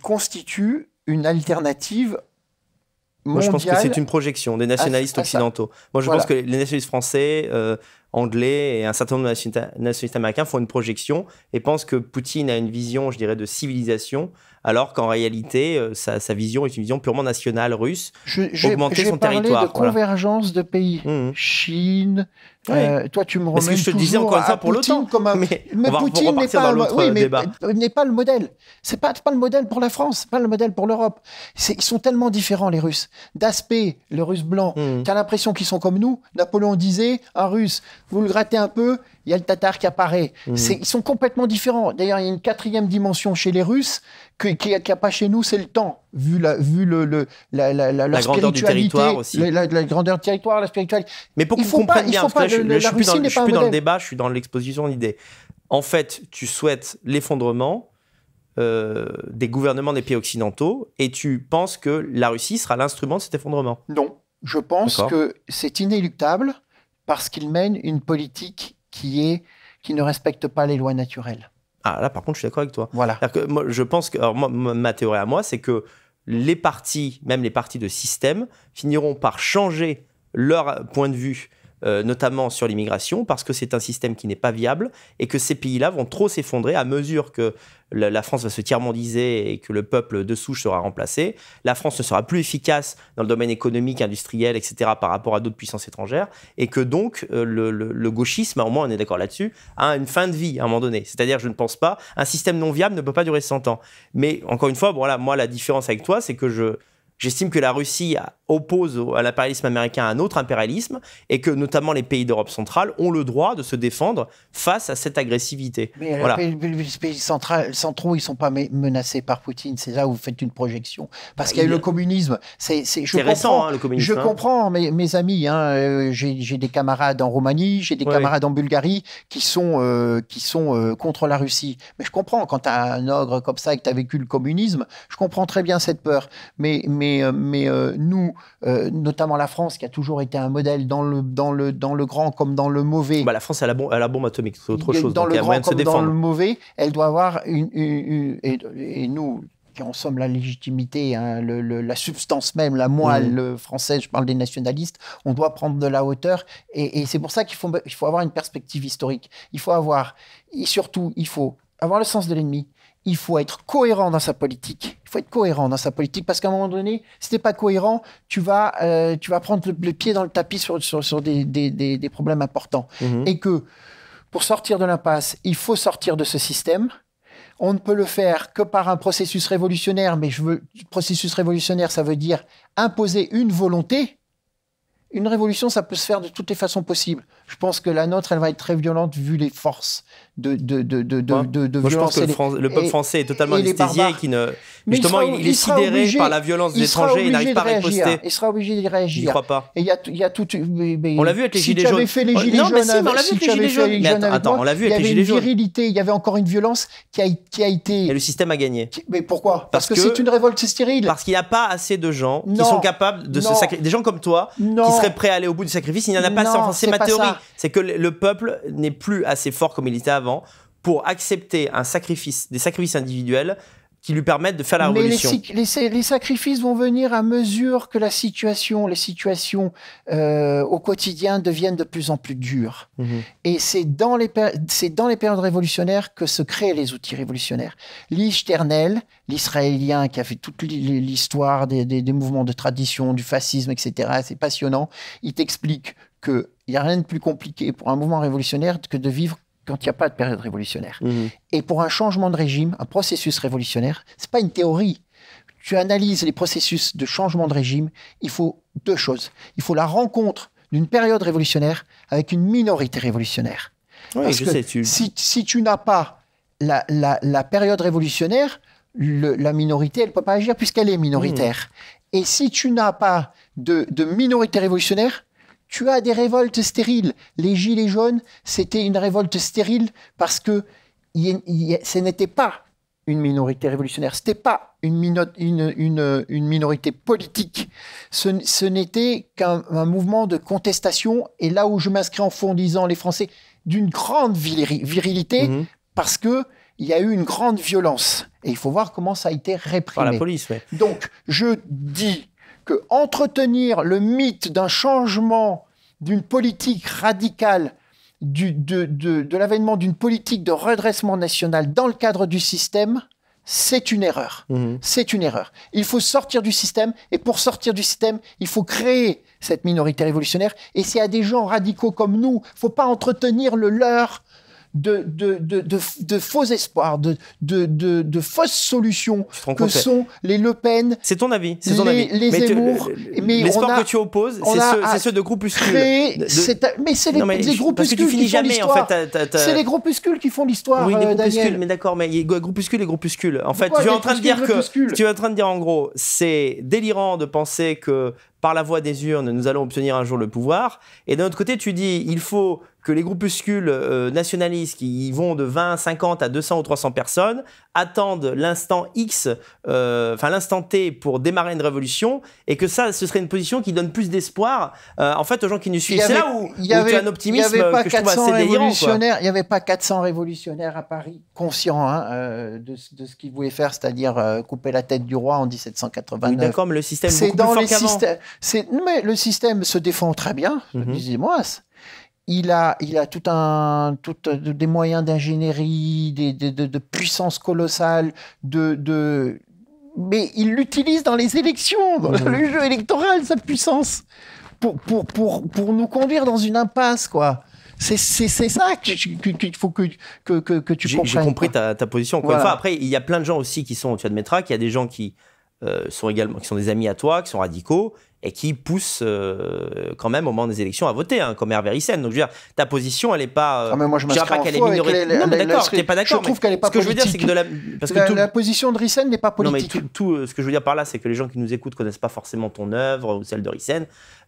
constitue une alternative moi, je pense que c'est une projection des ah, nationalistes occidentaux. Moi, je pense que les nationalistes français, euh, anglais et un certain nombre de nationalistes américains font une projection et pensent que Poutine a une vision, je dirais, de civilisation, alors qu'en réalité, euh, sa, vision est une vision purement nationale russe, je, augmenter son territoire. J'ai parlé de convergence de pays. Mmh. Chine, euh, toi, tu me remets. Parce que je te disais encore ça pour l'OTAN. Mais, Poutine euh, euh, n'est pas, le... modèle. C'est pas, pas le modèle pour la France, pas le modèle pour l'Europe. Ils sont tellement différents, les Russes. D'aspect, le Russe blanc, tu hmm. as l'impression qu'ils sont comme nous. Napoléon disait un Russe, vous le grattez un peu, il y a le Tatar qui apparaît. Hmm. Ils sont complètement différents. D'ailleurs, il y a une quatrième dimension chez les Russes qu'il qui, n'y a pas chez nous, c'est le temps. Vu la, vu le, la, grandeur du territoire aussi. La, grandeur du territoire, la spiritualité. Mais pour qu'on comprenne bien, pas je, ne suis plus, dans, le débat, je suis dans l'exposition d'idées. En fait, tu souhaites l'effondrement euh, des gouvernements des pays occidentaux et tu penses que la Russie sera l'instrument de cet effondrement Non, je pense que c'est inéluctable parce qu'il mène une politique qui, est, qui ne respecte pas les lois naturelles. Ah là, par contre, je suis d'accord avec toi. Voilà. je pense que alors, ma théorie à moi, c'est que les partis, même les partis de système, finiront par changer leur point de vue euh, notamment sur l'immigration, parce que c'est un système qui n'est pas viable et que ces pays-là vont trop s'effondrer à mesure que la, France va se tiers-mondiser et que le peuple de souche sera remplacé. La France ne sera plus efficace dans le domaine économique, industriel, etc. par rapport à d'autres puissances étrangères et que donc euh, le, gauchisme, au moins on est d'accord là-dessus, a une fin de vie à un moment donné. C'est-à-dire, je ne pense pas, un système non viable ne peut pas durer 100 ans. Mais encore une fois, voilà, moi la différence avec toi, c'est que je j'estime que la Russie a, oppose à l'impérialisme américain un autre impérialisme et que notamment les pays d'Europe centrale ont le droit de se défendre face à cette agressivité. Mais les pays centraux, ils ne sont pas menacés par Poutine. C'est là où vous faites une projection. Parce bah, qu'il y a eu le communisme. C'est récent, hein, le communisme. Je hein. comprends, mes, amis. Hein, euh, j'ai des camarades en Roumanie, j'ai des camarades en Bulgarie qui sont, euh, qui sont euh, contre la Russie. Mais je comprends, quand tu as un ogre comme ça et que tu as vécu le communisme, je comprends très bien cette peur. Mais, mais, mais nous, euh, notamment la France, qui a toujours été un modèle dans le, dans le, dans le grand comme dans le mauvais. Bah, la France a la, bombe, a la bombe atomique, c'est autre chose. Dans le grand comme dans le mauvais, elle doit avoir une, et, nous, qui en sommes la légitimité, hein, la substance même, la moelle mmh. française, je parle des nationalistes, on doit prendre de la hauteur. Et, et c'est pour ça qu'il faut, il faut avoir une perspective historique. Il faut avoir, et surtout, il faut avoir le sens de l'ennemi il faut être cohérent dans sa politique. Il faut être cohérent dans sa politique parce qu'à un moment donné, si t'es pas cohérent, tu vas, euh, tu vas prendre le, pied dans le tapis sur, des, problèmes importants. Mhm. Et que pour sortir de l'impasse, il faut sortir de ce système. On ne peut le faire que par un processus révolutionnaire, mais je veux processus révolutionnaire, ça veut dire imposer une volonté. Une révolution, ça peut se faire de toutes les façons possibles. Je pense que la nôtre, elle va être très violente vu les forces de, de, de, de, de, de, Moi, Je pense que le, peuple français est totalement anesthésié qui ne. justement, il, est sidéré par la violence des étrangers, il n'arrive pas à riposter. Il sera obligé de réagir. Je ne crois pas. Et il y a, tout. on l'a vu avec les Gilets jaunes. Fait les oh, gilets non, mais si, on l'a vu avec les Gilets jaunes. Mais attends, on l'a vu avec les Gilets jaunes. Il y avait virilité, il y avait encore une violence qui a, qui a été. Et le système a gagné. mais pourquoi Parce, que, c'est une révolte stérile. Parce qu'il n'y a pas assez de gens qui sont capables de se sacrifier. Des gens comme toi qui seraient prêts à aller au bout du sacrifice, il n'y en a pas assez. Enfin, c'est ma théorie c'est que le peuple n'est plus assez fort comme il était avant pour accepter un sacrifice, des sacrifices individuels qui lui permettent de faire la révolution. Les, sacrifices vont venir à mesure que la situation, les situations euh, au quotidien deviennent de plus en plus dures. Mmh. Et c'est dans, les, périodes révolutionnaires que se créent les outils révolutionnaires. Lichternel, l'Israélien qui a fait toute l'histoire des, des, mouvements de tradition, du fascisme, etc., c'est passionnant, il t'explique qu'il n'y a rien de plus compliqué pour un mouvement révolutionnaire que de vivre quand il n'y a pas de période révolutionnaire. Mmh. Et pour un changement de régime, un processus révolutionnaire, c'est pas une théorie. Tu analyses les processus de changement de régime, il faut deux choses. Il faut la rencontre d'une période révolutionnaire avec une minorité révolutionnaire. Si, tu n'as pas la, période révolutionnaire, la minorité, elle ne peut pas agir puisqu'elle est minoritaire. Mmh. Et si tu n'as pas de minorité révolutionnaire, tu as des révoltes stériles. Les Gilets jaunes, c'était une révolte stérile parce que ce n'était pas une minorité révolutionnaire, ce n'était pas une, minorité politique, ce, n'était qu'un mouvement de contestation, et là où je m'inscris en fond, disant les Français, d'une grande virilité, mhm. parce que il y a eu une grande violence. Et il faut voir comment ça a été réprimé. Par la police, oui. Donc, je dis entretenir le mythe d'un changement, d'une politique radicale, de, l'avènement d'une politique de redressement national dans le cadre du système, c'est une erreur. Mhm. C'est une erreur. Il faut sortir du système, et pour sortir du système, il faut créer cette minorité révolutionnaire. Et c'est à des gens radicaux comme nous, il faut pas entretenir le leur de, de, de, de faux espoirs, de, fausses solutions que sont les Le Pen. C'est ton avis. C'est ton les, avis. Les mais les que tu opposes, c'est ceux, ceux, de groupuscules. mais c'est les, groupuscules qui font l'histoire. En fait, c'est les groupuscules qui font l'histoire. Oui, les euh, groupuscules, Daniel. mais d'accord, mais groupuscules et groupuscules. En fait, tu es en train de dire que. Tu es en train de dire en gros, c'est délirant de penser que par la voie des urnes, nous allons obtenir un jour le pouvoir. Et d'un autre côté, tu dis, il faut que les groupuscules euh, nationalistes qui vont de 20, 50 à 200 ou 300 personnes attendent l'instant X, euh, enfin l'instant T pour démarrer une révolution et que ça, ce serait une position qui donne plus d'espoir euh, en fait aux gens qui nous suivent. C'est là où, il y avait, un optimisme que je trouve assez délirant. Il n'y avait pas 400 révolutionnaires à Paris conscients hein, de, ce qu'ils voulaient faire, c'est-à-dire couper la tête du roi en 1789. Oui, d'accord, mais le système dans Mais le système se défend très bien, mm moi il a, il a tout un, tout, des moyens d'ingénierie, des, de, puissance colossale, de, mais il l'utilise dans les élections, dans mmh. le jeu électoral, sa puissance, pour, pour, pour, nous conduire dans une impasse, quoi. C'est ça qu'il faut que, que, tu comprennes. J'ai compris ta, position. après, il y a plein de gens aussi qui sont, tu admettras qu'il y a des gens qui euh, sont également, qui sont des amis à toi, qui sont radicaux et qui poussent euh, quand même au moment des élections à voter, hein, comme Hervé Ryssen. Donc je veux dire, ta position, elle n'est pas. Euh, ah, je ne pas qu'elle est minoritaire. Non, mais d'accord, pas d'accord. Je trouve qu'elle n'est pas. Ce politique. que je veux dire, c'est que la, parce que la position de Ryssen n'est pas politique. Non, mais tout, ce que je veux dire par là, c'est que les gens qui nous écoutent connaissent pas forcément ton œuvre ou celle de Ryssen.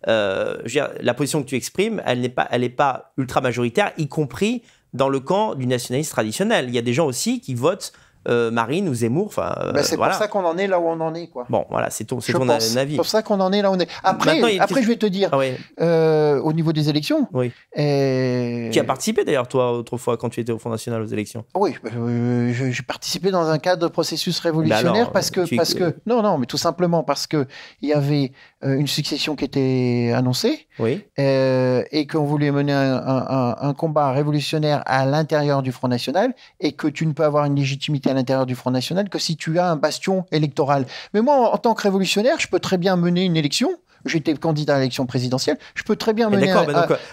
je veux dire, la position que tu exprimes, elle n'est pas, elle pas ultra majoritaire, y compris dans le camp du nationalisme traditionnel. Il y a des gens aussi qui votent euh, Marine ou Zemmour. Enfin, euh, ben, c'est pour ça qu'on en est là où on en est, quoi. Bon, voilà, c'est ton, avis. C'est pour ça qu'on en est là où on est. Après, après, je vais te dire, ah euh, au niveau des élections. Oui. Et... Qui participé d'ailleurs, toi, autrefois, quand tu étais au Front National aux élections Oui, j'ai participé dans un cadre de processus révolutionnaire bah parce que, parce que, non, non, mais tout simplement parce que il y avait euh, une succession qui était annoncée, euh, et qu'on voulait mener un, combat révolutionnaire à l'intérieur du Front National, et que tu ne peux avoir une légitimité à l'intérieur du Front National que si tu as un bastion électoral. Mais moi, en tant que révolutionnaire, je peux très bien mener une élection j'étais candidat à l'élection présidentielle, je peux très bien mener.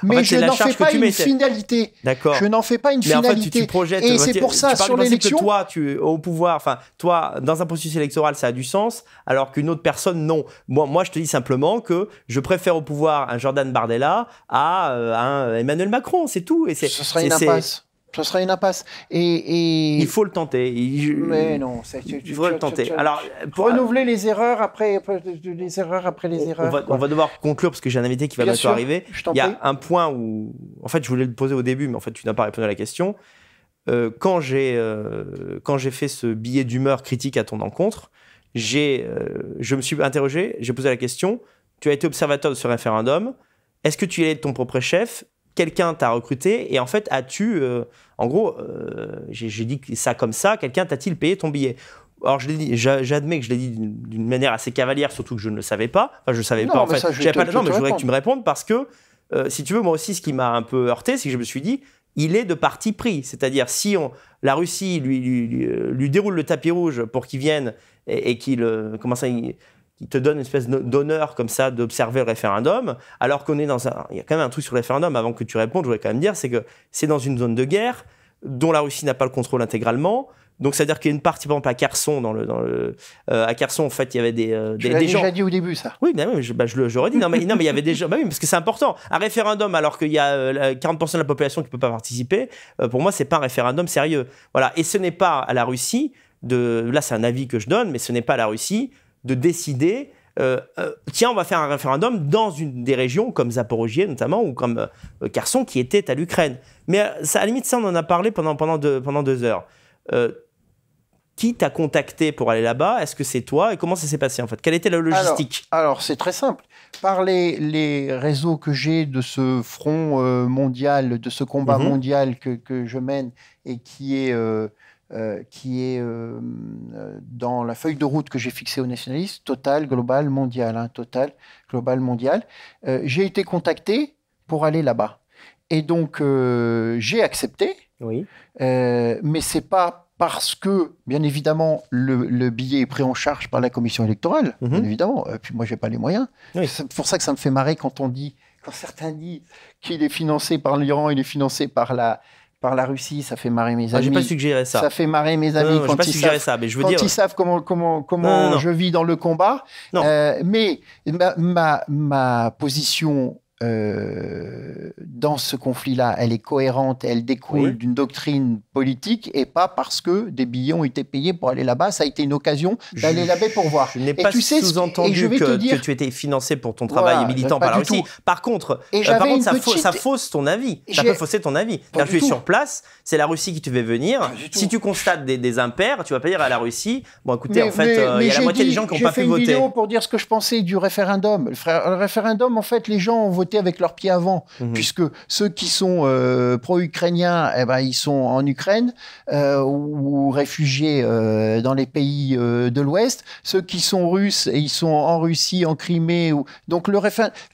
mais je n'en fais, pas une finalité. D'accord. Je n'en fais pas une finalité. Et c'est pour ça tu sur l'élection. Toi, tu au pouvoir, enfin toi, dans un processus électoral, ça a du sens, alors qu'une autre personne, non. Moi, moi, je te dis simplement que je préfère au pouvoir un Jordan Bardella à, euh, un Emmanuel Macron, c'est tout. Et c'est. Ce serait une impasse. Ce sera une impasse. Et, Il faut le tenter. Mais non, il faut le tenter. Alors, pour renouveler les erreurs après les erreurs après les on, erreurs. On va, devoir conclure parce que j'ai un invité qui va bientôt arriver. Il y a un point où, en fait, je voulais le poser au début, mais en fait, tu n'as pas répondu à la question. Euh, quand j'ai euh, quand j'ai fait ce billet d'humeur critique à ton encontre, j'ai euh, je me suis interrogé, j'ai posé la question. Tu as été observateur de ce référendum. Est-ce que tu es ton propre chef quelqu'un t'a recruté et en fait, as-tu, euh, en gros, euh, j'ai dit ça comme ça, quelqu'un t'a-t-il payé ton billet alors, j'admets que je l'ai dit d'une manière assez cavalière, surtout que je ne le savais pas. Enfin, je ne savais pas, en fait. n'ai pas temps, mais je voudrais que tu me répondes parce que, euh, si tu veux, moi aussi, ce qui m'a un peu heurté, c'est que je me suis dit, il est de parti pris. C'est-à-dire, si on, la Russie lui, lui, déroule le tapis rouge pour qu'il vienne et, qu'il. Comment ça qui te donne une espèce d'honneur comme ça d'observer le référendum, alors qu'on est dans un... Il y a quand même un truc sur le référendum, avant que tu répondes, je voulais quand même dire, c'est que c'est dans une zone de guerre dont la Russie n'a pas le contrôle intégralement, donc, c'est-à-dire qu'il y a une partie, par exemple, à Carson, dans le, dans le, euh, à Carson, en fait, il y avait des, euh, des, tu des gens. déjà dit au début, ça. Oui, mais je, bah, je, dit. Non mais, non, mais il y avait des gens. Bah oui, parce que c'est important. Un référendum, alors qu'il y a 40% euh, de la population qui ne peut pas participer, pour moi, c'est pas un référendum sérieux. Voilà. Et ce n'est pas à la Russie de. Là, c'est un avis que je donne, mais ce n'est pas à la Russie de décider euh, euh, tiens, on va faire un référendum dans une des régions, comme Zaporogier notamment, ou comme euh, Kherson, qui était à l'Ukraine. Mais à la limite, ça, on en a parlé pendant, pendant, deux, pendant deux heures. qui t'a contacté pour aller là-bas Est-ce que c'est toi Et comment ça s'est passé, en fait Quelle était la logistique Alors, c'est très simple. Par les, réseaux que j'ai de ce front mondial, de ce combat mhm. mondial que, que, je mène et qui est euh, qui est euh, euh, dans la feuille de route que j'ai fixée aux nationalistes, Total, Global, Mondial. Hein, total, Global, Mondial. j'ai été contacté pour aller là-bas. Et donc, j'ai accepté. Oui. mais c'est pas parce que, bien évidemment, le, billet est pris en charge par la commission électorale, mhm. bien évidemment. Et puis moi, j'ai pas les moyens. C'est pour ça que ça me fait marrer quand on dit, quand certains disent qu'il est financé par l'Iran, il est financé par la, par la Russie, ça fait marrer mes amis. Ah, je j'ai pas suggéré ça. Ça fait marrer mes amis quand, ils, savent, ça, je veux comment comment comment je vis dans le combat. Euh, mais ma, ma, position euh, dans ce conflit-là, elle est cohérente, elle découle d'une doctrine politique et pas parce que des billets ont été payés pour aller là-bas. Ça a été une occasion d'aller là-bas pour voir. Je n'ai pas tu sais, sous-entendu que, que, tu étais financé pour ton travail militant par la Russie. Par contre, euh, ça, fausse ton avis. Ça peut fausser ton avis. tu es sur place, c'est la Russie qui te fait venir. Si tu constates des, impairs, tu vas pas dire à la Russie bon, écoutez, en fait, euh, il y a la moitié des gens qui n'ont pas pu voter. pour dire ce que je pensais du référendum. Le, référendum, en fait, les gens ont voté avec leurs pieds avant, mhm. puisque ceux qui sont euh, pro-ukrainiens, eh ben, ils sont en Ukraine euh, ou réfugiés euh, dans les pays euh, de l'Ouest, ceux qui sont russes et ils sont en Russie, en Crimée. Ou... Donc le,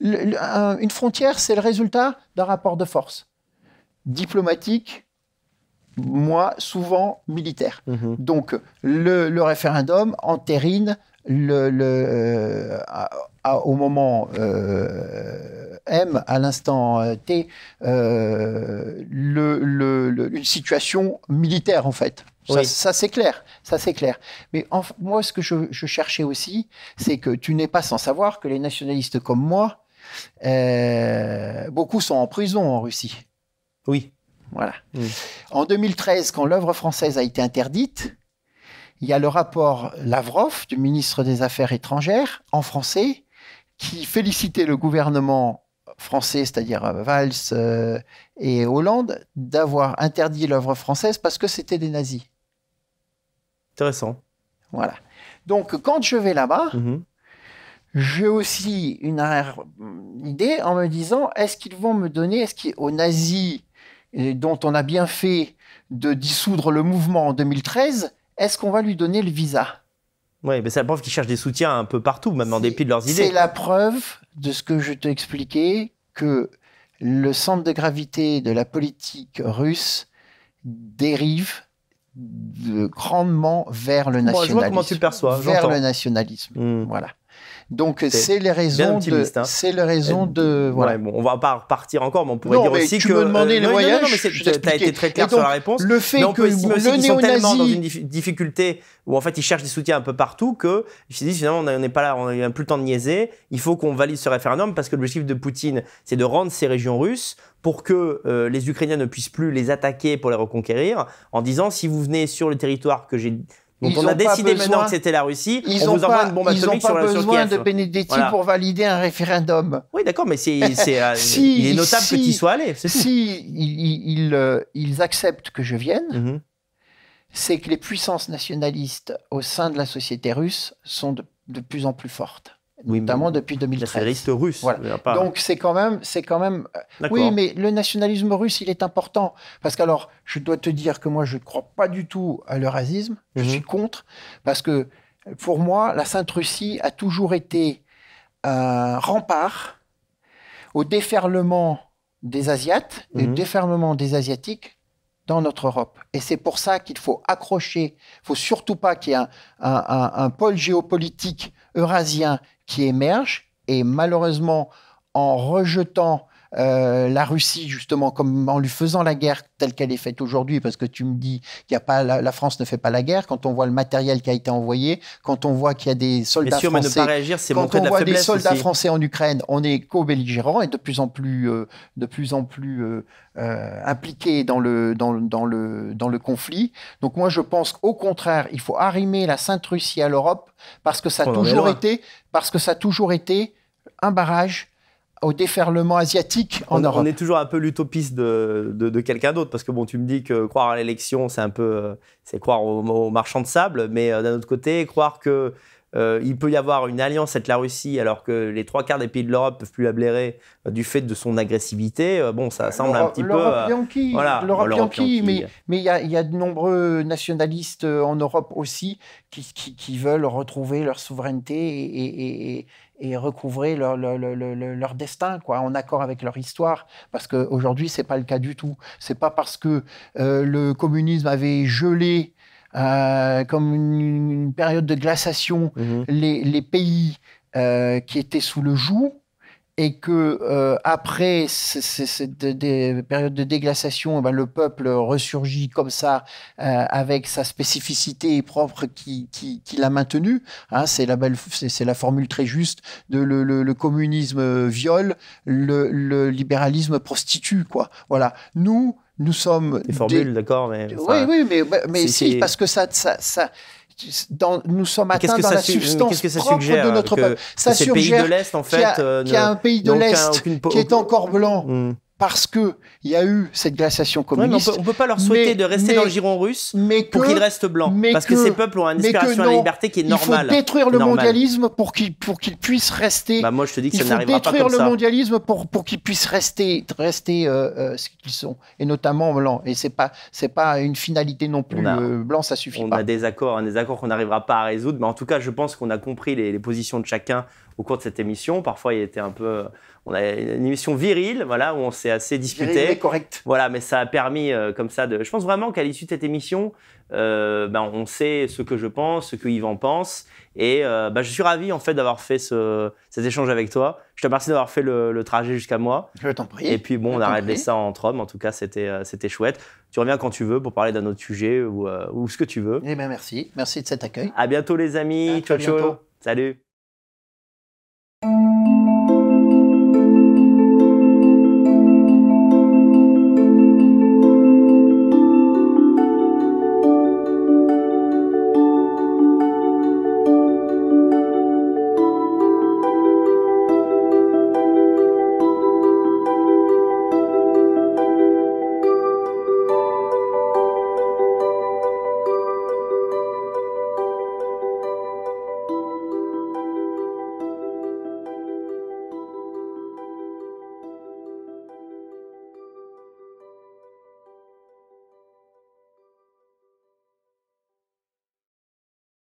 une frontière, c'est le résultat d'un rapport de force diplomatique, moi, souvent militaire. Mm-hmm. Donc, le, le, référendum entérine le, le, euh, au moment euh, M, à l'instant euh, T, euh, le, une situation militaire en fait. Ça, ça c'est clair, ça c'est clair. Mais en, moi, ce que je, je cherchais aussi, c'est que tu n'es pas sans savoir que les nationalistes comme moi, euh, beaucoup sont en prison en Russie. Oui. Voilà. En 2013, quand l'œuvre française a été interdite, il y a le rapport Lavrov du ministre des Affaires étrangères en français qui félicitait le gouvernement français, c'est-à-dire euh, Valls euh, et Hollande, d'avoir interdit l'œuvre française parce que c'était des nazis. Intéressant. Voilà. Donc quand je vais là-bas, mm-hmm. j'ai aussi une idée en me disant est-ce qu'ils vont me donner, est-ce qu'aux nazis euh, dont on a bien fait de dissoudre le mouvement en 2013, est-ce qu'on va lui donner le visa Oui, mais c'est la preuve qu'ils cherchent des soutiens un peu partout, même en dépit de leurs idées. C'est la preuve de ce que je te expliquais, que le centre de gravité de la politique russe dérive grandement vers le nationalisme. je vois comment tu perçois. Vers le nationalisme. Hmm. Voilà. Donc hein. c'est les raisons euh, de, c'est les raisons de. Voilà. on va pas repartir encore, mais on pourrait dire aussi tu que. Me demandais euh, non, Non, mais as été très clair sur la réponse. Le fait que peut estimer aussi qu'ils sont tellement dans une difficulté où en fait ils cherchent des soutiens un peu partout que ils se disent finalement on n'est pas là, on n'a plus le temps de niaiser. Il faut qu'on valide ce référendum parce que l'objectif de Poutine, c'est de rendre ces régions russes pour que euh, les Ukrainiens ne puissent plus les attaquer pour les reconquérir, en disant si vous venez sur le territoire que j'ai on a décidé maintenant que c'était la Russie. Ils ont n'ont besoin hein. de Benedetti pour valider un référendum. Oui, d'accord, mais c'est, euh, il est notable que tu sois allé. Si euh, ils, acceptent que je vienne, mhm. c'est que les puissances nationalistes au sein de la société russe sont de plus en plus fortes notamment depuis 2013. C'est russe. Donc c'est quand même, c'est quand même. Oui, mais le nationalisme russe, il est important parce qu'alors, je dois te dire que moi, je ne crois pas du tout à l'eurasisme. Je mhm. suis contre parce que pour moi, la Sainte Russie a toujours été un rempart au déferlement des Asiates au mhm. déferlement des Asiatiques dans notre Europe. Et c'est pour ça qu'il faut accrocher, il ne faut surtout pas qu'il y ait un, un, pôle géopolitique eurasien qui émerge et malheureusement en rejetant euh, la Russie, justement, comme en lui faisant la guerre telle qu'elle est faite aujourd'hui, parce que tu me dis qu'il a pas la, France ne fait pas la guerre. Quand on voit le matériel qui a été envoyé, quand on voit qu'il y a des soldats français, mais ne pas réagir, c'est quand voit des soldats français en Ukraine, on est co-belligérant et de plus en plus, euh, de plus en plus euh, impliqué dans le conflit. Donc moi, je pense qu'au contraire, il faut arrimer la Sainte Russie à l'Europe parce que ça a oh, toujours été parce que ça a toujours été un barrage au déferlement asiatique en Europe. On est toujours un peu l'utopiste de, de, quelqu'un d'autre, parce que bon, tu me dis que croire à l'élection, c'est un peu, euh, c'est croire aux au marchands de sable, mais euh, d'un autre côté, croire que euh, il peut y avoir une alliance avec la Russie, alors que les trois quarts des pays de l'Europe peuvent plus la blairer du fait de son agressivité. bon, ça semble un petit peu. voilà, l'Europe yankee, mais il y, y, a de nombreux nationalistes en Europe aussi qui, qui, veulent retrouver leur souveraineté et, et recouvrer leur, destin, quoi, en accord avec leur histoire. Parce qu'aujourd'hui, ce n'est pas le cas du tout. Ce n'est pas parce que euh, le communisme avait gelé, euh, comme une, période de glaciation, mmh les, pays euh, qui étaient sous le joug et que euh, après cette des périodes de déglaciation, eh ben, le peuple ressurgit comme ça euh, avec sa spécificité propre qui, qui, qui l'a maintenu. Hein, c'est la belle, c'est la formule très juste de le, le, le communisme viole, le, le, libéralisme prostitue quoi. Voilà, nous nous sommes des formules d'accord, mais oui oui mais, mais si parce que ça ça, ça nous sommes atteints dans la euh, substance propre de notre peuple. Ça suggère de en fait, qu'il y, a, euh, un pays de l'Est qui est encore blanc, hmm parce que il y a eu cette glaciation communiste. on, ne peut pas leur souhaiter de rester dans le giron russe pour qu'ils restent blancs, parce que, ces peuples ont une aspiration à la liberté qui est normale. Il faut détruire le mondialisme pour qu'ils pour rester. Bah, moi je te dis que ça n'arrivera pas comme ça. Il faut détruire le mondialisme pour pour qu'ils puissent rester rester euh, euh, ce qu'ils sont et notamment blancs. Et c'est pas pas une finalité non plus. Euh, blanc ça suffit pas. On a des accords, des accords qu'on n'arrivera pas à résoudre, mais en tout cas je pense qu'on a compris les, les positions de chacun au cours de cette émission. Parfois il était un peu on a une émission virile, voilà, où on s'est assez disputé. correct. Voilà, mais ça a permis euh, comme ça de. Je pense vraiment qu'à l'issue de cette émission, euh, ben, on sait ce que je pense, ce que Yvan pense, et euh, ben, je suis ravi en fait d'avoir fait cet échange avec toi. Je te remercie d'avoir fait le, trajet jusqu'à moi. Je t'en prie. Et puis bon, on a réglé ça entre hommes. En tout cas, c'était chouette. Tu reviens quand tu veux pour parler d'un autre sujet ou, ou, ce que tu veux. Eh bien, merci. Merci de cet accueil. À bientôt les amis. ciao ciao. Salut.